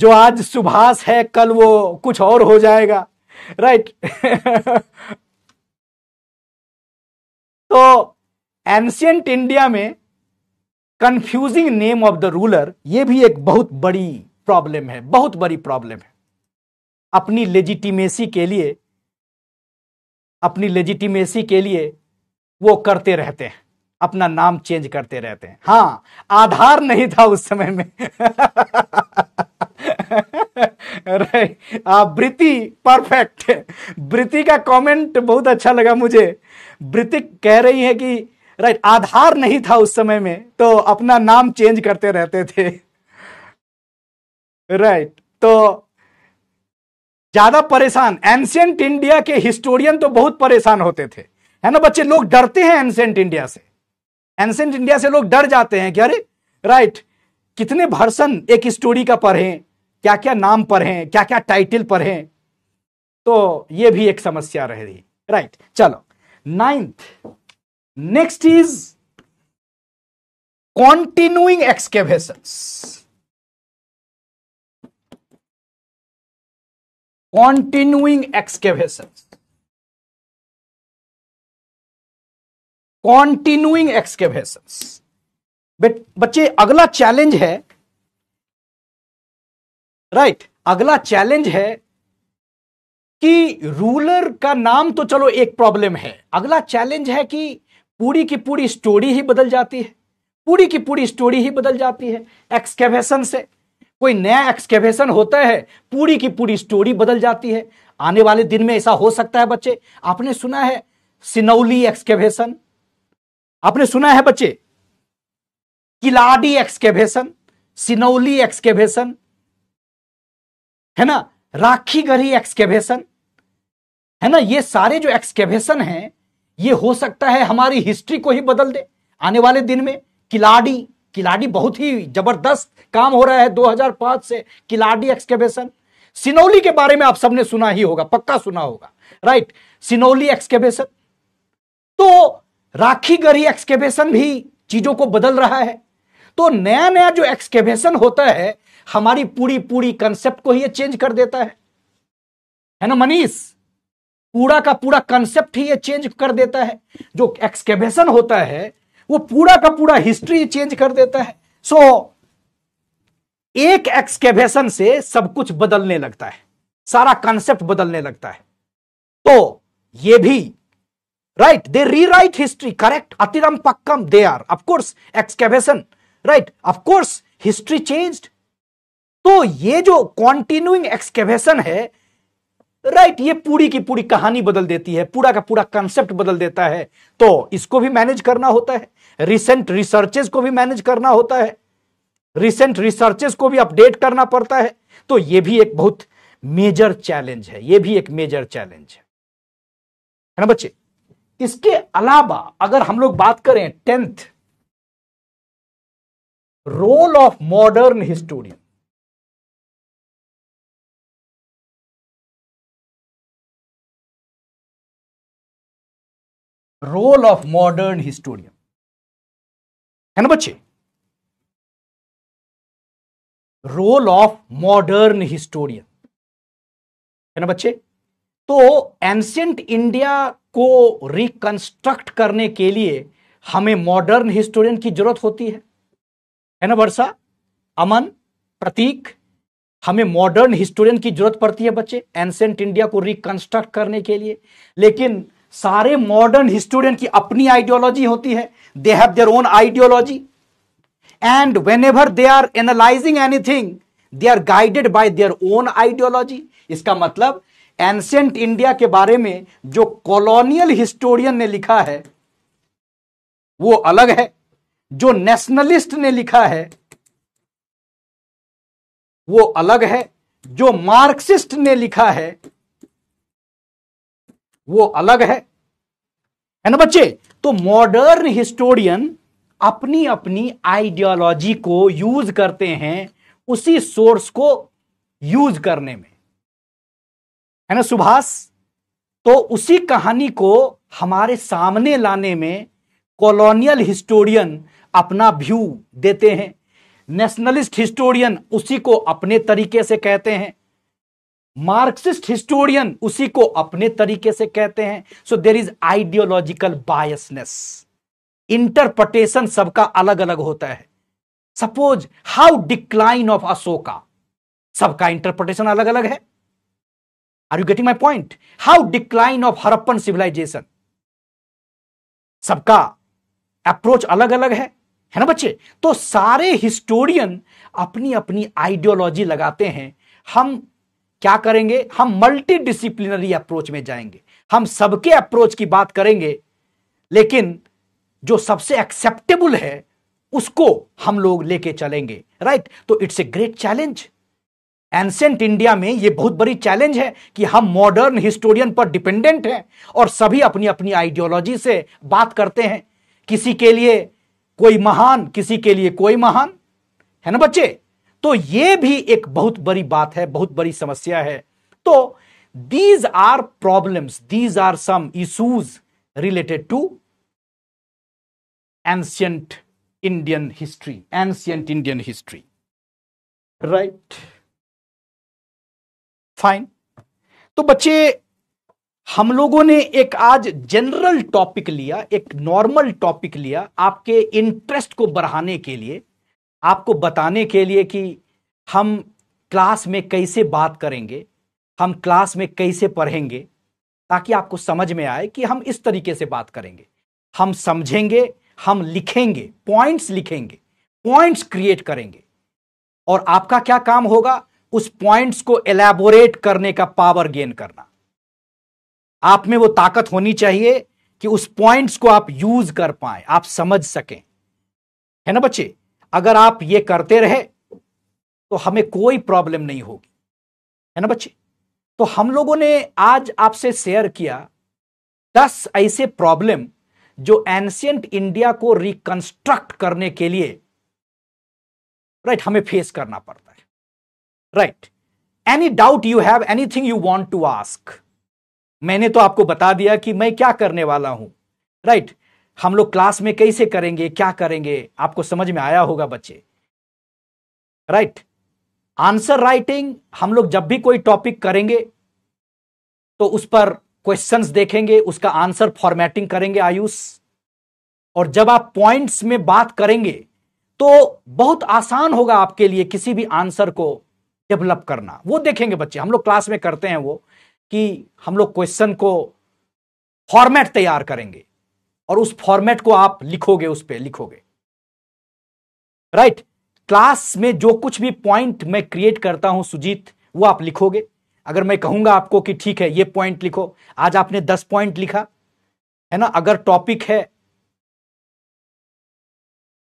जो आज सुभाष है कल वो कुछ और हो जाएगा राइट तो एंशियंट इंडिया में confusing name of the ruler यह भी एक बहुत बड़ी प्रॉब्लम है बहुत बड़ी प्रॉब्लम है अपनी लेजिटिमेसी के लिए अपनी लेजिटिमेसी के लिए वो करते रहते हैं अपना नाम चेंज करते रहते हैं हाँ आधार नहीं था उस समय में वृति परफेक्ट वृति का कमेंट बहुत अच्छा लगा मुझे वृत्ति कह रही है कि राइट आधार नहीं था उस समय में तो अपना नाम चेंज करते रहते थे राइट तो ज्यादा परेशान एंशियंट इंडिया के हिस्टोरियन तो बहुत परेशान होते थे है ना बच्चे लोग डरते हैं एंशियंट इंडिया से एंसेंट इंडिया से लोग डर जाते हैं कि अरे राइट कितने भर्सन एक स्टोरी का पढ़े क्या क्या नाम पढ़े क्या क्या टाइटल पढ़े तो ये भी एक समस्या रह रही राइट चलो ninth next is continuing excavation continuing excavation continuing excavation बच्चे अगला चैलेंज है राइट right, अगला चैलेंज है कि रूलर का नाम तो चलो एक प्रॉब्लम है अगला चैलेंज है कि पूरी की पूरी स्टोरी ही बदल जाती है पूरी की पूरी स्टोरी ही बदल जाती है एक्सकेवेशन से कोई नया एक्सकेवेशन होता है पूरी की पूरी स्टोरी बदल जाती है आने वाले दिन में ऐसा हो सकता है बच्चे आपने सुना है सिनौली एक्सकेवेशन आपने सुना है बच्चे किलाडी एक्सकेवेशन सिनौली एक्सकेवेशन है ना राखी गरी एक्सकेवेशन है ना ये सारे जो एक्सकेवेशन है ये हो सकता है हमारी हिस्ट्री को ही बदल दे आने वाले दिन में किलाडी किलाडी बहुत ही जबरदस्त काम हो रहा है 2005 से किलाडी एक्सकेवेशन सिनौली के बारे में आप सबने सुना ही होगा पक्का सुना होगा राइट सिनौली एक्सकेवेशन तो राखी गरी एक्सकेवेशन भी चीजों को बदल रहा है तो नया नया जो एक्सकेवेशन होता है हमारी पूरी पूरी कंसेप्ट को ही ये चेंज कर देता है है ना मनीष पूरा का पूरा कंसेप्ट ही ये चेंज कर देता है जो एक्सकेवेशन होता है वो पूरा का पूरा हिस्ट्री चेंज कर देता है सो so, एक एक्सकेवेशन से सब कुछ बदलने लगता है सारा कंसेप्ट बदलने लगता है तो ये भी right they rewrite history correct atiram pakkam they are of course excavation right of course history changed तो ये जो कॉन्टिन्यूइंग एक्सकेवेशन है राइट right, ये पूरी की पूरी कहानी बदल देती है पूरा का पूरा कंसेप्ट बदल देता है तो इसको भी मैनेज करना होता है रिसेंट रिसर्चेज को भी मैनेज करना होता है रिसेंट रिसर्चेज को भी अपडेट करना पड़ता है तो ये भी एक बहुत मेजर चैलेंज है ये भी एक मेजर चैलेंज है ना बच्चे इसके अलावा अगर हम लोग बात करें tenth role of modern historian role of modern historian है ना बच्चे रोल ऑफ मॉडर्न हिस्टोरियन है ना बच्चे तो एंशियंट इंडिया को रिकंस्ट्रक्ट करने के लिए हमें मॉडर्न हिस्टोरियन की जरूरत होती है है ना वर्षा अमन प्रतीक हमें मॉडर्न हिस्टोरियन की जरूरत पड़ती है बच्चे एंशियंट इंडिया को रिकंस्ट्रक्ट करने के लिए लेकिन सारे मॉडर्न हिस्टोरियन की अपनी आइडियोलॉजी होती है they have their own ideology and whenever they are analysing anything they are guided by their own ideology इसका मतलब एंशेंट इंडिया के बारे में जो कॉलोनियल हिस्टोरियन ने लिखा है वो अलग है जो नेशनलिस्ट ने लिखा है वो अलग है जो मार्क्सिस्ट ने लिखा है वो अलग है है ना बच्चे तो मॉडर्न हिस्टोरियन अपनी अपनी आइडियोलॉजी को यूज करते हैं उसी सोर्स को यूज करने में है ना सुभाष तो उसी कहानी को हमारे सामने लाने में कॉलोनियल हिस्टोरियन अपना व्यू देते हैं नेशनलिस्ट हिस्टोरियन उसी को अपने तरीके से कहते हैं मार्क्सिस्ट हिस्टोरियन उसी को अपने तरीके से कहते हैं so there is ideological biasness interpretation सबका अलग अलग होता है suppose how decline of Ashoka सबका इंटरप्रटेशन अलग अलग है Are you getting my point? How decline of Harappan civilization? सबका अप्रोच अलग अलग है है ना बच्चे तो सारे हिस्टोरियन अपनी अपनी आइडियोलॉजी लगाते हैं हम क्या करेंगे हम मल्टी डिसिप्लिनरी अप्रोच में जाएंगे हम सबके अप्रोच की बात करेंगे लेकिन जो सबसे एक्सेप्टेबल है उसको हम लोग लेके चलेंगे राइट तो it's a great challenge ancient India में ये बहुत बड़ी चैलेंज है कि हम मॉडर्न हिस्टोरियन पर डिपेंडेंट हैं और सभी अपनी अपनी आइडियोलॉजी से बात करते हैं किसी के लिए कोई महान किसी के लिए कोई महान है ना बच्चे तो ये भी एक बहुत बड़ी बात है बहुत बड़ी समस्या है तो these are problems these are some issues related to ancient Indian history ancient Indian history right fine तो बच्चे हम लोगों ने एक आज जनरल टॉपिक लिया एक नॉर्मल टॉपिक लिया आपके इंटरेस्ट को बढ़ाने के लिए आपको बताने के लिए कि हम क्लास में कैसे बात करेंगे हम क्लास में कैसे पढ़ेंगे ताकि आपको समझ में आए कि हम इस तरीके से बात करेंगे हम समझेंगे हम लिखेंगे पॉइंट्स लिखेंगे पॉइंट्स क्रिएट करेंगे और आपका क्या काम होगा उस पॉइंट्स को एलैबोरेट करने का पावर गेन करना आप में वो ताकत होनी चाहिए कि उस पॉइंट्स को आप यूज कर पाए आप समझ सकें है ना बच्चे अगर आप ये करते रहे तो हमें कोई प्रॉब्लम नहीं होगी है ना बच्चे तो हम लोगों ने आज आपसे शेयर किया दस ऐसे प्रॉब्लम जो एंशियंट इंडिया को रिकंस्ट्रक्ट करने के लिए राइट हमें फेस करना पड़ता right any doubt you have anything you want to ask मैंने तो आपको बता दिया कि मैं क्या करने वाला हूं राइट right? हम लोग क्लास में कैसे करेंगे क्या करेंगे आपको समझ में आया होगा बच्चे राइट आंसर राइटिंग हम लोग जब भी कोई टॉपिक करेंगे तो उस पर क्वेश्चंस देखेंगे उसका आंसर फॉर्मेटिंग करेंगे आयुष और जब आप पॉइंट्स में बात करेंगे तो बहुत आसान होगा आपके लिए किसी भी आंसर को डेवलप करना वो देखेंगे बच्चे हम लोग क्लास में करते हैं वो कि हम लोग क्वेश्चन को फॉर्मेट तैयार करेंगे और उस फॉर्मेट को आप लिखोगे उस पर लिखोगे राइट right? क्लास में जो कुछ भी पॉइंट मैं क्रिएट करता हूं सुजीत वो आप लिखोगे अगर मैं कहूंगा आपको कि ठीक है ये पॉइंट लिखो आज आपने दस पॉइंट लिखा है ना अगर टॉपिक है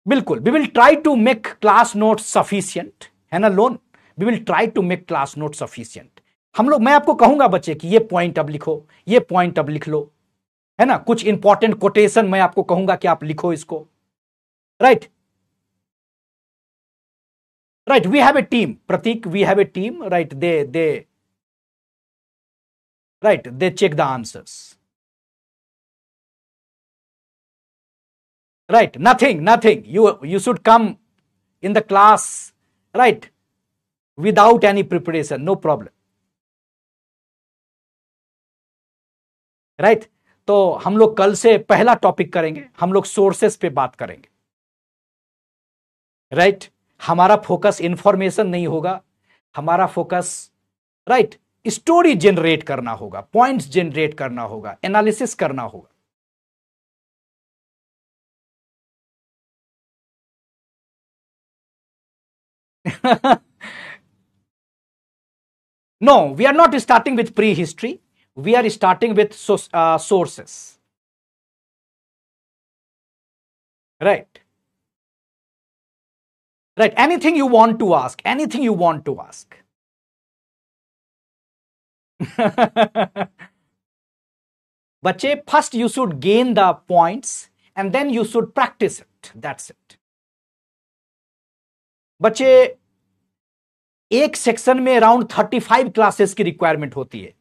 बिल्कुल we will try to make class note sufficient है ना लोन we will try to make class note sufficient हम लोग मैं आपको कहूंगा बच्चे कि ये पॉइंट अब लिखो ये पॉइंट अब लिख लो है ना कुछ इंपॉर्टेंट कोटेशन मैं आपको कहूंगा कि आप लिखो इसको right right we have a team Pratik we have a team right they they right they check the answers right nothing nothing you you should come in the class right without any preparation, no problem. Right right? तो हम लोग कल से पहला topic करेंगे हम लोग sources पे बात करेंगे राइट right? हमारा फोकस इंफॉर्मेशन नहीं होगा हमारा फोकस राइट स्टोरी जेनरेट करना होगा पॉइंट्स जेनरेट करना होगा एनालिसिस करना होगा No, we are not starting with prehistory. We are starting with so, uh, sources. Right. Right. Anything you want to ask. Anything you want to ask. But first you should gain the points and then you should practice it. That's it. Bache, एक section में around 35 classes की requirement होती है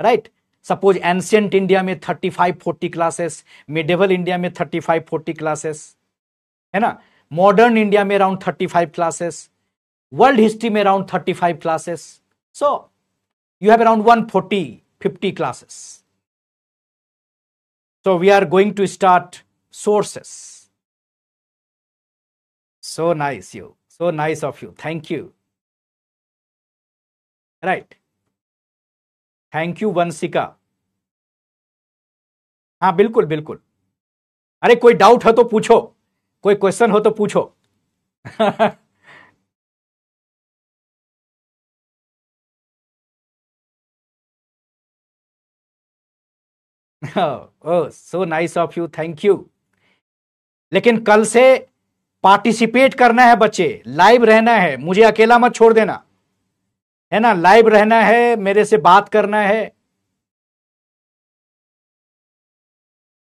right right? Suppose ancient India में 35 40 classes मिडेबल India में 35 40 classes है ना modern India में अराउंड 35 क्लासेस वर्ल्ड हिस्ट्री में around 35 classes so you have one 140 50 classes so we are going to start sources so nice you so nice of you thank you right thank you Vanshika हाँ बिल्कुल बिल्कुल अरे कोई doubt तो हो तो पूछो कोई क्वेश्चन हो तो पूछो so nice of you thank you लेकिन कल से पार्टिसिपेट करना है बच्चे लाइव रहना है मुझे अकेला मत छोड़ देना है ना लाइव रहना है मेरे से बात करना है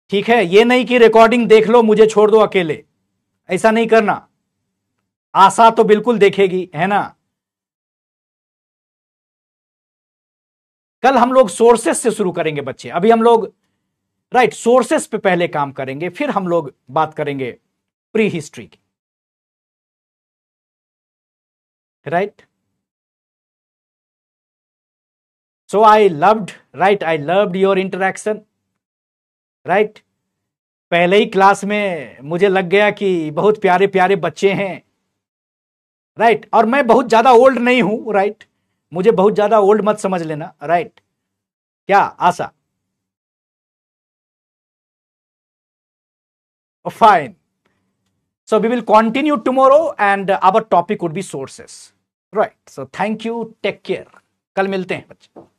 ठीक है ये नहीं कि रिकॉर्डिंग देख लो मुझे छोड़ दो अकेले ऐसा नहीं करना आशा तो बिल्कुल देखेगी है ना कल हम लोग सोर्सेस से शुरू करेंगे बच्चे अभी हम लोग राइट सोर्सेस पे पहले काम करेंगे फिर हम लोग बात करेंगे प्री हिस्ट्री की right right? So I loved, right? I loved your interaction, right? पहले ही क्लास में मुझे लग गया कि बहुत प्यारे प्यारे बच्चे हैं राइट right? और मैं बहुत ज्यादा ओल्ड नहीं हूं राइट right? मुझे बहुत ज्यादा ओल्ड मत समझ लेना राइट right? क्या आशा fine so we will continue tomorrow and our topic would be sources right so thank you take care kal milte hain bachche